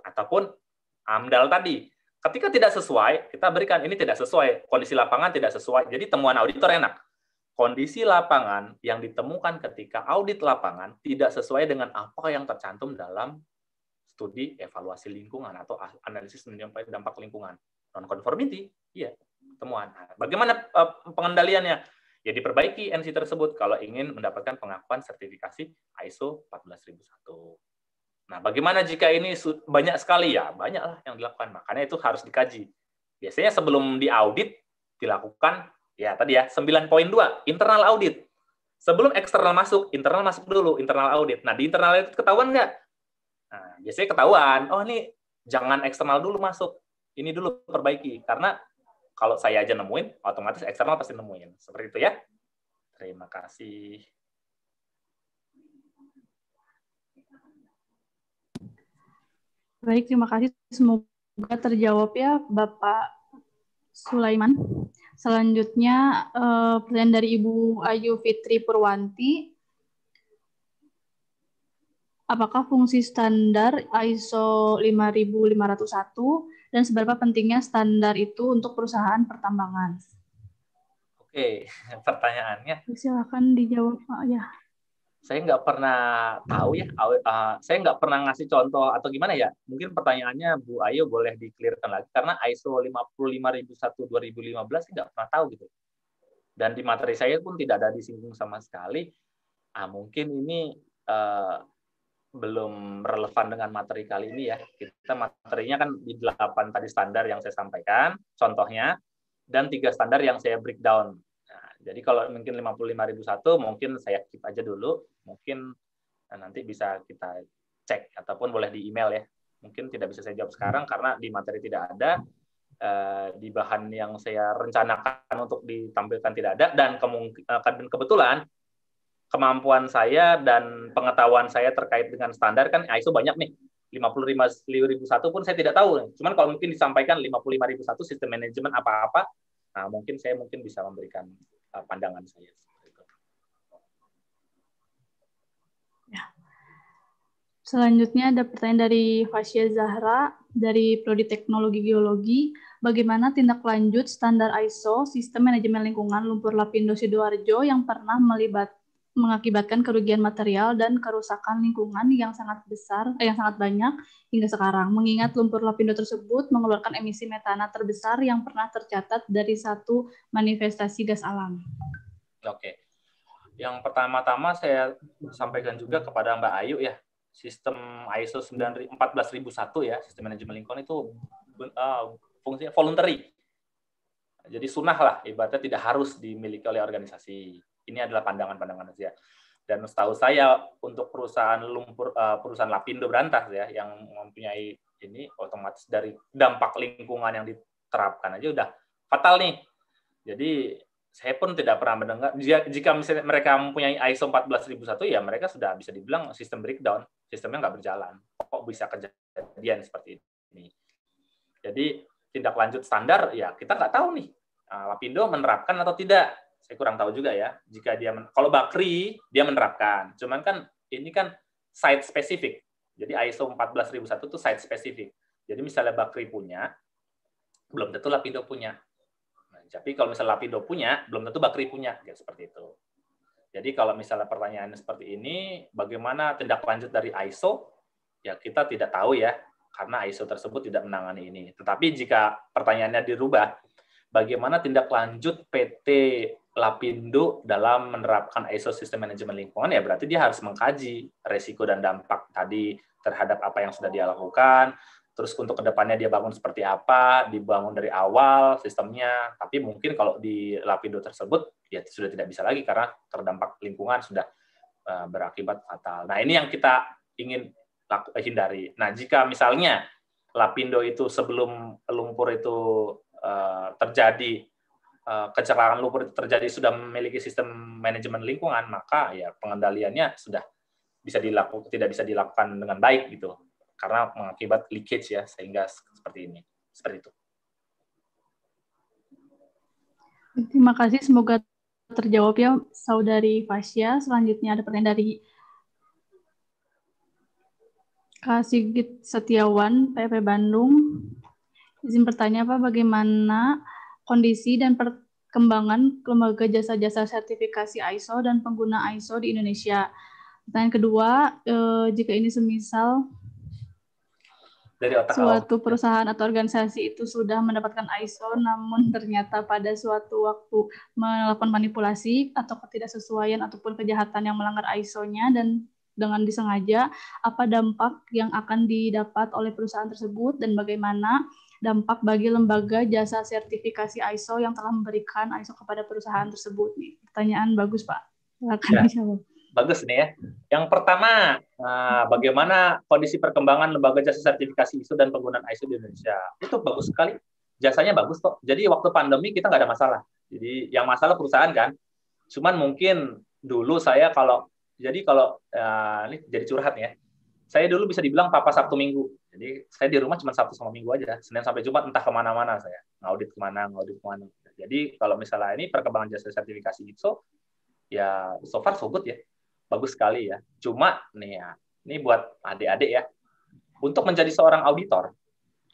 [SPEAKER 2] ataupun amdal tadi ketika tidak sesuai kita berikan ini tidak sesuai kondisi lapangan tidak sesuai jadi temuan auditor enak kondisi lapangan yang ditemukan ketika audit lapangan tidak sesuai dengan apa yang tercantum dalam studi evaluasi lingkungan atau analisis dampak lingkungan. Non-conformity, iya, temuan. Nah, bagaimana eh, pengendaliannya? Ya diperbaiki NC tersebut kalau ingin mendapatkan pengakuan sertifikasi ISO 14001. Nah, bagaimana jika ini banyak sekali ya? Banyaklah yang dilakukan. Makanya itu harus dikaji. Biasanya sebelum diaudit dilakukan Ya, tadi ya, 9.2, internal audit. Sebelum eksternal masuk, internal masuk dulu, internal audit. Nah, di internal audit ketahuan nggak? Nah, biasanya ketahuan, oh ini jangan eksternal dulu masuk, ini dulu perbaiki. Karena kalau saya aja nemuin, otomatis eksternal pasti nemuin. Seperti itu ya. Terima kasih.
[SPEAKER 6] Baik, terima kasih. Semoga terjawab ya Bapak Sulaiman. Selanjutnya uh, pertanyaan dari Ibu Ayu Fitri Purwanti. Apakah fungsi standar ISO 5501 dan seberapa pentingnya standar itu untuk perusahaan pertambangan?
[SPEAKER 2] Oke, pertanyaannya.
[SPEAKER 6] Silakan dijawab Pak ya
[SPEAKER 2] saya nggak pernah tahu ya, eh, saya nggak pernah ngasih contoh atau gimana ya. Mungkin pertanyaannya Bu Ayu boleh dikelirkan lagi karena ISO 55001 2015 saya nggak pernah tahu gitu. Dan di materi saya pun tidak ada disinggung sama sekali. Ah mungkin ini uh, belum relevan dengan materi kali ini ya. Kita materinya kan di delapan tadi standar yang saya sampaikan, contohnya dan tiga standar yang saya breakdown jadi kalau mungkin satu, mungkin saya keep aja dulu, mungkin eh, nanti bisa kita cek ataupun boleh di email ya. Mungkin tidak bisa saya jawab sekarang karena di materi tidak ada, eh, di bahan yang saya rencanakan untuk ditampilkan tidak ada dan kemungkinan eh, kebetulan kemampuan saya dan pengetahuan saya terkait dengan standar kan ISO banyak nih. 55001 pun saya tidak tahu. Cuman kalau mungkin disampaikan 55001 sistem manajemen apa-apa, nah mungkin saya mungkin bisa memberikan Eh, pandangan saya.
[SPEAKER 6] Ya. Selanjutnya ada pertanyaan dari Fasya Zahra dari Prodi Teknologi Geologi. Bagaimana tindak lanjut standar ISO Sistem Manajemen Lingkungan Lumpur Lapindo Sidoarjo yang pernah melibat mengakibatkan kerugian material dan kerusakan lingkungan yang sangat besar, eh, yang sangat banyak hingga sekarang. Mengingat lumpur lapindo tersebut mengeluarkan emisi metana terbesar yang pernah tercatat dari satu manifestasi gas alam.
[SPEAKER 2] Oke. Yang pertama-tama saya sampaikan juga kepada Mbak Ayu ya, sistem ISO 14001 ya, sistem manajemen lingkungan itu uh, fungsinya voluntary. Jadi sunnah lah, ibaratnya tidak harus dimiliki oleh organisasi. Ini adalah pandangan-pandangan saja. Ya. Dan setahu saya untuk perusahaan lumpur eh, perusahaan Lapindo Berantas ya yang mempunyai ini otomatis dari dampak lingkungan yang diterapkan aja udah fatal nih. Jadi saya pun tidak pernah mendengar jika misalnya mereka mempunyai ISO 14001 ya mereka sudah bisa dibilang sistem breakdown, sistemnya nggak berjalan. Kok bisa kejadian seperti ini? Jadi tindak lanjut standar ya kita nggak tahu nih eh, Lapindo menerapkan atau tidak saya kurang tahu juga ya jika dia men- kalau Bakri dia menerapkan cuman kan ini kan site spesifik jadi ISO 14001 itu site spesifik jadi misalnya Bakri punya belum tentu Lapindo punya nah, tapi kalau misalnya Lapindo punya belum tentu Bakri punya ya seperti itu jadi kalau misalnya pertanyaannya seperti ini bagaimana tindak lanjut dari ISO ya kita tidak tahu ya karena ISO tersebut tidak menangani ini tetapi jika pertanyaannya dirubah bagaimana tindak lanjut PT Lapindo dalam menerapkan ISO sistem manajemen lingkungan ya berarti dia harus mengkaji resiko dan dampak tadi terhadap apa yang sudah dia lakukan, terus untuk kedepannya dia bangun seperti apa, dibangun dari awal sistemnya, tapi mungkin kalau di Lapindo tersebut ya sudah tidak bisa lagi karena terdampak lingkungan sudah eh, berakibat fatal. Nah ini yang kita ingin eh, hindari. Nah jika misalnya Lapindo itu sebelum lumpur itu eh, terjadi Eh, kecelakaan lumpur terjadi sudah memiliki sistem manajemen lingkungan, maka ya pengendaliannya sudah bisa dilakukan tidak bisa dilakukan dengan baik gitu karena mengakibat leakage ya sehingga seperti ini seperti itu.
[SPEAKER 6] Terima kasih, semoga terjawab ya saudari Fasya. Selanjutnya ada pertanyaan dari Kak Sigit Setiawan, PP Bandung. Izin bertanya apa bagaimana kondisi dan perkembangan lembaga jasa-jasa sertifikasi ISO dan pengguna ISO di Indonesia. Pertanyaan kedua, eh, jika ini semisal
[SPEAKER 4] dari suatu
[SPEAKER 6] awal. perusahaan atau organisasi itu sudah mendapatkan ISO namun ternyata pada suatu waktu melakukan manipulasi atau ketidaksesuaian ataupun kejahatan yang melanggar ISO-nya dan dengan disengaja apa dampak yang akan didapat oleh perusahaan tersebut dan bagaimana dampak bagi lembaga jasa sertifikasi ISO yang telah memberikan ISO kepada perusahaan tersebut nih? Pertanyaan bagus Pak. Silakan ya. Dijawab.
[SPEAKER 2] Bagus nih ya. Yang pertama, ah, bagaimana kondisi perkembangan lembaga jasa sertifikasi ISO dan penggunaan ISO di Indonesia? Itu bagus sekali. Jasanya bagus kok. Jadi waktu pandemi kita nggak ada masalah. Jadi yang masalah perusahaan kan. Cuman mungkin dulu saya kalau jadi kalau ah, ini jadi curhat ya saya dulu bisa dibilang papa Sabtu Minggu. Jadi saya di rumah cuma Sabtu sama Minggu aja. Senin sampai Jumat entah kemana-mana saya. Ngaudit kemana, ngaudit kemana. Jadi kalau misalnya ini perkembangan jasa sertifikasi ISO, gitu, ya so far so good ya. Bagus sekali ya. Cuma nih ya, ini buat adik-adik ya. Untuk menjadi seorang auditor,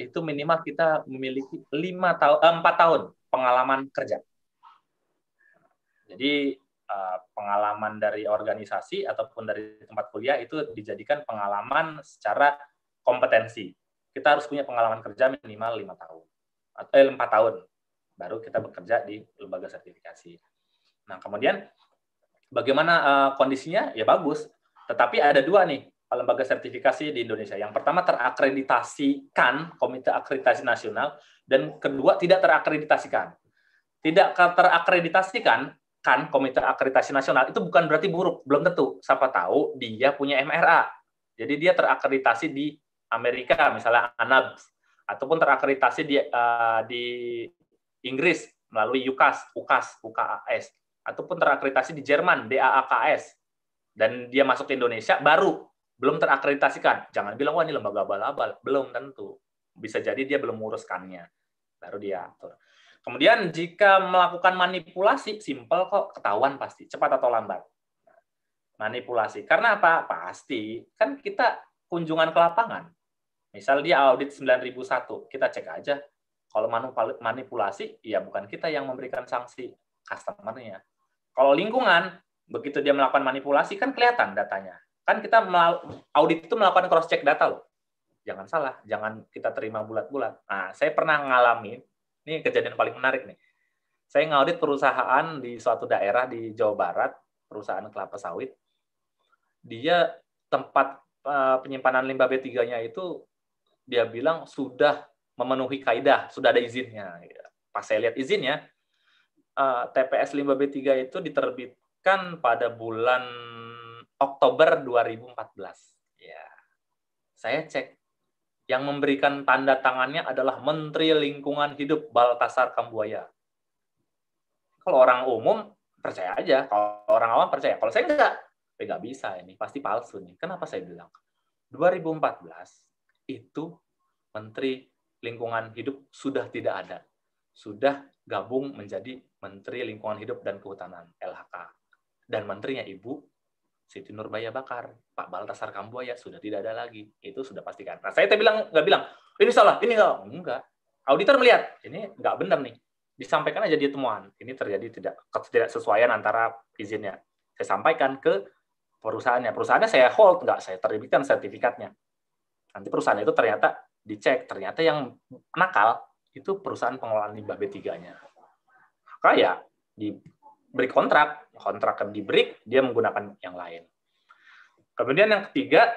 [SPEAKER 2] itu minimal kita memiliki lima tahun, eh, empat tahun pengalaman kerja. Jadi Eh, pengalaman dari organisasi ataupun dari tempat kuliah itu dijadikan pengalaman secara kompetensi. Kita harus punya pengalaman kerja minimal lima tahun atau eh, tahun baru kita bekerja di lembaga sertifikasi. Nah kemudian bagaimana uh, kondisinya? Ya bagus. Tetapi ada dua nih lembaga sertifikasi di Indonesia. Yang pertama terakreditasikan Komite Akreditasi Nasional dan kedua tidak terakreditasikan. Tidak terakreditasikan kan Komite Akreditasi Nasional itu bukan berarti buruk, belum tentu. Siapa tahu dia punya MRA. Jadi dia terakreditasi di Amerika, misalnya ANAB, ataupun terakreditasi di, uh, di Inggris melalui UKAS, UKAS, UKAS, ataupun terakreditasi di Jerman, DAAKS, dan dia masuk ke Indonesia baru belum terakreditasikan. Jangan bilang wah ini lembaga abal-abal, belum tentu. Bisa jadi dia belum menguruskannya, baru dia atur. Kemudian jika melakukan manipulasi, simple kok ketahuan pasti, cepat atau lambat. Nah, manipulasi. Karena apa? Pasti. Kan kita kunjungan ke lapangan. Misal dia audit 9001, kita cek aja. Kalau manipulasi, ya bukan kita yang memberikan sanksi customernya. Kalau lingkungan, begitu dia melakukan manipulasi kan kelihatan datanya. Kan kita audit itu melakukan cross check data loh. Jangan salah, jangan kita terima bulat-bulat. Nah, saya pernah ngalamin ini kejadian paling menarik nih. Saya ngaudit perusahaan di suatu daerah di Jawa Barat, perusahaan kelapa sawit. Dia tempat eh, penyimpanan limbah B3-nya itu dia bilang sudah memenuhi kaidah, sudah ada izinnya. Pas saya lihat izinnya, eh, TPS limbah B3 itu diterbitkan pada bulan Oktober 2014. Ya. Saya cek yang memberikan tanda tangannya adalah Menteri Lingkungan Hidup Baltasar Kambuaya. Kalau orang umum percaya aja, kalau orang awam percaya. Kalau saya enggak, saya enggak bisa ini, pasti palsu nih. Kenapa saya bilang? 2014 itu Menteri Lingkungan Hidup sudah tidak ada. Sudah gabung menjadi Menteri Lingkungan Hidup dan Kehutanan LHK. Dan menterinya Ibu Siti Nurbaya Bakar, Pak Baltasar Kambuaya sudah tidak ada lagi. Itu sudah pastikan. Nah, saya bilang nggak bilang ini salah, ini salah. Enggak. Auditor melihat ini nggak benar nih. Disampaikan aja di temuan. Ini terjadi tidak ketidaksesuaian antara izinnya. Saya sampaikan ke perusahaannya. Perusahaannya saya hold, nggak saya terbitkan sertifikatnya. Nanti perusahaan itu ternyata dicek, ternyata yang nakal itu perusahaan pengelolaan limbah B3-nya. Kayak di break kontrak kontrak di break, dia menggunakan yang lain. Kemudian yang ketiga,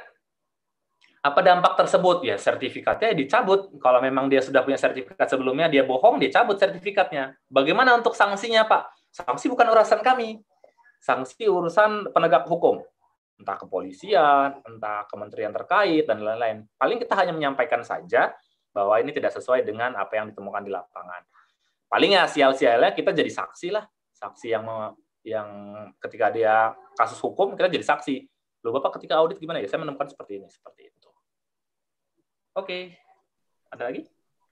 [SPEAKER 2] apa dampak tersebut? Ya, sertifikatnya dicabut. Kalau memang dia sudah punya sertifikat sebelumnya, dia bohong, dicabut sertifikatnya. Bagaimana untuk sanksinya, Pak? Sanksi bukan urusan kami. Sanksi urusan penegak hukum. Entah kepolisian, entah kementerian terkait, dan lain-lain. Paling kita hanya menyampaikan saja bahwa ini tidak sesuai dengan apa yang ditemukan di lapangan. Paling ya sial-sialnya kita jadi saksi lah. Saksi yang yang ketika dia kasus hukum kita jadi saksi. lo Bapak ketika audit gimana ya? Saya menemukan seperti ini, seperti itu. Oke. Okay. Ada lagi?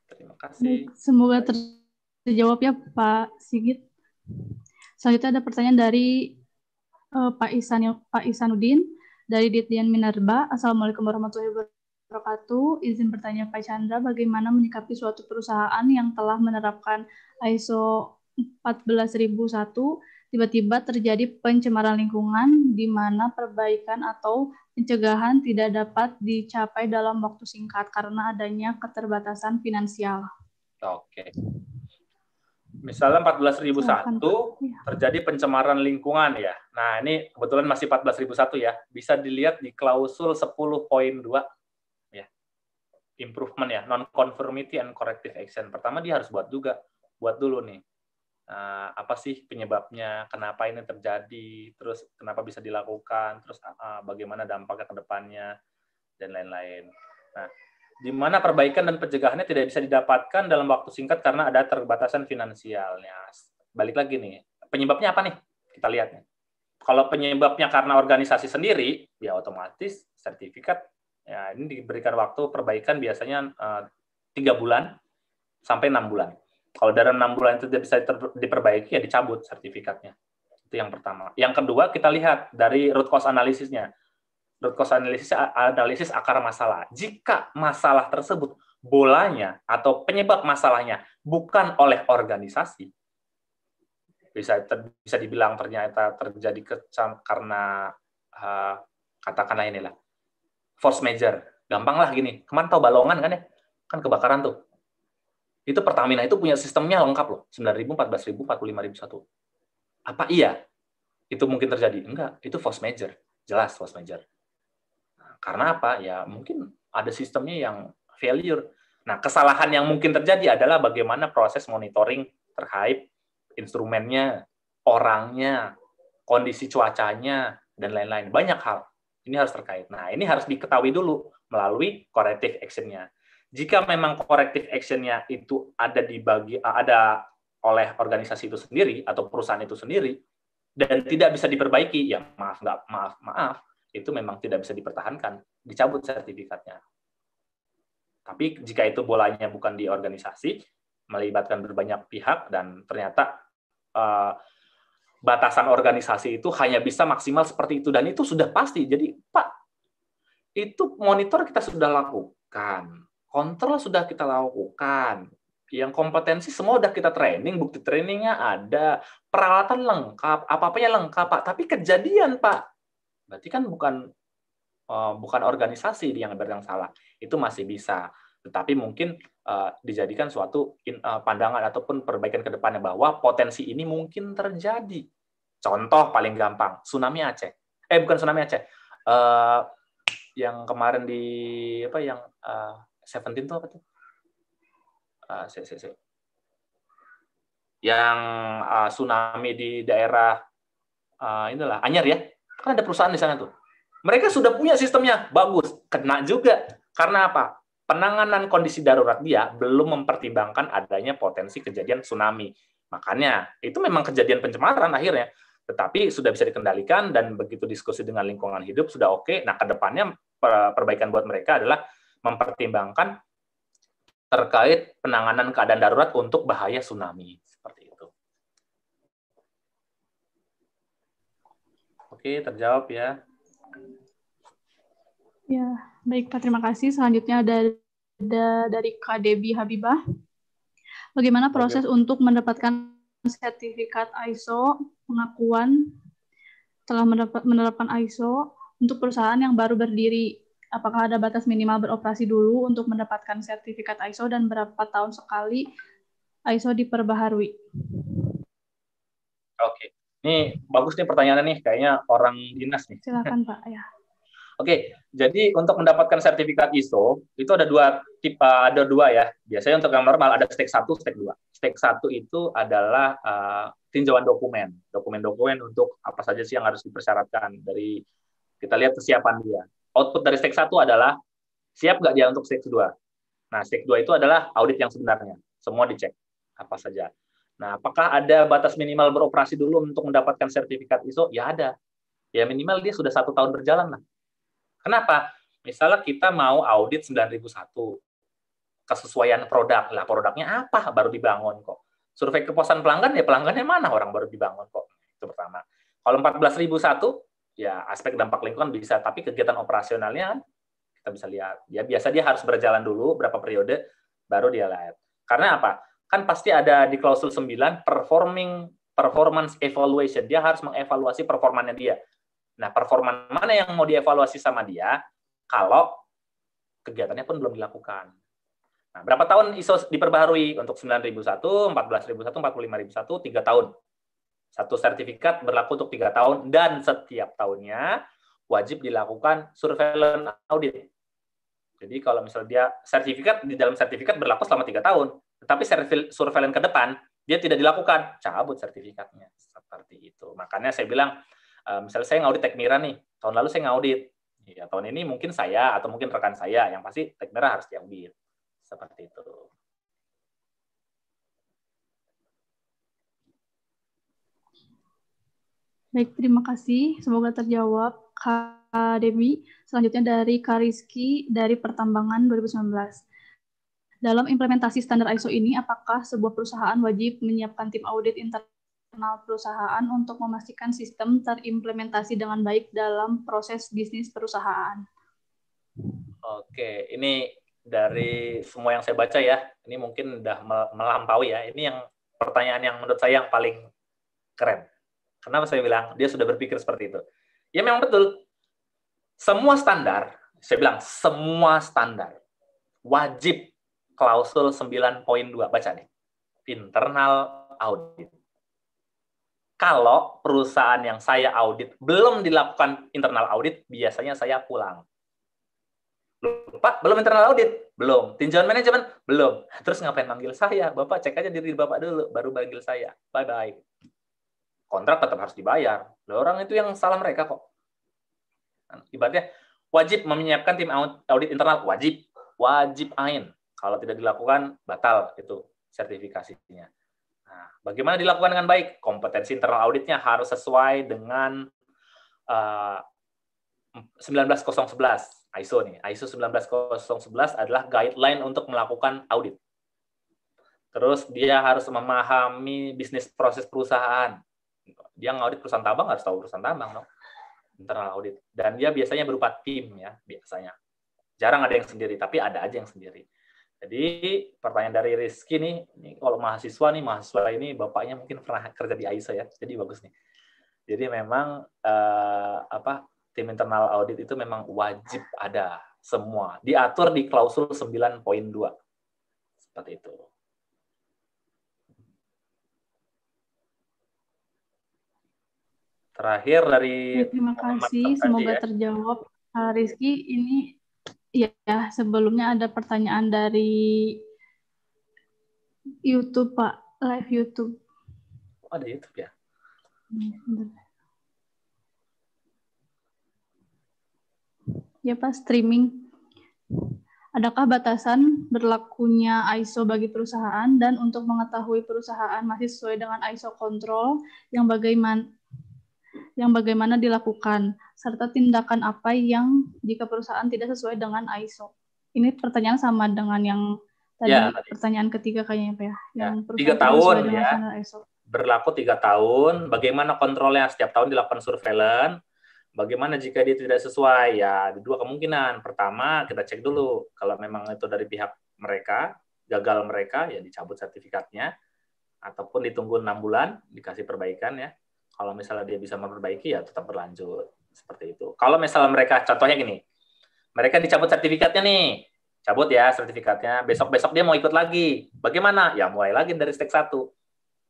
[SPEAKER 2] Terima kasih. Semoga
[SPEAKER 6] terjawab ya Pak Sigit. Selanjutnya ada pertanyaan dari uh, Pak Isan Pak isanudin dari Ditjen Minerba. Assalamualaikum warahmatullahi wabarakatuh. Izin bertanya Pak Chandra, bagaimana menyikapi suatu perusahaan yang telah menerapkan ISO 14001 tiba-tiba terjadi pencemaran lingkungan di mana perbaikan atau pencegahan tidak dapat dicapai dalam waktu singkat karena adanya keterbatasan finansial.
[SPEAKER 2] Oke. Misalnya 14.001 iya. terjadi pencemaran lingkungan ya. Nah, ini kebetulan masih 14.001 ya. Bisa dilihat di klausul 10.2 ya. Improvement ya, non conformity and corrective action. Pertama dia harus buat juga. Buat dulu nih uh, apa sih penyebabnya, kenapa ini terjadi, terus kenapa bisa dilakukan, terus uh, bagaimana dampaknya ke depannya, dan lain-lain. Nah, di mana perbaikan dan pencegahannya tidak bisa didapatkan dalam waktu singkat karena ada terbatasan finansialnya. Balik lagi nih, penyebabnya apa nih? Kita lihat nih. Kalau penyebabnya karena organisasi sendiri, ya otomatis sertifikat ya ini diberikan waktu perbaikan biasanya tiga uh, bulan sampai enam bulan kalau dalam enam bulan itu tidak bisa diperbaiki, ya dicabut sertifikatnya. Itu yang pertama. Yang kedua, kita lihat dari root cause analisisnya. Root cause analisis, analisis akar masalah. Jika masalah tersebut bolanya atau penyebab masalahnya bukan oleh organisasi, bisa ter, bisa dibilang ternyata terjadi kecam karena uh, katakanlah inilah force major gampang lah gini kemarin tau balongan kan ya kan kebakaran tuh itu Pertamina itu punya sistemnya lengkap loh. 9.000, 14.000, satu. Apa iya? Itu mungkin terjadi? Enggak, itu force major. Jelas force major. Nah, karena apa? Ya mungkin ada sistemnya yang failure. Nah, kesalahan yang mungkin terjadi adalah bagaimana proses monitoring terkait instrumennya, orangnya, kondisi cuacanya, dan lain-lain. Banyak hal. Ini harus terkait. Nah, ini harus diketahui dulu melalui corrective action-nya jika memang corrective actionnya itu ada di bagi eh, ada oleh organisasi itu sendiri atau perusahaan itu sendiri dan tidak bisa diperbaiki ya maaf nggak maaf maaf itu memang tidak bisa dipertahankan dicabut sertifikatnya tapi jika itu bolanya bukan di organisasi melibatkan berbanyak pihak dan ternyata eh, batasan organisasi itu hanya bisa maksimal seperti itu dan itu sudah pasti jadi pak itu monitor kita sudah lakukan kontrol sudah kita lakukan yang kompetensi semua sudah kita training, bukti trainingnya ada, peralatan lengkap, apa-apanya lengkap pak. Tapi kejadian pak, berarti kan bukan eh, bukan organisasi yang yang salah, itu masih bisa. Tetapi mungkin eh, dijadikan suatu eh, pandangan ataupun perbaikan ke depannya bahwa potensi ini mungkin terjadi. Contoh paling gampang, tsunami Aceh. Eh bukan tsunami Aceh, uh, yang kemarin di apa yang uh, Seventeen tuh apa tuh? Ah, si, si, si. Yang uh, tsunami di daerah uh, inilah Anyar ya. Kan ada perusahaan di sana tuh. Mereka sudah punya sistemnya bagus, kena juga. Karena apa? Penanganan kondisi darurat dia belum mempertimbangkan adanya potensi kejadian tsunami. Makanya itu memang kejadian pencemaran akhirnya tetapi sudah bisa dikendalikan dan begitu diskusi dengan lingkungan hidup sudah oke. Okay. Nah, kedepannya perbaikan buat mereka adalah mempertimbangkan terkait penanganan keadaan darurat untuk bahaya tsunami seperti itu. Oke, terjawab ya.
[SPEAKER 6] Ya, baik Pak, terima kasih. Selanjutnya ada, ada dari KDB Habibah. Bagaimana proses Oke. untuk mendapatkan sertifikat ISO pengakuan telah menerapkan ISO untuk perusahaan yang baru berdiri apakah ada batas minimal beroperasi dulu untuk mendapatkan sertifikat ISO dan berapa tahun sekali ISO diperbaharui?
[SPEAKER 2] Oke, ini bagus nih pertanyaannya nih, kayaknya orang dinas nih. Silakan Pak, ya. Oke, jadi untuk mendapatkan sertifikat ISO itu ada dua tipe, ada dua ya. Biasanya untuk yang normal ada stek satu, stek dua. Stek satu itu adalah uh, tinjauan dokumen, dokumen-dokumen untuk apa saja sih yang harus dipersyaratkan dari kita lihat kesiapan dia output dari stake 1 adalah siap nggak dia untuk stake 2. Nah, stake 2 itu adalah audit yang sebenarnya. Semua dicek apa saja. Nah, apakah ada batas minimal beroperasi dulu untuk mendapatkan sertifikat ISO? Ya ada. Ya minimal dia sudah satu tahun berjalan lah. Kenapa? Misalnya kita mau audit 9001, kesesuaian produk. Lah produknya apa? Baru dibangun kok. Survei kepuasan pelanggan ya pelanggannya mana orang baru dibangun kok. Itu pertama. Kalau 14001 ya aspek dampak lingkungan bisa, tapi kegiatan operasionalnya kan kita bisa lihat. Ya biasa dia harus berjalan dulu berapa periode baru dia lihat. Karena apa? Kan pasti ada di klausul 9 performing performance evaluation. Dia harus mengevaluasi performanya dia. Nah, performa mana yang mau dievaluasi sama dia kalau kegiatannya pun belum dilakukan. Nah, berapa tahun ISO diperbaharui untuk 9001, 14001, 45001, 3 tahun. Satu sertifikat berlaku untuk tiga tahun dan setiap tahunnya wajib dilakukan surveillance audit. Jadi kalau misalnya dia sertifikat di dalam sertifikat berlaku selama tiga tahun, tetapi surveillance ke depan dia tidak dilakukan, cabut sertifikatnya seperti itu. Makanya saya bilang, misalnya saya ngaudit Tekmira nih, tahun lalu saya ngaudit, ya tahun ini mungkin saya atau mungkin rekan saya yang pasti Tekmira harus diambil seperti itu.
[SPEAKER 6] Baik, terima kasih. Semoga terjawab, Kak Demi. Selanjutnya dari Kak Rizky dari Pertambangan 2019. Dalam implementasi standar ISO ini, apakah sebuah perusahaan wajib menyiapkan tim audit internal perusahaan untuk memastikan sistem terimplementasi dengan baik dalam proses bisnis perusahaan?
[SPEAKER 2] Oke, ini dari semua yang saya baca ya, ini mungkin sudah melampaui ya. Ini yang pertanyaan yang menurut saya yang paling keren Kenapa saya bilang dia sudah berpikir seperti itu? Ya memang betul. Semua standar, saya bilang semua standar wajib klausul 9.2 baca nih. Internal audit. Kalau perusahaan yang saya audit belum dilakukan internal audit, biasanya saya pulang. Lupa belum internal audit? Belum. Tinjauan manajemen? Belum. Terus ngapain manggil saya? Bapak cek aja diri Bapak dulu, baru manggil saya. Bye-bye kontrak tetap harus dibayar. orang itu yang salah mereka kok. Nah, ibaratnya wajib menyiapkan tim audit internal wajib wajib ain. Kalau tidak dilakukan batal itu sertifikasinya. Nah, bagaimana dilakukan dengan baik? Kompetensi internal auditnya harus sesuai dengan uh, 19011 ISO nih. ISO 19011 adalah guideline untuk melakukan audit. Terus dia harus memahami bisnis proses perusahaan dia ngaudit perusahaan tambang harus tahu perusahaan tambang dong internal audit dan dia biasanya berupa tim ya biasanya jarang ada yang sendiri tapi ada aja yang sendiri jadi pertanyaan dari Rizky nih, ini kalau mahasiswa nih mahasiswa ini bapaknya mungkin pernah kerja di AISA ya jadi bagus nih jadi memang eh, apa tim internal audit itu memang wajib ada semua diatur di klausul 9.2 seperti itu Terakhir dari ya, terima kasih, semoga ya. terjawab.
[SPEAKER 6] Rizky, ini ya sebelumnya ada pertanyaan dari YouTube Pak, live YouTube.
[SPEAKER 2] Oh, ada YouTube ya?
[SPEAKER 6] Iya, ya Pak, streaming. Adakah batasan berlakunya ISO bagi perusahaan dan untuk mengetahui perusahaan masih sesuai dengan ISO kontrol yang bagaimana yang bagaimana dilakukan, serta tindakan apa yang jika perusahaan tidak sesuai dengan ISO. Ini pertanyaan sama dengan yang tadi ya, pertanyaan ketiga kayaknya Pak ya. ya yang tiga tahun ya. ISO.
[SPEAKER 2] Berlaku tiga tahun. Bagaimana kontrolnya setiap tahun dilakukan surveillance? Bagaimana jika dia tidak sesuai? Ya, ada dua kemungkinan. Pertama, kita cek dulu kalau memang itu dari pihak mereka, gagal mereka, ya dicabut sertifikatnya ataupun ditunggu enam bulan dikasih perbaikan ya kalau misalnya dia bisa memperbaiki ya tetap berlanjut seperti itu. Kalau misalnya mereka contohnya gini, mereka dicabut sertifikatnya nih, cabut ya sertifikatnya. Besok besok dia mau ikut lagi. Bagaimana? Ya mulai lagi dari stek satu.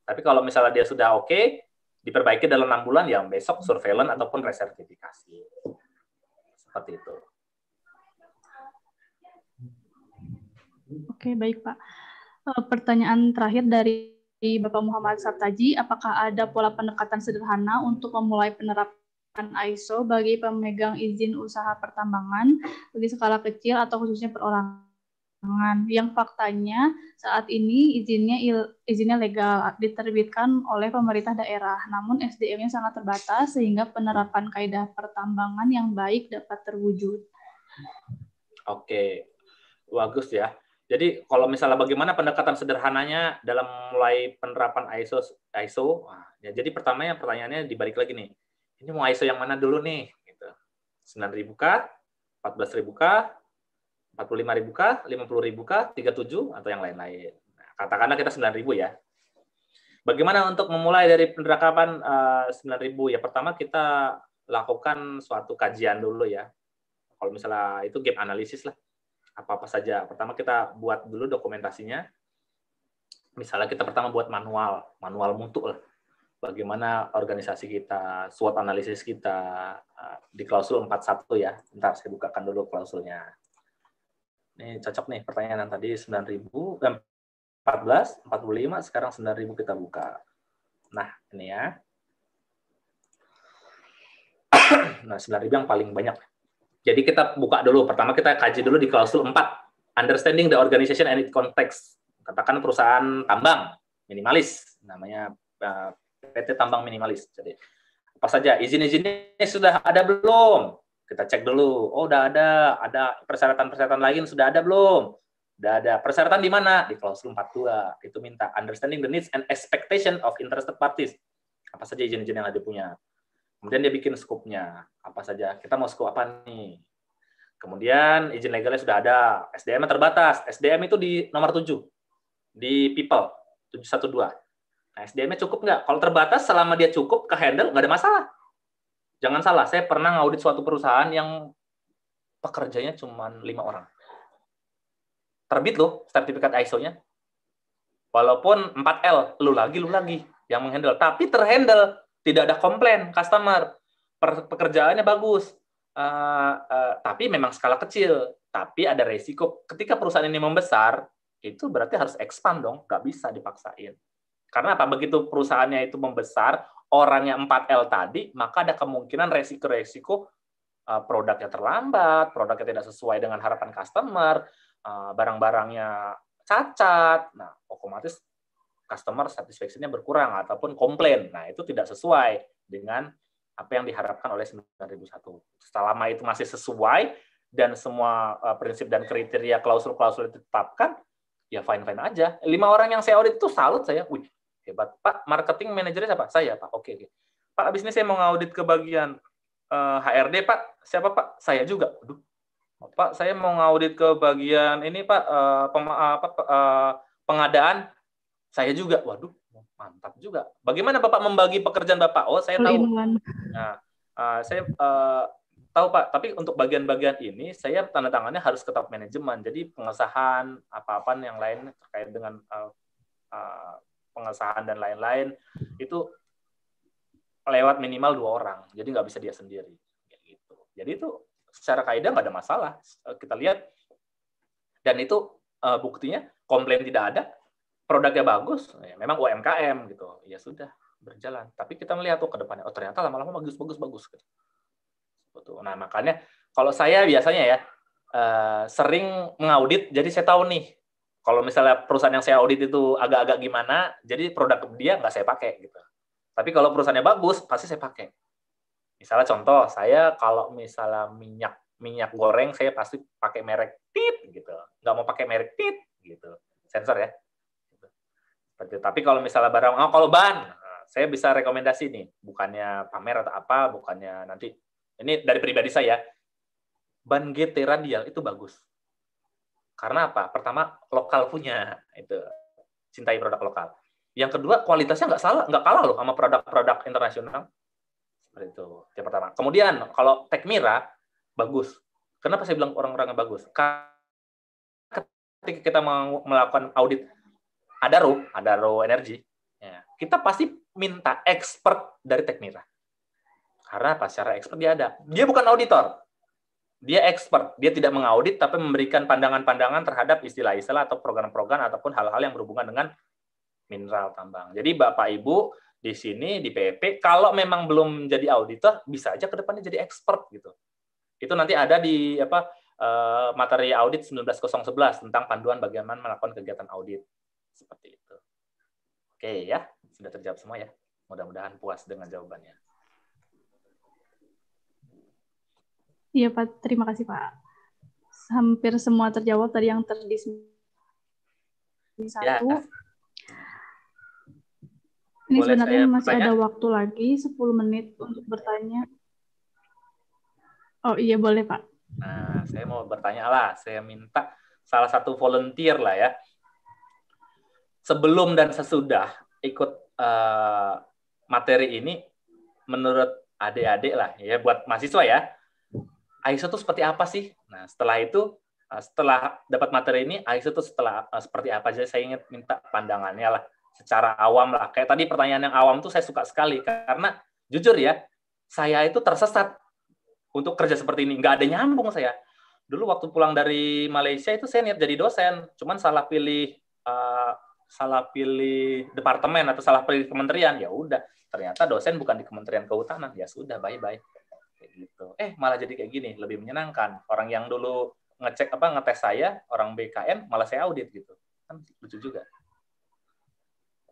[SPEAKER 2] Tapi kalau misalnya dia sudah oke, okay, diperbaiki dalam enam bulan, ya besok surveillance ataupun resertifikasi. Seperti itu.
[SPEAKER 6] Oke, baik Pak. Eh, pertanyaan terakhir dari dari Bapak Muhammad Sabtaji, apakah ada pola pendekatan sederhana untuk memulai penerapan ISO bagi pemegang izin usaha pertambangan di skala kecil atau khususnya perorangan yang faktanya saat ini izinnya izinnya legal diterbitkan oleh pemerintah daerah, namun SDM-nya sangat terbatas sehingga penerapan kaidah pertambangan yang baik dapat terwujud.
[SPEAKER 2] Oke, bagus ya. Jadi kalau misalnya bagaimana pendekatan sederhananya dalam mulai penerapan ISO ISO, ya jadi yang pertanyaannya dibalik lagi nih. Ini mau ISO yang mana dulu nih? Gitu. 9000K, 14000K, 45000K, 50000K, 37 atau yang lain-lain. Nah, katakanlah kita 9000 ya. Bagaimana untuk memulai dari penerapan uh, eh, 9000 ya? Pertama kita lakukan suatu kajian dulu ya. Kalau misalnya itu gap analisis lah apa-apa saja. Pertama kita buat dulu dokumentasinya. Misalnya kita pertama buat manual, manual mutu lah. Bagaimana organisasi kita, SWOT analisis kita eh, di klausul 41 ya. ntar saya bukakan dulu klausulnya. Ini cocok nih pertanyaan yang tadi 9000 eh, empat 14, 45, sekarang 9000 kita buka. Nah, ini ya. nah, 9000 yang paling banyak jadi kita buka dulu, pertama kita kaji dulu di klausul 4, understanding the organization and its context. Katakan perusahaan tambang minimalis, namanya eh, PT Tambang Minimalis. Jadi apa saja izin-izinnya sudah ada belum? Kita cek dulu. Oh, udah ada, ada persyaratan-persyaratan lain sudah ada belum? Udah ada. Persyaratan di mana? Di klausul 42. Itu minta understanding the needs and expectation of interested parties. Apa saja izin-izin yang ada punya Kemudian hmm. dia bikin skupnya apa saja. Kita mau skup apa nih? Kemudian izin legalnya sudah ada. SDM terbatas. SDM itu di nomor 7 di People 712. Nah, SDM-nya cukup nggak? Kalau terbatas, selama dia cukup ke handle, nggak ada masalah. Jangan salah, saya pernah ngaudit suatu perusahaan yang pekerjanya cuma lima orang. Terbit loh sertifikat ISO-nya. Walaupun 4L, lu lagi, lu lagi yang menghandle. Tapi terhandle tidak ada komplain customer pekerjaannya bagus uh, uh, tapi memang skala kecil tapi ada resiko ketika perusahaan ini membesar itu berarti harus expand dong nggak bisa dipaksain karena apa begitu perusahaannya itu membesar orangnya 4L tadi maka ada kemungkinan resiko-resiko uh, produknya terlambat produknya tidak sesuai dengan harapan customer uh, barang-barangnya cacat nah otomatis customer satisfaction-nya berkurang ataupun komplain. Nah, itu tidak sesuai dengan apa yang diharapkan oleh 9001. Selama itu masih sesuai dan semua eh, prinsip dan kriteria klausul-klausul itu ditetapkan, ya fine-fine aja. Lima orang yang saya audit itu salut saya. Wih, hebat. Pak, marketing manajernya siapa? Saya, Pak. Oke, oke. Pak, abis ini saya mau ngaudit ke bagian uh, eh, HRD, Pak. Siapa, Pak? Saya juga. Aduh, Pak, saya mau ngaudit ke bagian ini, Pak, uh, apa, uh, pengadaan. Saya juga, waduh, mantap juga. Bagaimana Bapak membagi pekerjaan Bapak? Oh, saya tahu. Nah, uh, saya uh, tahu Pak, tapi untuk bagian-bagian ini saya tanda tangannya harus ke top manajemen. Jadi pengesahan apa-apa yang lain terkait dengan uh, uh, pengesahan dan lain-lain itu lewat minimal dua orang. Jadi nggak bisa dia sendiri. Gitu. Jadi itu secara kaidah nggak ada masalah. Kita lihat dan itu uh, buktinya komplain tidak ada, produknya bagus, ya memang UMKM gitu, ya sudah berjalan. Tapi kita melihat tuh oh, ke depannya, oh ternyata lama-lama bagus, bagus, bagus. Gitu. Nah makanya kalau saya biasanya ya eh, sering mengaudit, jadi saya tahu nih kalau misalnya perusahaan yang saya audit itu agak-agak gimana, jadi produk dia nggak saya pakai gitu. Tapi kalau perusahaannya bagus, pasti saya pakai. Misalnya contoh, saya kalau misalnya minyak minyak goreng, saya pasti pakai merek tit gitu. Nggak mau pakai merek tit gitu. Sensor ya. Gitu. Tapi kalau misalnya barang, oh, kalau ban, nah, saya bisa rekomendasi nih, bukannya pamer atau apa, bukannya nanti. Ini dari pribadi saya, ban GT radial itu bagus. Karena apa? Pertama, lokal punya itu cintai produk lokal. Yang kedua, kualitasnya nggak salah, nggak kalah loh sama produk-produk internasional. Seperti itu. Yang pertama. Kemudian, kalau Tekmira bagus. Kenapa saya bilang orang-orangnya bagus? Karena ketika kita mau melakukan audit ada raw, ada raw energi. Ya, kita pasti minta expert dari Teknira. Karena apa? secara expert dia ada. Dia bukan auditor. Dia expert. Dia tidak mengaudit, tapi memberikan pandangan-pandangan terhadap istilah-istilah atau program-program ataupun hal-hal yang berhubungan dengan mineral tambang. Jadi Bapak Ibu di sini di PP e kalau memang belum jadi auditor bisa aja ke depannya jadi expert gitu. Itu nanti ada di apa eh, materi audit 19011 tentang panduan bagaimana melakukan kegiatan audit. Seperti itu. Oke ya, sudah terjawab semua ya. Mudah-mudahan puas dengan jawabannya.
[SPEAKER 6] Iya Pak, terima kasih Pak. Hampir semua terjawab tadi yang terdis Ya. Ini Boleh sebenarnya masih bertanya? ada waktu lagi 10 menit untuk bertanya. Oh iya boleh Pak.
[SPEAKER 2] Nah, saya mau bertanya lah, saya minta salah satu volunteer lah ya sebelum dan sesudah ikut uh, materi ini menurut adik-adik lah ya buat mahasiswa ya Aisyah tuh seperti apa sih? Nah setelah itu eh, setelah dapat materi ini Aisyah tuh setelah uh, seperti apa jadi saya ingin minta pandangannya lah secara awam lah kayak tadi pertanyaan yang awam tuh saya suka sekali karena jujur ya saya itu tersesat untuk kerja seperti ini nggak ada nyambung saya dulu waktu pulang dari Malaysia itu saya niat jadi dosen cuman salah pilih uh, salah pilih departemen atau salah pilih kementerian ya udah ternyata dosen bukan di kementerian kehutanan ya sudah bye bye kayak gitu eh malah jadi kayak gini lebih menyenangkan orang yang dulu ngecek apa ngetes saya orang BKN malah saya audit gitu kan lucu juga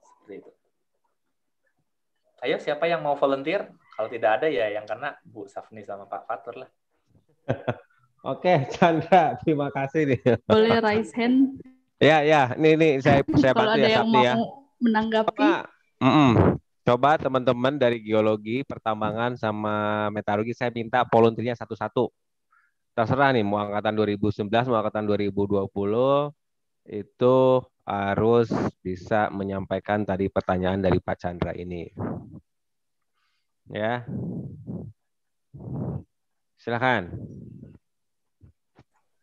[SPEAKER 2] seperti itu ayo siapa yang mau volunteer kalau tidak ada ya yang kena Bu Safni sama Pak Fatur lah
[SPEAKER 3] Oke, Chandra, terima kasih nih. Boleh
[SPEAKER 2] raise
[SPEAKER 6] hand.
[SPEAKER 3] Ya, ya, ini, ini saya saya bantu ya Sakti ya.
[SPEAKER 6] Menanggapi. Apa,
[SPEAKER 3] mm -mm. Coba teman-teman dari geologi, pertambangan sama metalurgi saya minta volunteernya satu-satu. Terserah nih mau angkatan 2019, mau angkatan 2020 itu harus bisa menyampaikan tadi pertanyaan dari Pak Chandra ini. Ya. Silakan.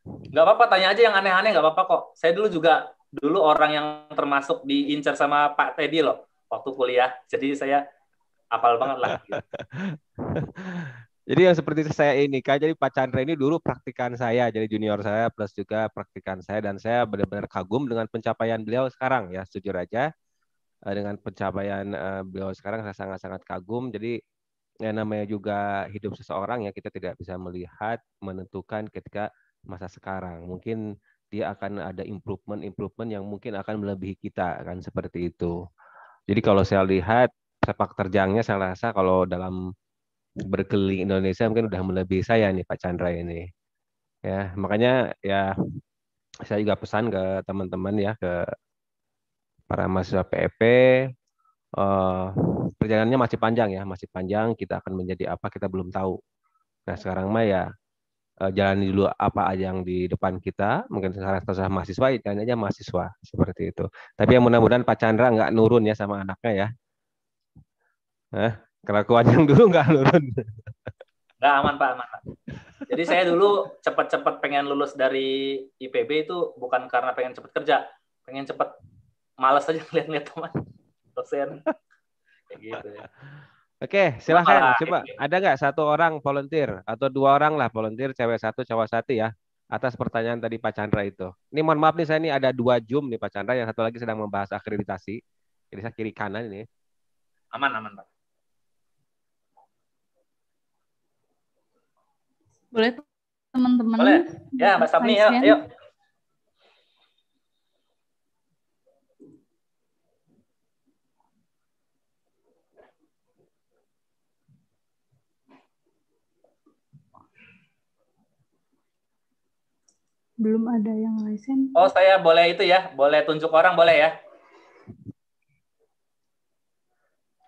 [SPEAKER 2] Nggak apa-apa, tanya aja yang aneh-aneh nggak apa-apa kok. Saya dulu juga dulu orang yang termasuk diincar sama Pak Teddy loh waktu kuliah. Jadi saya apal banget lah.
[SPEAKER 3] jadi yang seperti saya ini, Kak, jadi Pak Chandra ini dulu praktikan saya, jadi junior saya plus juga praktikan saya dan saya benar-benar kagum dengan pencapaian beliau sekarang ya, jujur aja. Eh, dengan pencapaian eh, beliau sekarang saya sangat-sangat kagum. Jadi yang namanya juga hidup seseorang ya kita tidak bisa melihat menentukan ketika masa sekarang. Mungkin dia akan ada improvement-improvement yang mungkin akan melebihi kita kan seperti itu. Jadi kalau saya lihat sepak terjangnya saya rasa kalau dalam berkeliling Indonesia mungkin udah melebihi saya nih Pak Chandra ini. Ya, makanya ya saya juga pesan ke teman-teman ya ke para mahasiswa PEP uh, e eh, perjalanannya masih panjang ya, masih panjang kita akan menjadi apa kita belum tahu. Nah, sekarang mah ya Eh, jalani dulu apa aja yang di depan kita. Mungkin sekarang terserah mahasiswa, jalan aja mahasiswa seperti itu. Tapi yang mudah-mudahan Pak Chandra nggak nurun ya sama anaknya ya. eh, kelakuan yang dulu nggak nurun.
[SPEAKER 2] Nggak aman Pak, aman Jadi saya dulu cepat-cepat pengen lulus dari IPB itu bukan karena pengen cepat kerja, pengen cepat males aja ngeliat-ngeliat teman dosen. Kayak gitu ya.
[SPEAKER 3] Oke, silahkan. Coba, ada nggak satu orang volunteer atau dua orang lah volunteer cewek satu cowok satu ya atas pertanyaan tadi Pak Chandra itu. Ini mohon maaf nih saya ini ada dua zoom nih Pak Chandra yang satu lagi sedang membahas akreditasi. Jadi saya kiri kanan ini.
[SPEAKER 2] Aman aman Pak.
[SPEAKER 6] Boleh teman-teman? Boleh. Ya Mbak Sabni yuk. belum ada yang license.
[SPEAKER 2] Oh, saya boleh itu ya, boleh tunjuk orang boleh ya?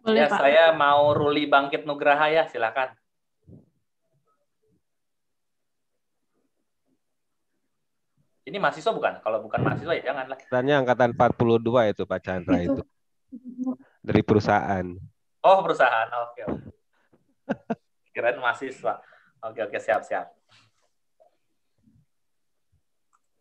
[SPEAKER 2] Boleh, ya, Pak. saya mau Ruli Bangkit Nugraha ya, silakan. Ini mahasiswa bukan? Kalau bukan mahasiswa ya janganlah.
[SPEAKER 3] Tanya angkatan 42 itu Pak Chandra itu. Dari perusahaan.
[SPEAKER 2] Oh, perusahaan. Oke. Okay. Keren mahasiswa. Oke, okay, oke, okay, siap, siap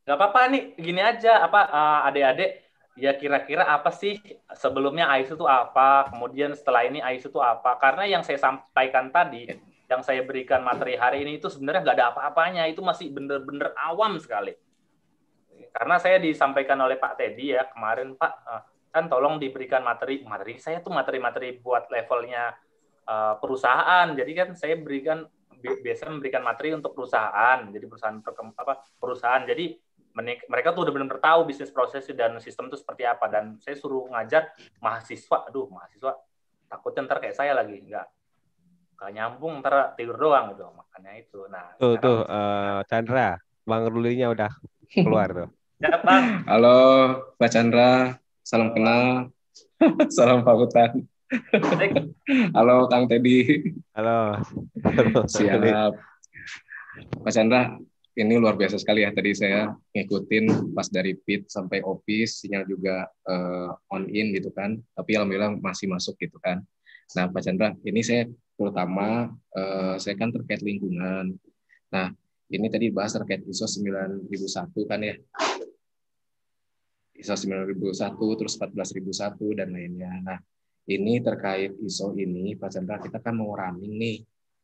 [SPEAKER 2] nggak apa-apa nih gini aja apa uh, adik-adik ya kira-kira apa sih sebelumnya ISO itu apa kemudian setelah ini ISO itu apa karena yang saya sampaikan tadi yang saya berikan materi hari ini itu sebenarnya nggak ada apa-apanya itu masih bener-bener awam sekali karena saya disampaikan oleh Pak Teddy ya kemarin Pak uh, kan tolong diberikan materi materi saya tuh materi-materi buat levelnya uh, perusahaan jadi kan saya berikan biasanya memberikan materi untuk perusahaan jadi perusahaan apa perusahaan jadi mereka tuh udah benar-benar tahu bisnis prosesnya dan sistem itu seperti apa dan saya suruh ngajar mahasiswa aduh mahasiswa takutnya ntar kayak saya lagi enggak nggak nyambung ntar tidur doang gitu makanya itu nah
[SPEAKER 3] tuh tuh uh, Chandra bang Rulinya udah keluar tuh bang. halo
[SPEAKER 7] Pak Chandra salam kenal salam pakutan halo Kang Teddy halo siap Pak Chandra ini luar biasa sekali ya tadi saya ngikutin pas dari pit sampai office sinyal juga uh, on in gitu kan tapi alhamdulillah masih masuk gitu kan nah Pak Chandra ini saya terutama uh, saya kan terkait lingkungan nah ini tadi bahas terkait ISO 9001 kan ya ISO 9001 terus 14001 dan lainnya nah ini terkait ISO ini Pak Chandra kita kan mau running nih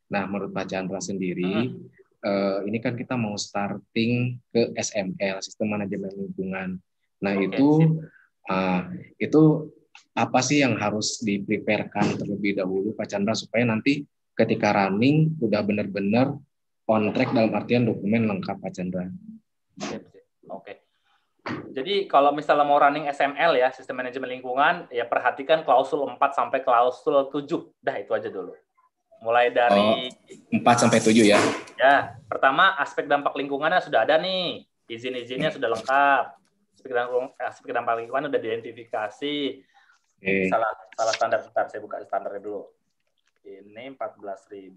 [SPEAKER 7] nah menurut Pak Chandra sendiri -huh. Hmm uh, ini kan kita mau starting ke SML sistem manajemen lingkungan. Nah okay, itu uh, itu apa sih yang harus dipreparekan terlebih dahulu Pak Chandra supaya nanti ketika running udah benar-benar on track dalam artian dokumen lengkap Pak Chandra.
[SPEAKER 2] Oke. Okay. Jadi kalau misalnya mau running SML ya, sistem manajemen lingkungan, ya perhatikan klausul 4 sampai klausul 7. Dah itu aja dulu mulai dari oh,
[SPEAKER 7] empat oh, sampai tujuh ya.
[SPEAKER 2] Ya, pertama aspek dampak lingkungannya sudah ada nih, izin-izinnya hmm. sudah lengkap, aspek dampak, aspek dampak lingkungan sudah diidentifikasi. Okay. Salah salah standar sebentar saya buka standarnya dulu. Ini 14.001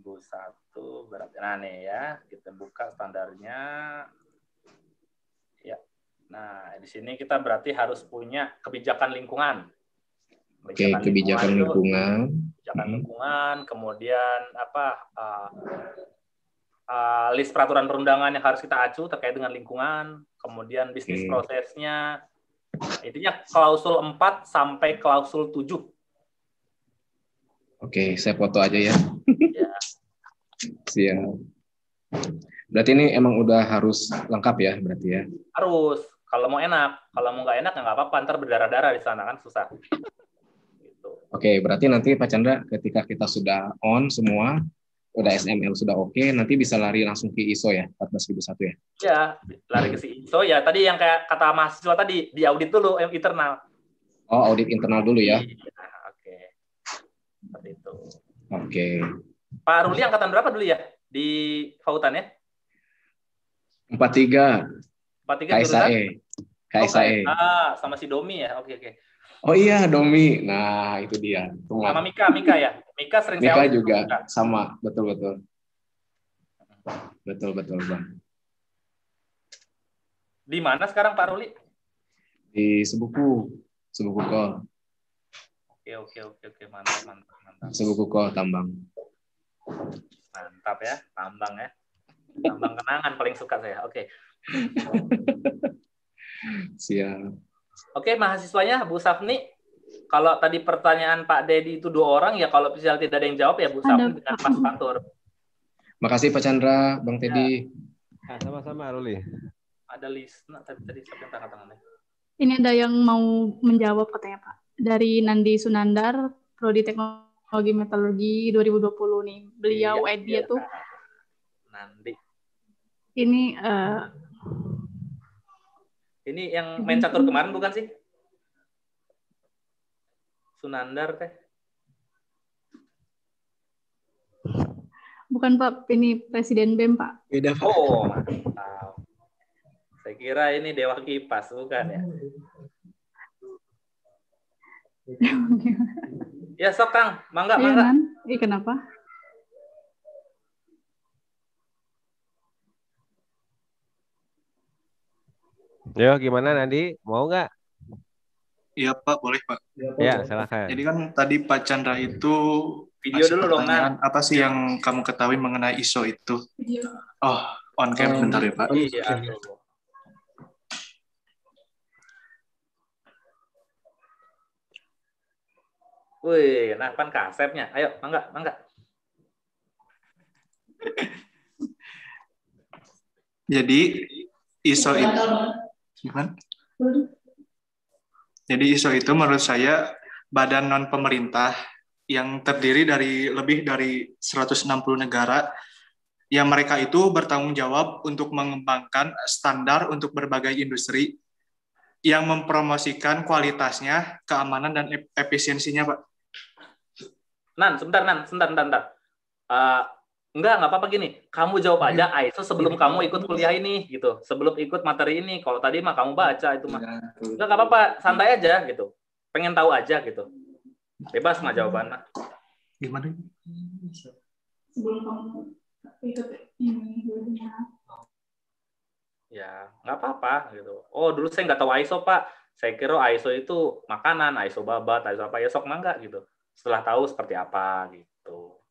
[SPEAKER 2] berarti nah nih ya, kita buka standarnya. Ya. Nah, di sini kita berarti harus punya kebijakan lingkungan. Oke, kebijakan, kebijakan lingkungan, lingkungan. Kebijakan hmm. kemudian apa uh, uh, list peraturan perundangan yang harus kita acu terkait dengan lingkungan, kemudian bisnis hmm. prosesnya. Intinya klausul 4 sampai klausul 7.
[SPEAKER 7] Oke, saya foto aja ya. Iya. Siap. Yeah. Berarti ini emang udah harus lengkap ya berarti ya?
[SPEAKER 2] Harus. Kalau mau enak, kalau mau nggak enak ya nggak apa-apa. Ntar berdarah-darah di sana kan susah.
[SPEAKER 7] Oke, berarti nanti Pak Chandra ketika kita sudah on semua, udah SML sudah oke, okay, nanti bisa lari langsung ke ISO ya, 14001 ya?
[SPEAKER 2] Ya, lari ke si ISO ya. Tadi yang kayak kata mahasiswa tadi, di audit dulu yang internal.
[SPEAKER 7] Oh, audit internal dulu ya?
[SPEAKER 2] Iya, oke.
[SPEAKER 7] Okay. itu. Oke. Okay.
[SPEAKER 2] Pak Ruli angkatan berapa dulu ya di Fautan ya?
[SPEAKER 7] 43.
[SPEAKER 2] 43 KSAE. KSAE. Oh, KSAE. Ah, sama si Domi ya. Oke, okay, oke. Okay.
[SPEAKER 7] Oh iya, Domi. Nah, itu dia. Tunggu. Sama Mika,
[SPEAKER 2] Mika ya. Mika sering Mika sewa. juga
[SPEAKER 7] Mika. sama, betul betul. Betul betul, Bang.
[SPEAKER 2] Di mana sekarang Pak Ruli?
[SPEAKER 7] Di Sebuku, Sebuku Kol.
[SPEAKER 2] Oke, oke, oke, oke, mantap, mantap,
[SPEAKER 7] mantap. Sebuku Kol Tambang.
[SPEAKER 2] Mantap ya, tambang ya. Tambang kenangan paling suka saya. Oke. Okay. Siap. Oke, mahasiswanya Bu Safni. Kalau tadi pertanyaan Pak Dedi itu dua orang, ya kalau misal tidak ada yang jawab ya Bu Safni dengan Mas Fatur. Makasih Pak Chandra, Bang Teddy. Ya. Nah, sama-sama, Ruli. Ada list, nah, tadi, tadi tangan tangannya.
[SPEAKER 6] Ini ada yang mau menjawab katanya Pak. Dari Nandi Sunandar, Prodi Teknologi Metalurgi 2020 nih.
[SPEAKER 5] Beliau iya, Edi iya. tuh. Nandi.
[SPEAKER 6] Ini uh,
[SPEAKER 5] ini yang main mm-hmm. catur kemarin bukan
[SPEAKER 2] sih? Sunandar teh.
[SPEAKER 6] Bukan Pak, ini Presiden BEM Pak.
[SPEAKER 2] Beda Pak. Oh, mantap. Saya kira ini Dewa Kipas, bukan ya? ya, sok Kang. Mangga, iya, mangga.
[SPEAKER 6] Iya, kenapa?
[SPEAKER 3] Yo, gimana nanti, Mau nggak?
[SPEAKER 7] Iya Pak, boleh Pak. Iya, ya, ya silakan. Jadi kan tadi Pak Chandra itu video dulu dong kan. Apa sih yang kamu ketahui mengenai ISO itu? Video. Oh, on cam oh, bentar ya Pak. Oh, iya.
[SPEAKER 2] Wih, nah kan kasepnya. Ayo, mangga, mangga.
[SPEAKER 7] Jadi ISO itu Gimana? Jadi ISO itu menurut saya badan non pemerintah yang terdiri dari lebih dari 160 negara yang mereka itu bertanggung jawab untuk mengembangkan standar untuk berbagai industri yang mempromosikan kualitasnya,
[SPEAKER 2] keamanan dan efisiensinya, Pak. Nan, sebentar, Nan, sebentar, sebentar, Uh, Enggak, enggak apa-apa gini. Kamu jawab aja ISO sebelum iya, kamu ikut kuliah ini gitu. Sebelum ikut materi ini. Kalau tadi mah kamu baca itu mah. Iya, enggak nggak apa-apa, santai aja gitu. Pengen tahu aja gitu. Bebas mah jawaban mah.
[SPEAKER 7] Gimana?
[SPEAKER 6] Sebelum kamu ikut ini
[SPEAKER 2] Ya, enggak apa-apa gitu. Oh, dulu saya enggak tahu ISO, Pak. Saya kira ISO itu makanan, ISO babat, ISO apa, ya sok mangga gitu. Setelah tahu seperti apa gitu.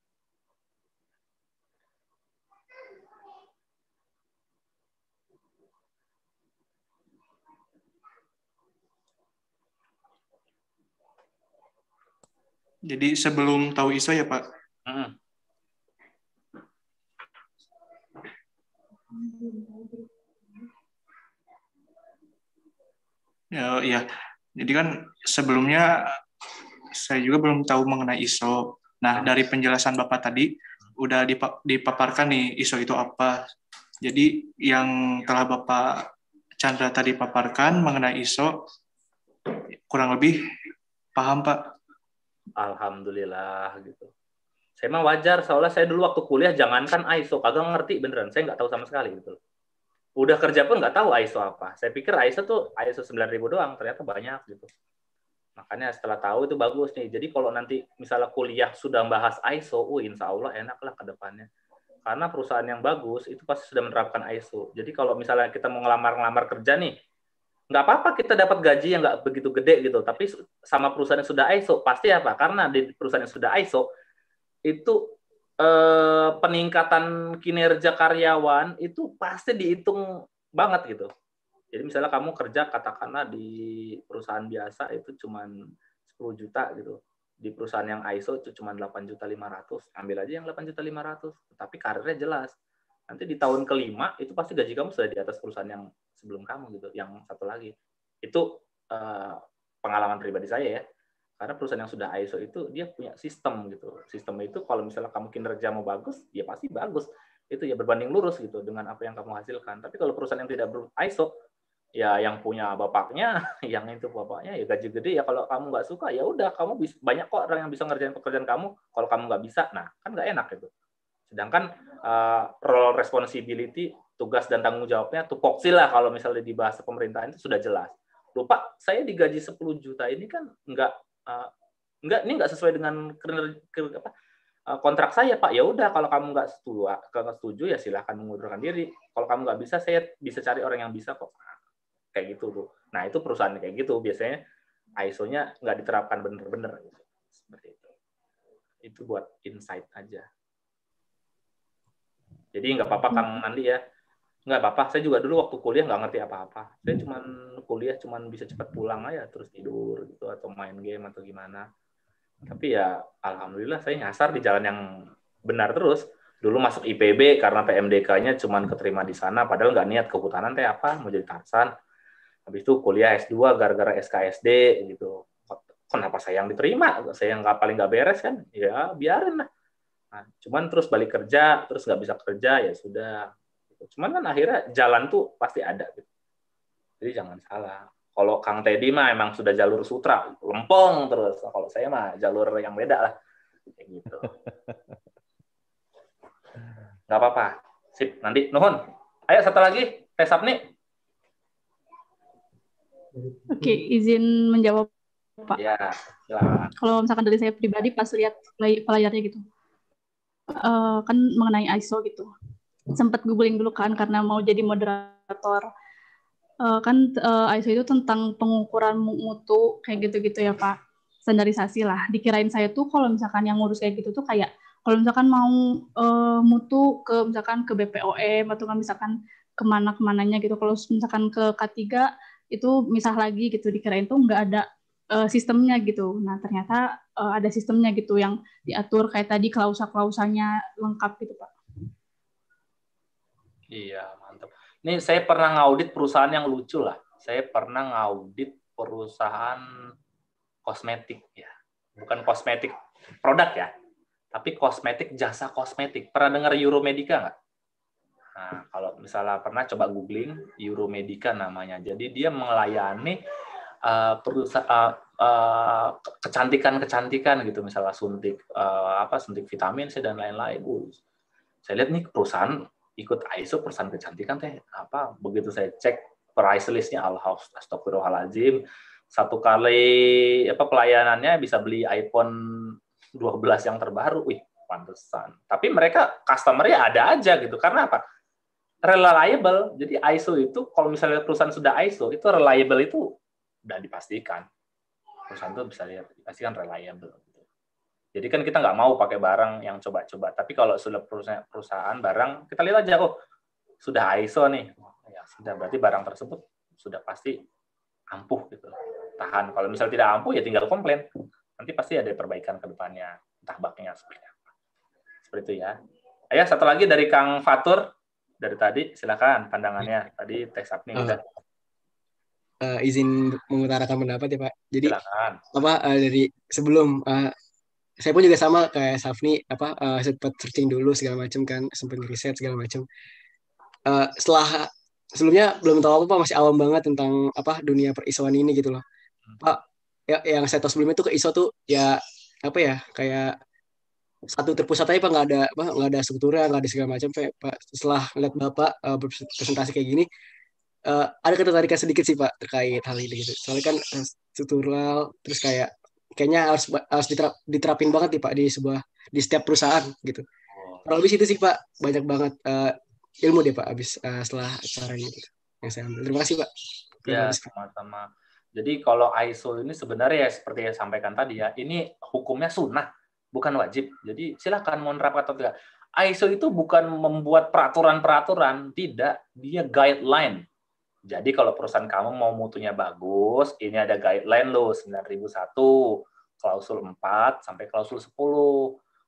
[SPEAKER 7] Jadi sebelum tahu ISO ya Pak? hmm Ya, ya, jadi kan sebelumnya saya juga belum tahu mengenai ISO. Nah, hmm. dari penjelasan Bapak tadi, udah dipaparkan nih ISO itu apa. Jadi yang telah Bapak Chandra tadi paparkan mengenai ISO, kurang lebih paham Pak?
[SPEAKER 2] alhamdulillah gitu saya mah wajar soalnya saya dulu waktu kuliah jangankan ISO kagak ngerti beneran saya nggak tahu sama sekali gitu udah kerja pun nggak tahu ISO apa saya pikir ISO tuh ISO 9000 doang ternyata banyak gitu makanya setelah tahu itu bagus nih jadi kalau nanti misalnya kuliah sudah bahas ISO uh insya Allah enak lah ke depannya karena perusahaan yang bagus itu pasti sudah menerapkan ISO jadi kalau misalnya kita mau ngelamar-ngelamar kerja nih nggak apa-apa kita dapat gaji yang nggak begitu gede gitu tapi sama perusahaan yang sudah ISO pasti apa karena di perusahaan yang sudah ISO itu eh, peningkatan kinerja karyawan itu pasti dihitung banget gitu jadi misalnya kamu kerja katakanlah di perusahaan biasa itu cuma 10 juta gitu di perusahaan yang ISO itu cuma 8 juta 500 ambil aja yang 8 juta 500 tapi karirnya jelas nanti di tahun kelima itu pasti gaji kamu sudah di atas perusahaan yang sebelum kamu gitu yang satu lagi itu uh, pengalaman pribadi saya ya karena perusahaan yang sudah ISO itu dia punya sistem gitu sistem itu kalau misalnya kamu kinerja mau bagus ya pasti bagus itu ya berbanding lurus gitu dengan apa yang kamu hasilkan tapi kalau perusahaan yang tidak ber ISO ya yang punya bapaknya yang itu bapaknya ya gaji gede ya kalau kamu nggak suka ya udah kamu bisa, banyak kok orang yang bisa ngerjain pekerjaan kamu kalau kamu nggak bisa nah kan nggak enak gitu sedangkan uh, role responsibility tugas dan tanggung jawabnya tupoksi lah kalau misalnya di bahasa pemerintahan itu sudah jelas. Lupa saya digaji 10 juta ini kan nggak uh, nggak ini nggak sesuai dengan apa, eh, kontrak saya pak ya udah kalau kamu nggak setuju setuju ya silahkan mengundurkan diri kalau kamu nggak bisa saya bisa cari orang yang bisa kok nah, kayak gitu tuh nah itu perusahaan kayak gitu biasanya ISO-nya nggak diterapkan bener-bener gitu. seperti itu itu buat insight aja jadi nggak apa-apa Kang Andi ya nggak apa-apa saya juga dulu waktu kuliah nggak ngerti apa-apa saya hmm. cuma kuliah cuma bisa cepat pulang aja terus tidur gitu atau main game atau gimana tapi ya alhamdulillah saya nyasar di jalan yang benar terus dulu masuk IPB karena PMDK-nya cuma keterima di sana padahal nggak niat kehutanan teh apa mau jadi tarsan habis itu kuliah S2 gara-gara SKSD gitu kenapa saya yang diterima saya yang paling nggak beres kan ya biarin lah nah, cuman terus balik kerja terus nggak bisa kerja ya sudah gitu. Cuman kan akhirnya jalan tuh pasti ada gitu. Jadi jangan salah. Kalau Kang Teddy mah emang sudah jalur sutra, lempeng terus. Nah, kalau saya mah jalur yang beda lah. Kayak gitu. Gak apa-apa. Sip, nanti. Nuhun. Ayo satu lagi. Tes nih.
[SPEAKER 6] Oke, izin menjawab Pak. Ya, silakan. Kalau misalkan dari saya pribadi pas lihat pelayarnya gitu, uh, kan mengenai ISO gitu sempat googling dulu kan karena mau jadi moderator uh, kan uh, eh, ISO e itu tentang pengukuran mutu kayak gitu-gitu ya Pak standarisasi lah dikirain saya tuh kalau misalkan yang ngurus kayak gitu tuh kayak kalau misalkan mau uh, mutu ke misalkan ke BPOM atau kan misalkan kemana kemananya gitu kalau misalkan ke K3 itu misah lagi gitu dikirain tuh nggak ada uh, sistemnya gitu nah ternyata uh, ada sistemnya gitu yang diatur kayak tadi klausa klausanya lengkap gitu Pak
[SPEAKER 2] Iya, mantap. Ini saya pernah ngaudit perusahaan yang lucu lah. Saya pernah ngaudit perusahaan kosmetik ya. Bukan kosmetik produk ya, tapi kosmetik jasa kosmetik. Pernah dengar Euromedica nggak? Nah, kalau misalnya pernah coba googling Euromedica namanya. Jadi dia melayani uh, eh, perusahaan uh, eh, eh, kecantikan-kecantikan gitu misalnya suntik uh, apa suntik vitamin dan lain-lain. Uh, saya lihat nih perusahaan ikut ISO perusahaan kecantikan teh apa begitu saya cek price listnya alhaus astagfirullahaladzim satu kali apa pelayanannya bisa beli iPhone 12 yang terbaru wih pantesan tapi mereka customernya ada aja gitu karena apa reliable jadi ISO itu kalau misalnya perusahaan sudah ISO itu reliable itu udah dipastikan perusahaan itu bisa dipastikan reliable jadi kan kita nggak mau pakai barang yang coba-coba. Tapi kalau sudah perusahaan, barang, kita lihat aja oh sudah ISO nih, ya sudah berarti barang tersebut sudah pasti ampuh gitu, tahan. Kalau misal tidak ampuh ya tinggal komplain. Nanti pasti ada perbaikan ke depannya, entah baknya seperti apa. Seperti itu ya. Ayah satu lagi dari Kang Fatur dari tadi, silakan pandangannya. Tadi teks up nih eh, udah
[SPEAKER 1] uh, izin mengutarakan pendapat ya Pak. Jadi Silakan. apa uh, dari sebelum uh, saya pun juga sama kayak Safni apa uh, eh, sempat searching dulu segala macam kan sempat riset segala macam uh, eh, setelah sebelumnya belum tahu apa masih awam banget tentang apa dunia perisuan ini gitu loh hmm. pak ya, yang saya tahu sebelumnya tuh ke ISO tuh ya apa ya kayak satu terpusat aja pak nggak ada apa nggak ada strukturnya nggak ada segala macam pak setelah lihat bapak uh, eh, presentasi kayak gini uh, ada ketertarikan sedikit sih pak terkait hal ini gitu soalnya kan struktural terus kayak kayaknya harus harus diterap, diterapin banget nih Pak di sebuah di setiap perusahaan gitu. Oh. Kurang lebih itu sih Pak, banyak banget uh, ilmu deh Pak habis uh, setelah acara ini gitu, yang saya ambil. Terima kasih Pak.
[SPEAKER 2] Ya, sama-sama. Jadi kalau ISO ini sebenarnya ya, seperti yang sampaikan tadi ya, ini hukumnya sunnah, bukan wajib. Jadi silahkan mau nerapkan atau tidak. ISO itu bukan membuat peraturan-peraturan, tidak. Dia guideline jadi kalau perusahaan kamu mau mutunya bagus, ini ada guideline lo 9001, klausul 4 sampai klausul 10.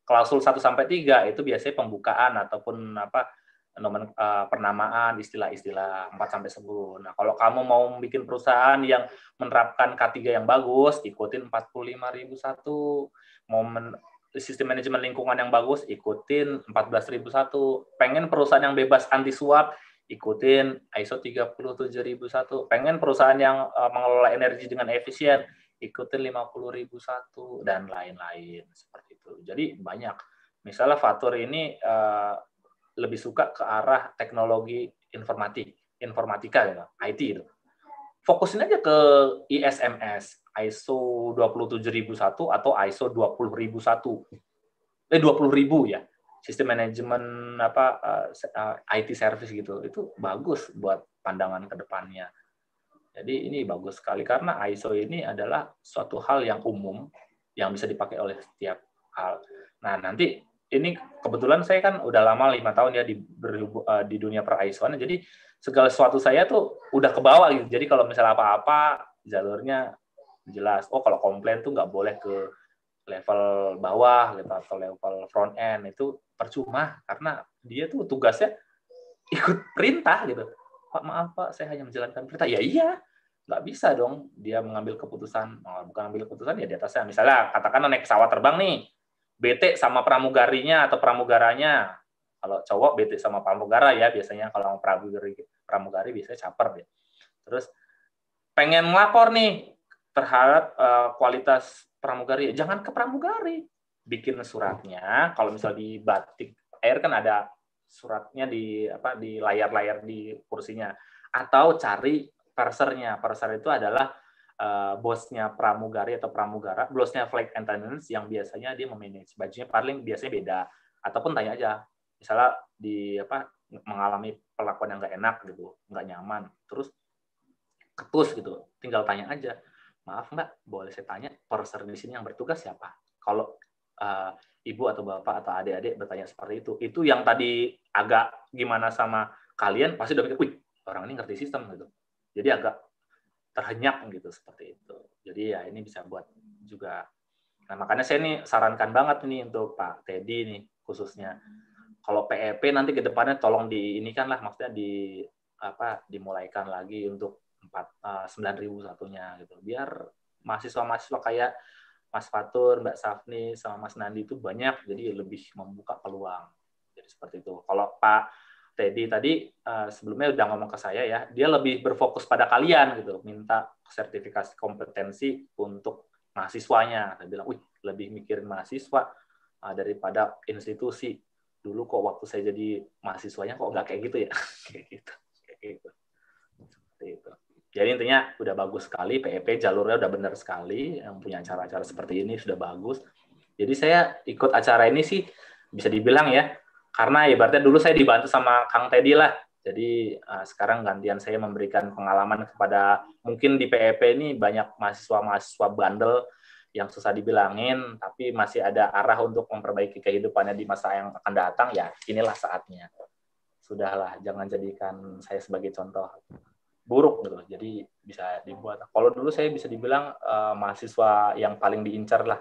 [SPEAKER 2] Klausul 1 sampai 3 itu biasanya pembukaan ataupun apa nomen uh, pernamaan istilah-istilah 4 sampai 10. Nah, kalau kamu mau bikin perusahaan yang menerapkan K3 yang bagus, ikutin 45001. Mau men sistem manajemen lingkungan yang bagus, ikutin 14001. Pengen perusahaan yang bebas anti suap, ikutin ISO 37001. Pengen perusahaan yang uh, mengelola energi dengan efisien, ikutin 50001 dan lain-lain seperti itu. Jadi banyak. Misalnya Fatur ini uh, lebih suka ke arah teknologi informatik, informatika ya, IT itu. Fokusin aja ke ISMS, ISO 27001 atau ISO 20001. Eh 20000 ya sistem manajemen apa uh, eh, eh, IT service gitu itu bagus buat pandangan kedepannya. Jadi ini bagus sekali karena ISO ini adalah suatu hal yang umum yang bisa dipakai oleh setiap hal. Nah nanti ini kebetulan saya kan udah lama lima tahun ya di eh, di dunia per ISO jadi segala sesuatu saya tuh udah ke bawah gitu. Jadi kalau misalnya apa-apa jalurnya jelas. Oh kalau komplain tuh nggak boleh ke level bawah gitu atau level front end itu percuma karena dia tuh tugasnya ikut perintah gitu. Pak maaf Pak, saya hanya menjalankan perintah. Ya iya, nggak bisa dong dia mengambil keputusan. Oh, bukan ambil keputusan ya di atasnya. Misalnya katakan naik pesawat terbang nih, bete sama pramugarinya atau pramugaranya. Kalau cowok bete sama pramugara ya biasanya kalau pramugari pramugari biasanya caper ya. Terus pengen ngelapor nih terhadap uh, kualitas pramugari, jangan ke pramugari, bikin suratnya kalau misal di batik air kan ada suratnya di apa di layar-layar di kursinya atau cari persernya perser itu adalah uh, bosnya pramugari atau pramugara bosnya flight attendants yang biasanya dia memanage bajunya paling biasanya beda ataupun tanya aja misalnya di apa mengalami perlakuan yang nggak enak gitu nggak nyaman terus ketus gitu tinggal tanya aja maaf mbak boleh saya tanya perser di sini yang bertugas siapa kalau uh, ibu atau bapak atau adik-adik bertanya seperti itu, itu yang tadi agak gimana sama kalian pasti udah mikir, wih orang ini ngerti sistem gitu. Jadi agak terhenyak gitu seperti itu. Jadi ya ini bisa buat juga. Nah makanya saya ini sarankan banget nih untuk Pak Teddy nih khususnya. Kalau PEP e nanti ke depannya tolong di ini kan lah maksudnya di apa dimulaikan lagi untuk empat eh, sembilan ribu satunya gitu biar mahasiswa-mahasiswa kayak Mas Fatur, Mbak Safni, sama Mas Nandi itu banyak, jadi lebih membuka peluang. Jadi seperti itu. Kalau Pak Teddy tadi eh, sebelumnya udah ngomong ke saya ya, dia lebih berfokus pada kalian gitu, minta sertifikasi kompetensi untuk mahasiswanya. Saya bilang, wih lebih mikirin mahasiswa eh, daripada institusi. Dulu kok waktu saya jadi mahasiswanya kok nggak kayak gitu ya, kayak gitu, kayak gitu, seperti itu. Jadi intinya udah bagus sekali, PEP e jalurnya udah benar sekali, yang punya acara-acara seperti ini sudah bagus. Jadi saya ikut acara ini sih bisa dibilang ya, karena ibaratnya dulu saya dibantu sama Kang Teddy lah. Jadi uh, sekarang gantian saya memberikan pengalaman kepada mungkin di PEP e ini banyak mahasiswa-mahasiswa bandel yang susah dibilangin, tapi masih ada arah untuk memperbaiki kehidupannya di masa yang akan datang, ya inilah saatnya. Sudahlah, jangan jadikan saya sebagai contoh buruk gitu jadi bisa dibuat kalau dulu saya bisa dibilang uh, mahasiswa yang paling diincar lah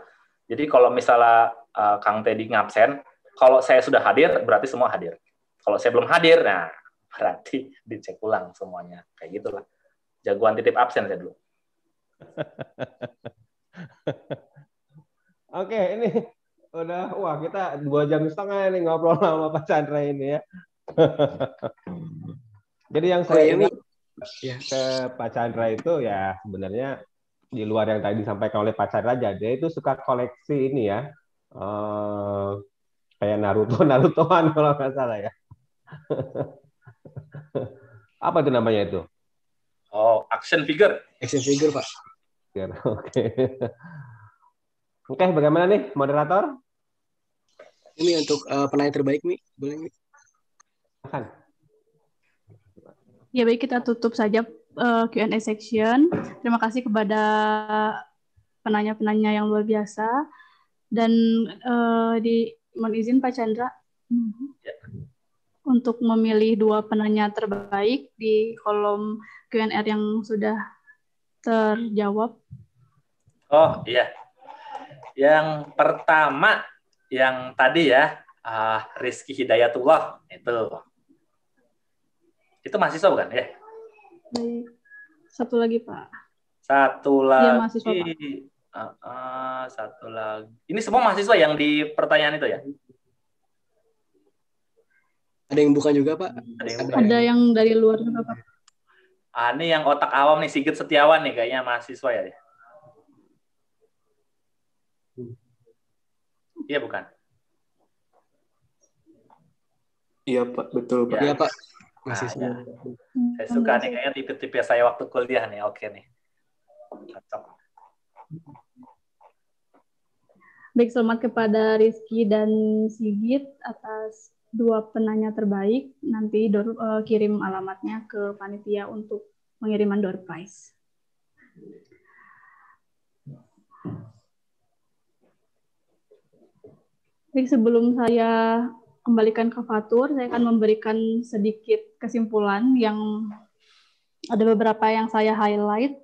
[SPEAKER 2] jadi kalau misalnya uh, Kang Teddy ngabsen kalau saya sudah hadir berarti semua hadir kalau saya belum hadir nah berarti dicek ulang semuanya kayak gitulah jagoan titip absen saya dulu
[SPEAKER 3] Oke, ini udah wah kita dua jam setengah ini ngobrol sama Pak Chandra ini ya. Jadi yang oh, iya, saya ini ingat, ya ke Pak Chandra itu ya sebenarnya di luar yang tadi disampaikan oleh Pak Chandra aja dia itu suka koleksi ini ya eh, kayak Naruto Narutoan kalau nggak salah ya apa itu namanya itu oh action figure action figure pak oke okay. oke okay, bagaimana nih moderator ini untuk uh, penanya
[SPEAKER 1] terbaik nih boleh nih Akan.
[SPEAKER 6] Ya baik kita tutup saja uh, eh, Q&A section. Terima kasih kepada penanya-penanya yang luar biasa dan uh, di mohon izin Pak Chandra untuk memilih dua penanya terbaik di kolom Q&A yang sudah terjawab.
[SPEAKER 2] Oh iya, yang pertama yang tadi ya uh, Rizky Hidayatullah itu itu mahasiswa bukan ya?
[SPEAKER 6] Satu lagi Pak.
[SPEAKER 2] Satu iya, lagi. Ya, mahasiswa, Pak. Uh, uh, satu lagi. Ini semua mahasiswa yang di pertanyaan itu ya? Ada yang bukan juga Pak? Ada yang, bukan, Ada
[SPEAKER 6] ya? yang dari luar juga Pak.
[SPEAKER 2] Ah, ini yang otak awam nih Sigit Setiawan nih kayaknya mahasiswa ya. Iya bukan? Iya Pak, betul Pak. Iya, iya Pak. Nah,
[SPEAKER 7] masih nah, ya.
[SPEAKER 2] saya suka nih iya, iya. kayaknya tipe-tipe saya waktu kuliah nih oke nih cocok
[SPEAKER 6] baik selamat kepada Rizky dan Sigit atas dua penanya terbaik nanti door, uh, eh, kirim alamatnya ke panitia untuk pengiriman door prize baik sebelum saya kembalikan ke Fatur, saya akan memberikan sedikit kesimpulan yang ada beberapa yang saya highlight.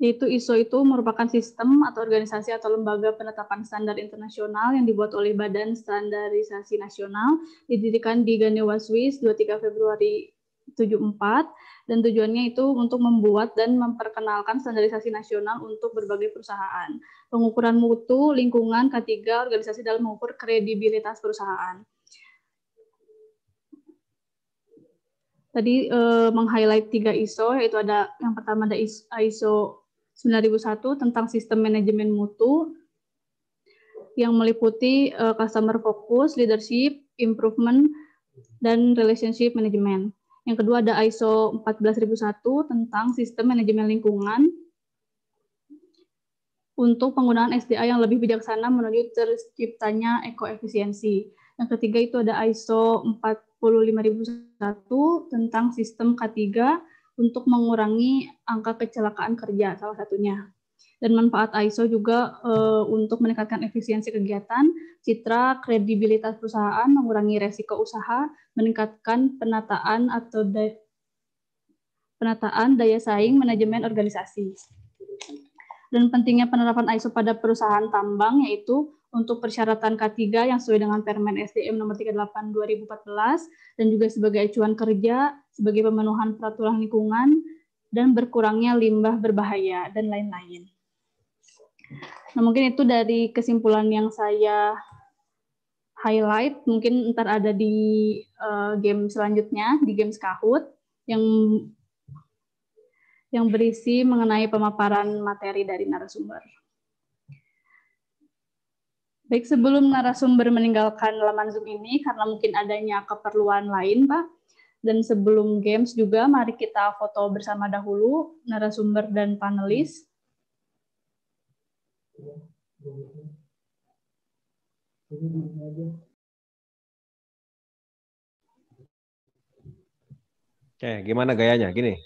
[SPEAKER 6] Yaitu ISO itu merupakan sistem atau organisasi atau lembaga penetapan standar internasional yang dibuat oleh Badan Standarisasi Nasional, didirikan di Ganewa, Swiss 23 Februari 74 dan tujuannya itu untuk membuat dan memperkenalkan standarisasi nasional untuk berbagai perusahaan. Pengukuran mutu, lingkungan, K3 organisasi dalam mengukur kredibilitas perusahaan. Tadi eh, meng-highlight tiga ISO, yaitu ada yang pertama ada ISO 9001 tentang sistem manajemen mutu, yang meliputi eh, customer focus, leadership, improvement, dan relationship management. Yang kedua ada ISO 14001 tentang sistem manajemen lingkungan untuk penggunaan SDA yang lebih bijaksana menuju terciptanya ekoefisiensi. Yang ketiga itu ada ISO 45001 tentang sistem K3 untuk mengurangi angka kecelakaan kerja salah satunya. Dan manfaat ISO juga e, untuk meningkatkan efisiensi kegiatan, citra kredibilitas perusahaan, mengurangi resiko usaha, meningkatkan penataan atau daya, penataan daya saing manajemen organisasi. Dan pentingnya penerapan ISO pada perusahaan tambang yaitu untuk persyaratan K3 yang sesuai dengan Permen SDM nomor 38 2014 dan juga sebagai acuan kerja, sebagai pemenuhan peraturan lingkungan dan berkurangnya limbah berbahaya dan lain-lain. Nah, mungkin itu dari kesimpulan yang saya highlight mungkin ntar ada di uh, game selanjutnya di games Kahut yang yang berisi mengenai pemaparan materi dari narasumber. Baik, sebelum narasumber meninggalkan laman Zoom ini, karena mungkin adanya keperluan lain, Pak, dan sebelum games juga, mari kita foto bersama dahulu narasumber dan panelis.
[SPEAKER 4] Jadi
[SPEAKER 3] di gimana gayanya? Gini.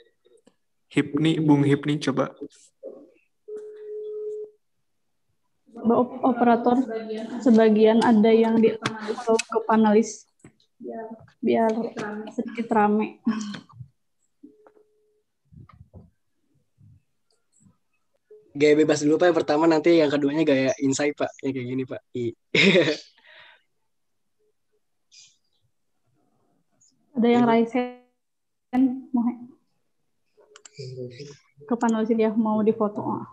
[SPEAKER 3] Hipni, Bung Hipni coba.
[SPEAKER 4] Operator sebagian ada yang di ke panelis
[SPEAKER 6] biar sedikit rame.
[SPEAKER 1] gaya bebas dulu pak yang pertama nanti yang keduanya gaya insight pak yang kayak gini pak I.
[SPEAKER 4] ada yang
[SPEAKER 6] hand mau ke panelis dia ya, mau difoto ah.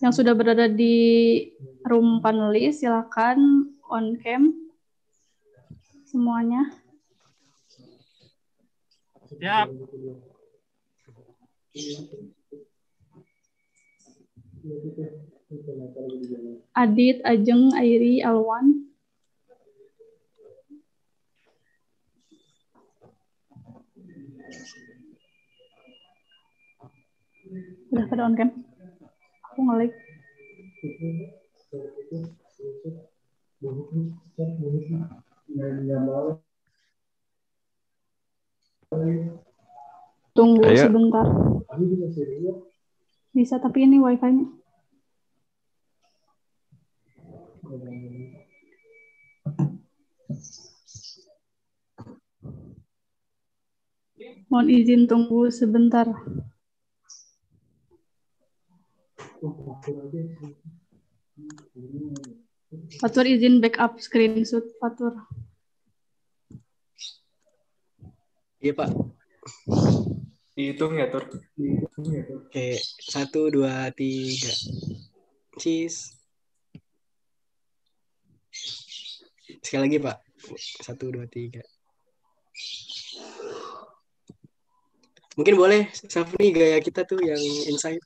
[SPEAKER 6] Yang sudah berada di room panelis silakan on cam semuanya? Siap. Adit, Ajeng, Airi, Alwan.
[SPEAKER 5] Udah pada on cam? Aku ngelik.
[SPEAKER 6] Tunggu Ayo. sebentar. Bisa, tapi ini wifi-nya. Mohon izin tunggu sebentar. Fatur izin backup screenshot Fatur.
[SPEAKER 7] Iya Pak.
[SPEAKER 1] Ya, Dihitung ya Tur. Oke, satu, dua, tiga. Cheese. Sekali lagi Pak. Satu, dua, tiga. Mungkin boleh, Safri gaya kita tuh yang insight.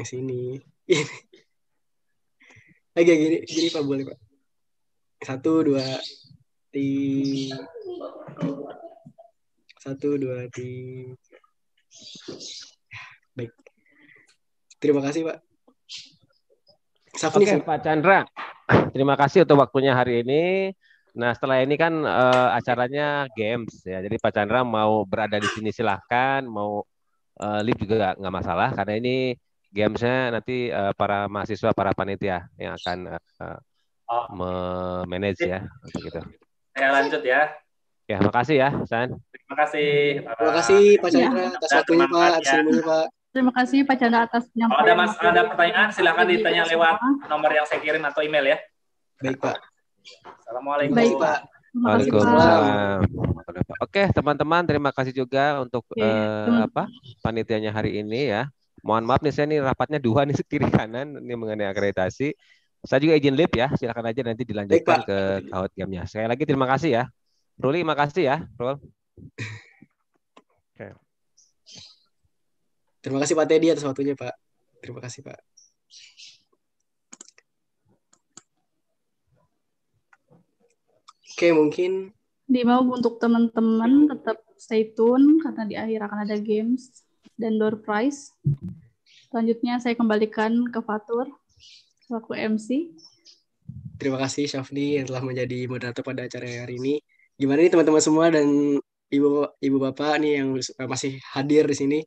[SPEAKER 1] Yang sini. Lagi gini, gini Pak, boleh Pak. Satu, dua, di satu dua tiga baik terima kasih pak
[SPEAKER 3] Safni, okay, Pak Chandra. Terima kasih untuk waktunya hari ini. Nah, setelah ini kan uh, acaranya games ya. Jadi Pak Chandra mau berada di sini silahkan, mau uh, live juga nggak masalah karena ini gamesnya nanti uh, para mahasiswa, para panitia yang akan uh, uh, memanage ya, gitu
[SPEAKER 2] saya eh, lanjut ya.
[SPEAKER 3] Ya, makasih ya, San. Terima
[SPEAKER 2] kasih. Terima kasih Pak Chandra ya. atas waktunya Pak, atas ya. Pak.
[SPEAKER 6] Terima kasih Pak Chandra atas
[SPEAKER 2] yang Kalau ada mas ada pertanyaan silakan ditanya eh, lewat nomor yang saya kirim atau email ya. Baik Pak.
[SPEAKER 7] Assalamualaikum. Baik Pak. Waalaikumsalam.
[SPEAKER 3] Oke, teman-teman, terima kasih juga untuk Oke, uh, apa panitianya hari ini ya. Mohon maaf nih saya ini rapatnya dua nih kiri kanan ini mengenai akreditasi. Saya juga izin lip ya, silakan aja nanti dilanjutkan ke kawat gamenya. Sekali lagi terima kasih ya. Ruli, terima kasih ya, Rul. Okay.
[SPEAKER 1] Terima kasih Pak Teddy atas waktunya Pak. Terima kasih Pak. Oke, mungkin
[SPEAKER 6] Di mau untuk teman-teman tetap stay tune karena di akhir akan ada games dan door prize. Selanjutnya saya kembalikan ke Fatur selaku MC.
[SPEAKER 1] Terima kasih Syafni yang telah menjadi moderator pada acara hari ini. Gimana nih teman-teman semua dan ibu ibu bapak nih yang eh, masih hadir di sini.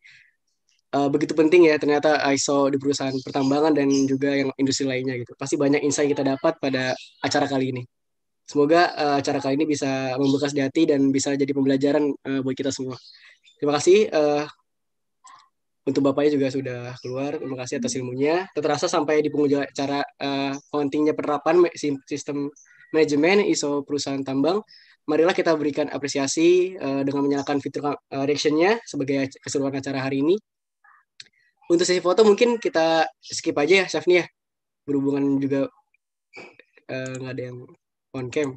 [SPEAKER 1] Uh, begitu penting ya ternyata ISO di perusahaan pertambangan dan juga yang industri lainnya gitu. Pasti banyak insight kita dapat pada acara kali ini. Semoga uh, acara kali ini bisa membekas di hati dan bisa jadi pembelajaran uh, buat kita semua. Terima kasih. Uh, untuk bapaknya juga sudah keluar. Terima kasih atas ilmunya. Terasa sampai di penghujung cara uh, eh, pentingnya penerapan sistem manajemen ISO perusahaan tambang. Marilah kita berikan apresiasi uh, dengan menyalakan fitur uh, reactionnya sebagai keseluruhan acara hari ini. Untuk sesi foto mungkin kita skip aja ya, Syafni ya. Berhubungan juga nggak uh, ada yang on cam.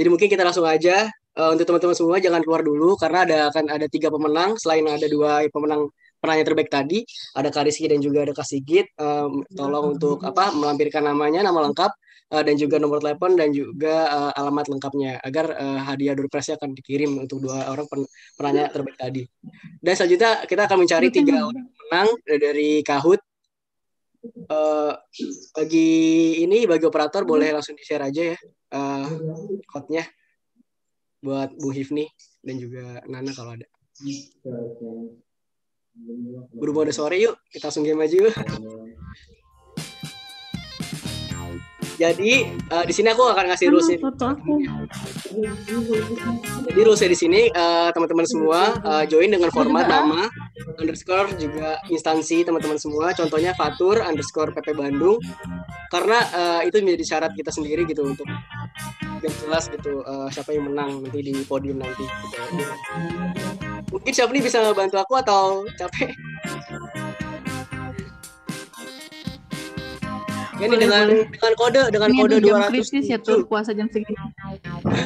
[SPEAKER 1] Jadi mungkin kita langsung aja uh, untuk teman-teman semua jangan keluar dulu karena ada akan ada tiga pemenang selain ada dua pemenang penanya terbaik tadi ada Kariski dan juga ada Kasigit um, tolong untuk apa melampirkan namanya nama lengkap uh, dan juga nomor telepon dan juga uh, alamat lengkapnya agar uh, hadiah doorpresnya akan dikirim untuk dua orang pen penanya terbaik tadi dan selanjutnya kita akan mencari tiga orang menang dari Kahut. uh, bagi ini bagi operator boleh langsung di share aja ya uh, buat Bu Hifni dan juga Nana kalau ada
[SPEAKER 5] berhubung ada sore yuk
[SPEAKER 1] kita langsung game aja yuk jadi uh, di sini aku akan ngasih rules
[SPEAKER 4] foto aku. Jadi rules di sini
[SPEAKER 1] uh, teman-teman semua uh, join dengan format nama underscore juga instansi teman-teman semua. Contohnya Fatur underscore PP Bandung. Karena uh, itu menjadi syarat kita sendiri gitu untuk yang jelas gitu uh, siapa yang menang nanti di podium nanti. Gitu. Mungkin siapa nih bisa bantu aku atau capek? Ini boleh, dengan boleh. dengan kode dengan ini kode dua ratus kritis ya tuh
[SPEAKER 6] puasa jam segini.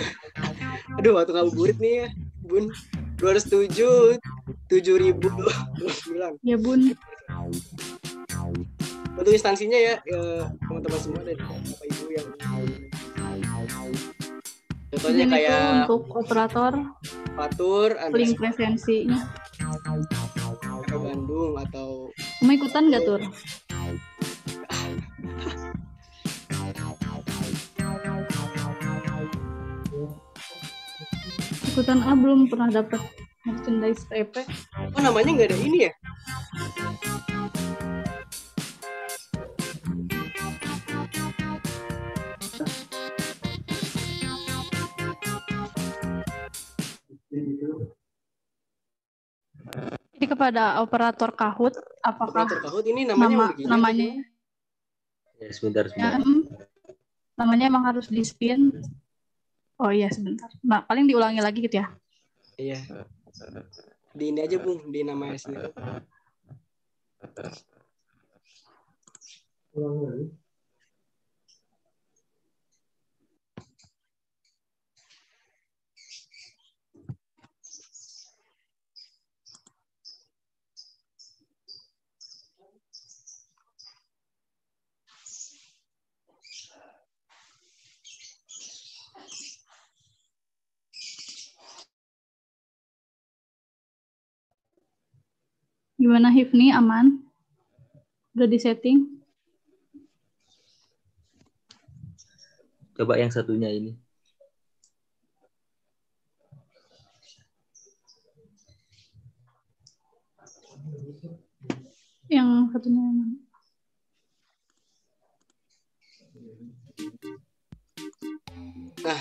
[SPEAKER 1] Aduh, waktu ngabuburit nih ya, Bun. 207 7000 sembilan. Ya, Bun. Untuk instansinya ya, teman-teman semua dan Bapak Ibu yang Contohnya ini kayak untuk operator, fatur link
[SPEAKER 6] presensinya.
[SPEAKER 1] Bandung atau
[SPEAKER 6] mau ikutan nggak tur? ikutan A belum pernah dapat merchandise TP. E oh namanya nggak ada ini ya? Jadi kepada operator Kahut, apakah operator Kahut ini namanya nama, namanya?
[SPEAKER 5] Ya, sebentar, sebentar.
[SPEAKER 6] Ya, namanya emang harus di spin. Oh iya, sebentar. Nah, paling diulangi lagi gitu ya.
[SPEAKER 5] Iya.
[SPEAKER 1] Di ini aja, Bung, di nama sendiri.
[SPEAKER 5] Ulangi lagi.
[SPEAKER 6] Gimana Hipni, aman? Udah di setting?
[SPEAKER 7] Coba yang satunya ini.
[SPEAKER 6] Yang satunya
[SPEAKER 4] aman. Nah,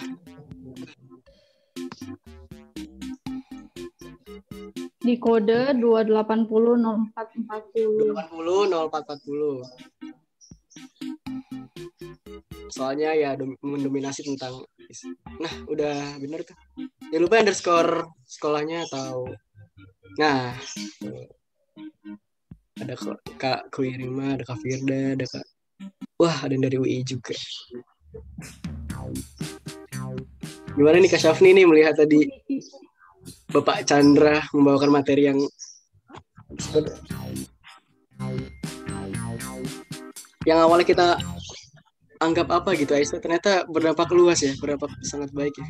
[SPEAKER 6] di kode 280
[SPEAKER 1] 0440. 280 0440. Soalnya ya mendominasi tentang Nah, udah bener kan? Ya, jangan lupa underscore sekolahnya atau Nah, ada kok Kak Kuirima, ada Kak Firda, ada Kak Wah, ada yang dari UI juga. Gimana nih Kak Syafni nih melihat tadi Bapak Chandra membawakan materi yang yang awalnya kita anggap apa gitu Aisyah ternyata berdampak luas ya berdampak sangat baik ya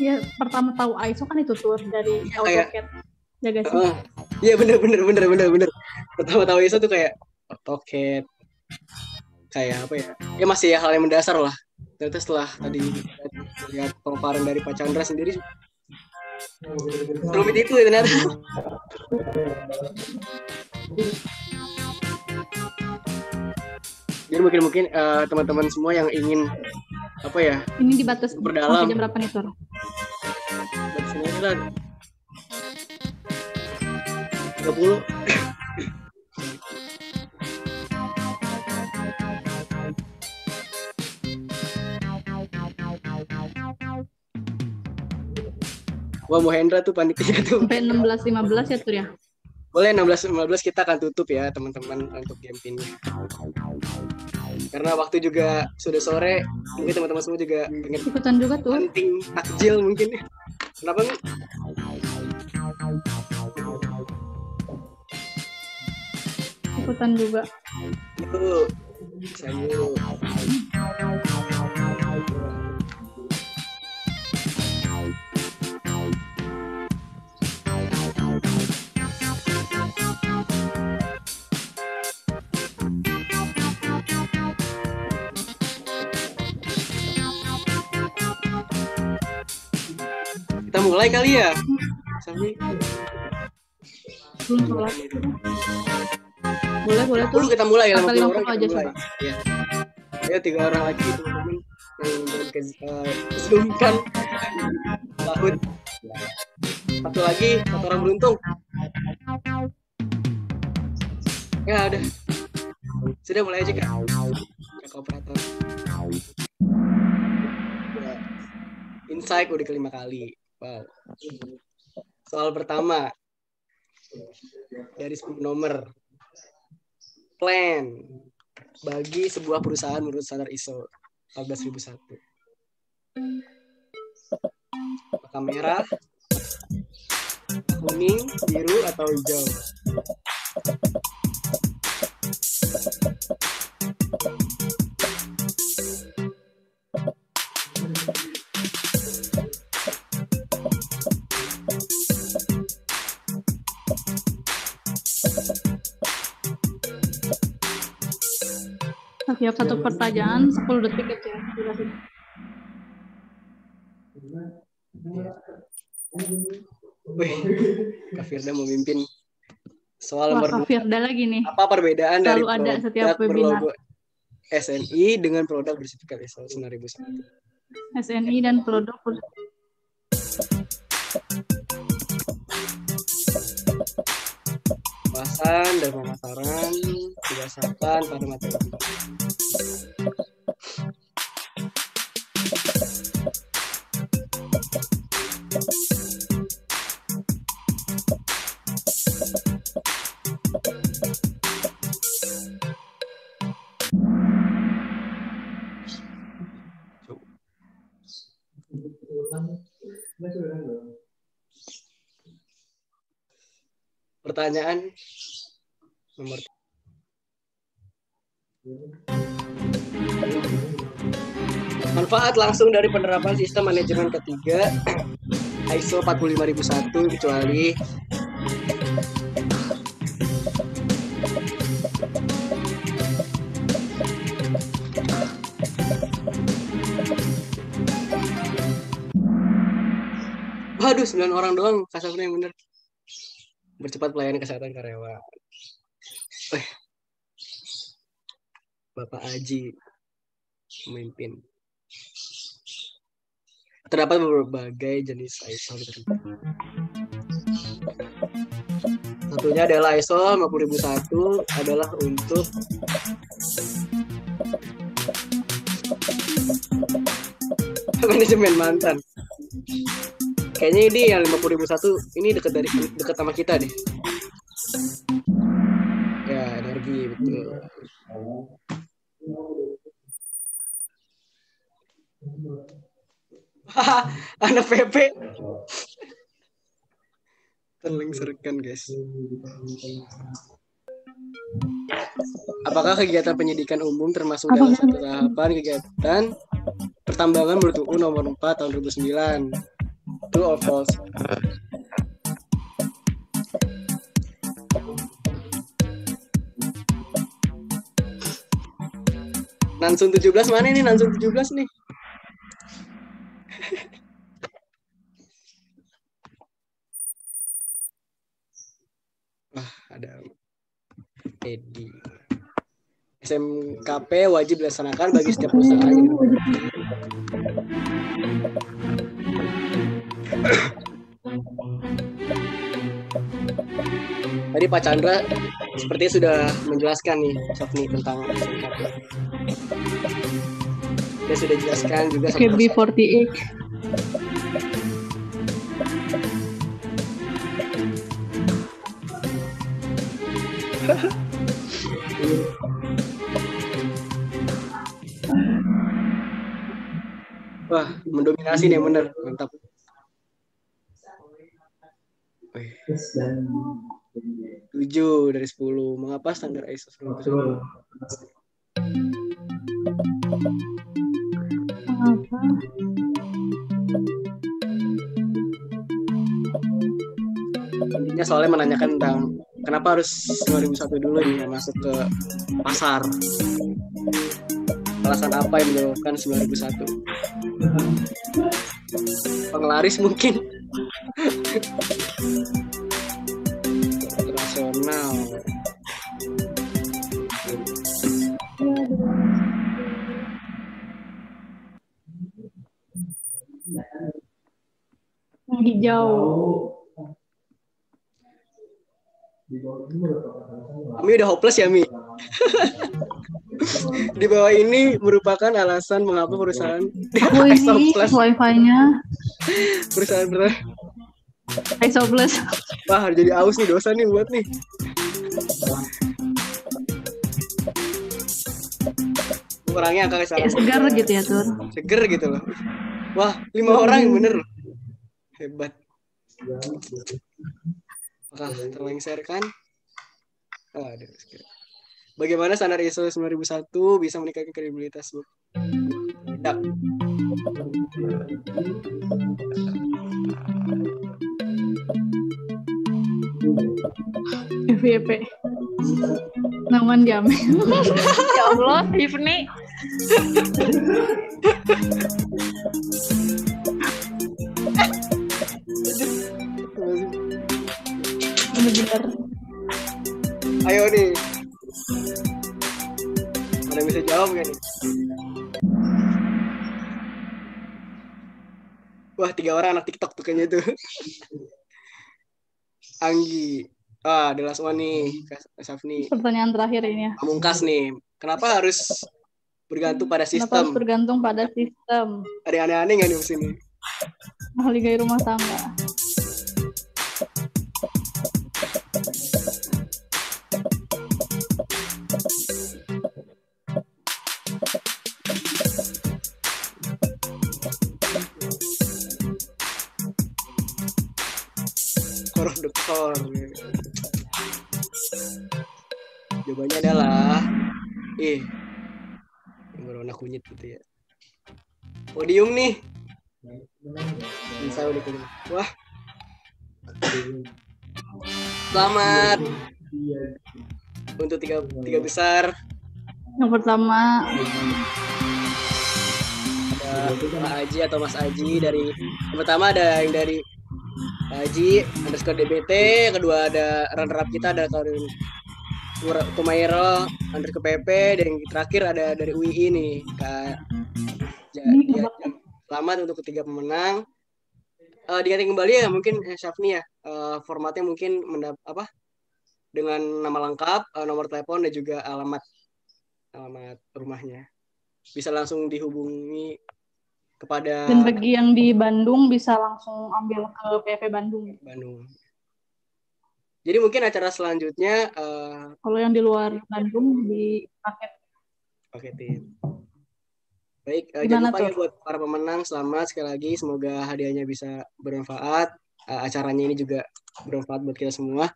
[SPEAKER 1] Ya
[SPEAKER 6] pertama tahu Aisyah kan itu tour dari iya, ya, jaga sih? Oh,
[SPEAKER 1] iya uh, bener bener bener bener bener pertama tahu Aisyah tuh kayak AutoCAD kayak apa ya ya masih ya hal yang mendasar lah ternyata setelah tadi lihat pemaparan dari Pak Chandra sendiri rumit itu ya ternyata jadi mungkin mungkin uh, eh, teman-teman semua yang ingin apa ya
[SPEAKER 6] ini dibatas berdalam jam berapa nih Tor?
[SPEAKER 5] 30
[SPEAKER 1] Wah mau Hendra tuh panitia tuh.
[SPEAKER 6] Sampai 16.15 ya tuh ya.
[SPEAKER 1] Boleh 16.15 kita akan tutup ya teman-teman untuk ini. Karena waktu juga sudah sore, mungkin teman-teman semua juga pengen
[SPEAKER 6] ikutan juga tuh. Penting takjil mungkin ya. Kenapa nih? Ikutan juga. Itu
[SPEAKER 1] Saya mulai kali ya sambil mulai boleh tuh kita mulai ya lima orang aja mulai. ya Ayo iya, tiga orang lagi itu teman yang satu lagi satu orang beruntung
[SPEAKER 7] ya udah sudah mulai aja kak kak operator
[SPEAKER 1] insight udah kelima kali Wow. Soal pertama dari 10 nomor. Plan bagi sebuah perusahaan menurut standar ISO 14001. Apakah merah, kuning, biru, atau hijau?
[SPEAKER 6] Tiap iya, satu iya. pertanyaan 10 detik aja. Durasi.
[SPEAKER 1] Wih, Kak Firda memimpin soal Wah, Kak
[SPEAKER 6] Firda lagi nih. Apa perbedaan Selalu dari ada setiap webinar.
[SPEAKER 1] SNI dengan produk bersertifikat ISO 9001?
[SPEAKER 6] SNI dan produk
[SPEAKER 1] Bahasan dan pemasaran didasarkan pada materi. Pertanyaan nomor Manfaat langsung dari penerapan sistem manajemen ketiga ISO 45001 kecuali Waduh, 9 orang doang kasarnya yang bener. Bercepat pelayanan kesehatan karyawan. Eh. Bapak Aji memimpin terdapat berbagai jenis ISO. Satunya adalah ISO 50001 adalah untuk manajemen mantan. Kayaknya ini yang 50001 ini dekat dari dekat sama kita deh.
[SPEAKER 7] Ya, energi betul. Thank you.
[SPEAKER 1] anak PP. Terlink serkan guys. Apakah kegiatan penyidikan umum termasuk Apa dalam satu tahapan kegiatan pertambangan menurut UU nomor 4 tahun 2009? True or false? Nansun 17 mana ini Nansun 17 nih? Edi. SMKP wajib dilaksanakan bagi setiap usaha. Tadi Pak Chandra sepertinya sudah menjelaskan nih Sofni tentang SMKP. Dia sudah jelaskan juga
[SPEAKER 6] KB48.
[SPEAKER 1] mendominasi nih iya. bener mantap tujuh dari sepuluh mengapa standar ISO selalu intinya soalnya menanyakan tentang kenapa harus 2001 dulu nih masuk ke pasar alasan apa yang menyebabkan 9001 penglaris mungkin internasional hijau kami udah hopeless ya Mi Di bawah ini merupakan alasan mengapa perusahaan Oh ini
[SPEAKER 6] wifi-nya
[SPEAKER 1] Perusahaan berat ISO plus Wah harus jadi aus nih dosa nih buat nih orangnya agak ya, segar gitu ya Tur Segar gitu loh Wah lima hmm. orang yang bener Hebat Apakah terlengser kan? Aduh, sekitar bagaimana standar ISO 9001 bisa meningkatkan kredibilitas Bu? Ya.
[SPEAKER 6] FYP Naman jamin. Ya Allah, Tiffany Bener-bener
[SPEAKER 1] Ayo nih ada bisa jawab gak nih? Wah, tiga orang anak TikTok tuh kayaknya tuh. Anggi. Ah, The Last One nih, Safni.
[SPEAKER 6] Pertanyaan terakhir ini ya.
[SPEAKER 1] Pamungkas nih. Kenapa harus bergantung pada sistem? Kenapa harus
[SPEAKER 6] bergantung pada sistem?
[SPEAKER 1] Ada yang aneh-aneh gak nih di sini?
[SPEAKER 6] Ahli gaya rumah
[SPEAKER 4] tangga.
[SPEAKER 1] kunyit gitu ya podium nih bisa udah kunyit wah selamat untuk tiga tiga besar
[SPEAKER 6] yang pertama
[SPEAKER 1] ada Pak Aji atau Mas Aji dari yang pertama ada yang dari Pak Aji underscore DBT kedua ada runner up kita ada Karin under Andre PP, dan yang terakhir ada dari UI ini. kak. Jadi ya, selamat untuk ketiga pemenang. Uh, kembali ya mungkin eh, Syafni ya uh, formatnya mungkin mendap apa dengan nama lengkap, uh, nomor telepon dan juga alamat alamat rumahnya. Bisa langsung dihubungi kepada Dan bagi
[SPEAKER 6] yang di Bandung bisa langsung ambil ke PP Bandung.
[SPEAKER 1] Bandung. Jadi mungkin acara selanjutnya uh, kalau
[SPEAKER 6] yang di luar Bandung di paket.
[SPEAKER 1] Oke, tim. Baik, uh, jangan lupa ya buat para pemenang selamat sekali lagi. Semoga hadiahnya bisa bermanfaat. Uh, acaranya ini juga bermanfaat buat kita semua.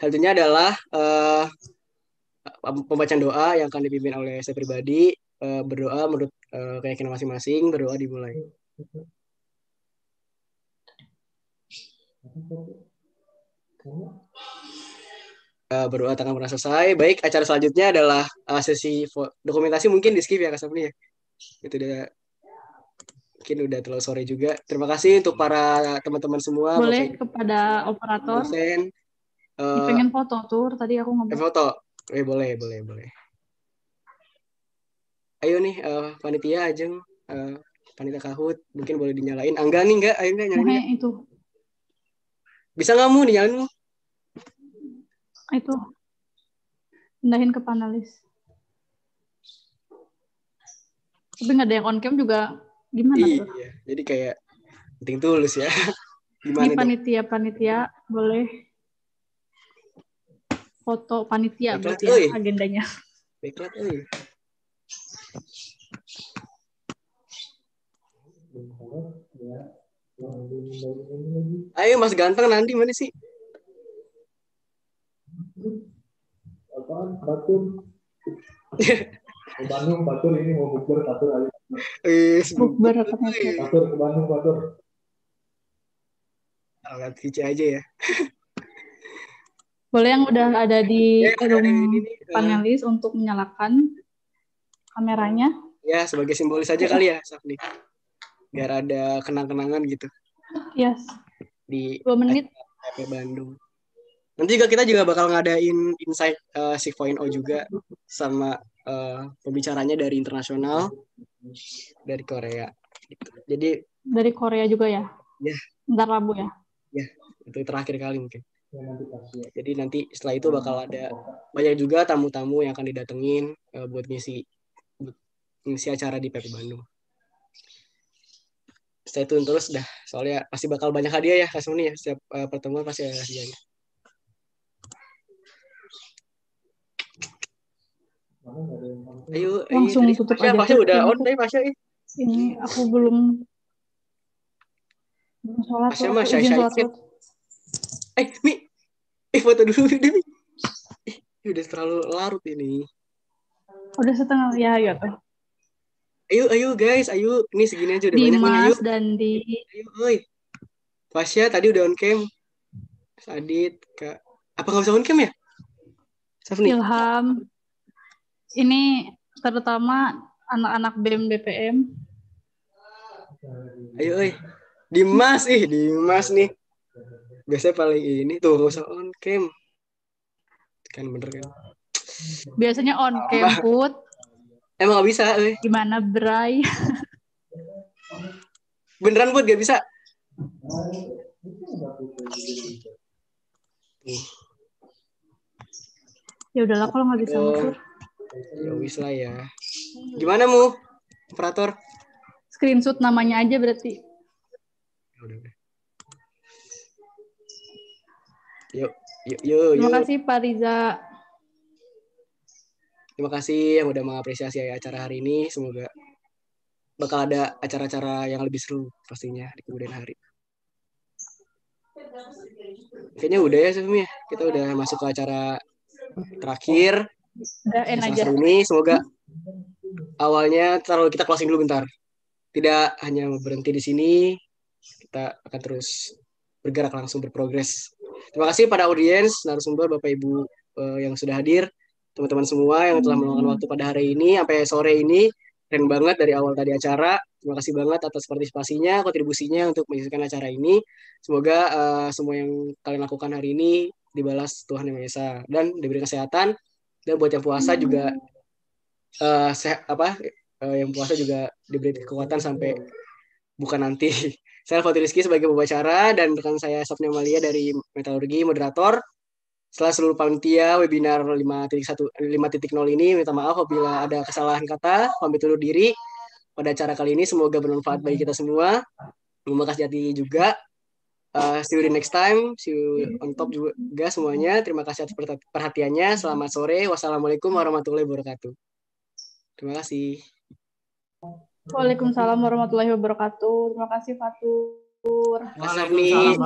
[SPEAKER 1] Selanjutnya adalah uh, pembacaan doa yang akan dipimpin oleh saya pribadi. Uh, berdoa menurut uh, keyakinan masing-masing, berdoa dimulai. Uh, berdoa tangan merasa selesai. Baik, acara selanjutnya adalah uh, sesi dokumentasi mungkin di skip ya Kak Sabri ya. Itu udah mungkin udah terlalu sore juga. Terima kasih untuk para teman-teman semua. Boleh Bapak,
[SPEAKER 6] kepada operator. Uh, pengen foto tur tadi aku ngomong. Eh,
[SPEAKER 1] foto. Eh, boleh, boleh, boleh. Ayo nih uh, panitia Ajeng, uh, panitia Kahut mungkin boleh dinyalain. Angga nih enggak? Ayo enggak nyalain. Nah, itu bisa nggak mu dinyalin mu? Itu.
[SPEAKER 6] Pindahin ke panelis. Tapi nggak ada yang on cam juga
[SPEAKER 1] gimana iya, Jadi kayak penting tulus ya.
[SPEAKER 6] Gimana Ini panitia panitia boleh foto panitia Baiklah, berarti ya, agendanya.
[SPEAKER 5] Beklat, oi.
[SPEAKER 1] Ayo Mas Ganteng nanti mana sih?
[SPEAKER 7] Apaan? Batur. Bandung, Batur ini mau bukber, Batur aja. Yes, eh, bukber apa Batur ke Bandung, Batur.
[SPEAKER 1] Alat hijau aja ya.
[SPEAKER 6] Boleh yang udah ada di ya, room ini, eh. panelis uh, untuk menyalakan kameranya?
[SPEAKER 1] Ya, sebagai simbolis aja kali ya, Safni biar ada kenang-kenangan gitu. Yes. Di dua menit. FP Bandung. Nanti juga kita juga bakal ngadain insight uh, eh, 6.0 juga sama uh, pembicaranya dari internasional dari Korea. Gitu. Jadi
[SPEAKER 6] dari Korea juga ya? Ya. Ntar Rabu ya?
[SPEAKER 1] Ya, itu terakhir kali mungkin. Jadi nanti setelah itu bakal ada banyak juga tamu-tamu yang akan didatengin uh, buat ngisi buat ngisi acara di PP Bandung stay tune terus dah soalnya pasti bakal banyak hadiah ya kasih ini ya setiap uh, pertemuan pasti ada hadiahnya.
[SPEAKER 4] Ayo, langsung ayo, tutup aja. pasti udah
[SPEAKER 6] on deh pasti ini. aku belum belum sholat. Pasha mah Eh, Mi.
[SPEAKER 1] Eh, foto dulu deh, Mi. Eh, udah terlalu larut ini.
[SPEAKER 6] Udah setengah ya, ya
[SPEAKER 1] ayo ayo guys ayo ini segini aja udah Dimas banyak ayo dan di ayo oi Fasya tadi udah on cam sadit kak apa nggak usah on cam ya Safni
[SPEAKER 6] Ilham ini terutama anak-anak BM BPM
[SPEAKER 1] ayo oi Dimas ih Dimas nih biasanya paling ini tuh nggak usah on cam kan bener kan
[SPEAKER 6] biasanya on cam put Emang gak bisa? Eh. Gimana Bray?
[SPEAKER 1] Beneran buat gak bisa?
[SPEAKER 6] Ya udahlah kalau nggak bisa
[SPEAKER 1] Ya wis lah ya. Gimana mu? Operator?
[SPEAKER 6] Screenshot namanya aja berarti.
[SPEAKER 1] Ya yuk, yuk, yuk. Terima kasih Pak Riza. Terima kasih yang udah mengapresiasi acara hari ini. Semoga bakal ada acara-acara yang lebih seru pastinya di kemudian hari. Kayaknya udah ya Sufmi. Ya? Kita udah masuk ke acara terakhir. Udah aja. ini semoga awalnya taruh kita closing dulu bentar. Tidak hanya berhenti di sini, kita akan terus bergerak langsung berprogres. Terima kasih pada audiens, narasumber, Bapak Ibu eh, yang sudah hadir teman-teman semua yang telah hmm. meluangkan waktu pada hari ini sampai sore ini. Keren banget dari awal tadi acara. Terima kasih banget atas partisipasinya, kontribusinya untuk menyaksikan acara ini. Semoga uh, semua yang kalian lakukan hari ini dibalas Tuhan Yang Maha Esa dan diberi kesehatan. Dan buat yang puasa hmm. juga uh, eh, se- apa uh, yang puasa juga diberi kekuatan sampai bukan nanti. Saya Fatih Rizky sebagai pembicara dan rekan saya Sofnya Malia dari Metalurgi moderator. Setelah seluruh panitia webinar 5.1 5.0 ini minta maaf apabila ada kesalahan kata, pamit undur diri. Pada acara kali ini semoga bermanfaat bagi kita semua. Terima kasih hati juga. Uh, see you the next time. See you on top juga semuanya. Terima kasih atas perhatiannya. Selamat sore. Wassalamualaikum warahmatullahi wabarakatuh. Terima kasih.
[SPEAKER 6] Waalaikumsalam warahmatullahi wabarakatuh. Terima kasih Fatur. Terima kasih,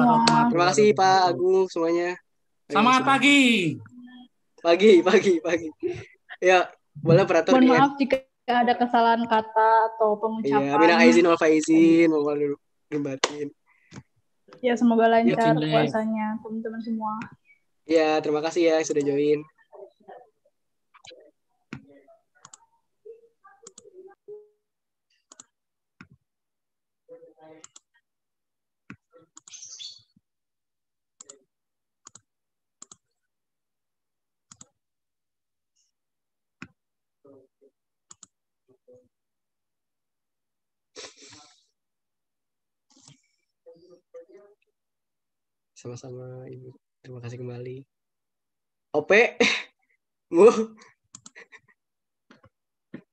[SPEAKER 6] Terima kasih
[SPEAKER 1] Pak Agung semuanya. Selamat iya, pagi. Pagi, pagi, pagi. Ya, boleh peraturan. Mohon ya. maaf
[SPEAKER 6] jika ada kesalahan kata atau iya, pengucapan. Iya, izin, aizin
[SPEAKER 1] wal faizin, mau dulu dibatin.
[SPEAKER 6] Ya, semoga lancar ya, puasanya teman-teman semua.
[SPEAKER 1] Ya, terima kasih ya sudah join. Sama-sama Ibu. Terima kasih kembali. OP. Mu.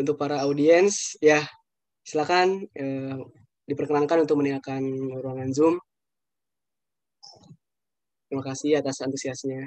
[SPEAKER 1] Untuk para audiens, ya silakan eh, diperkenankan untuk meninggalkan ruangan Zoom. Terima kasih atas antusiasnya.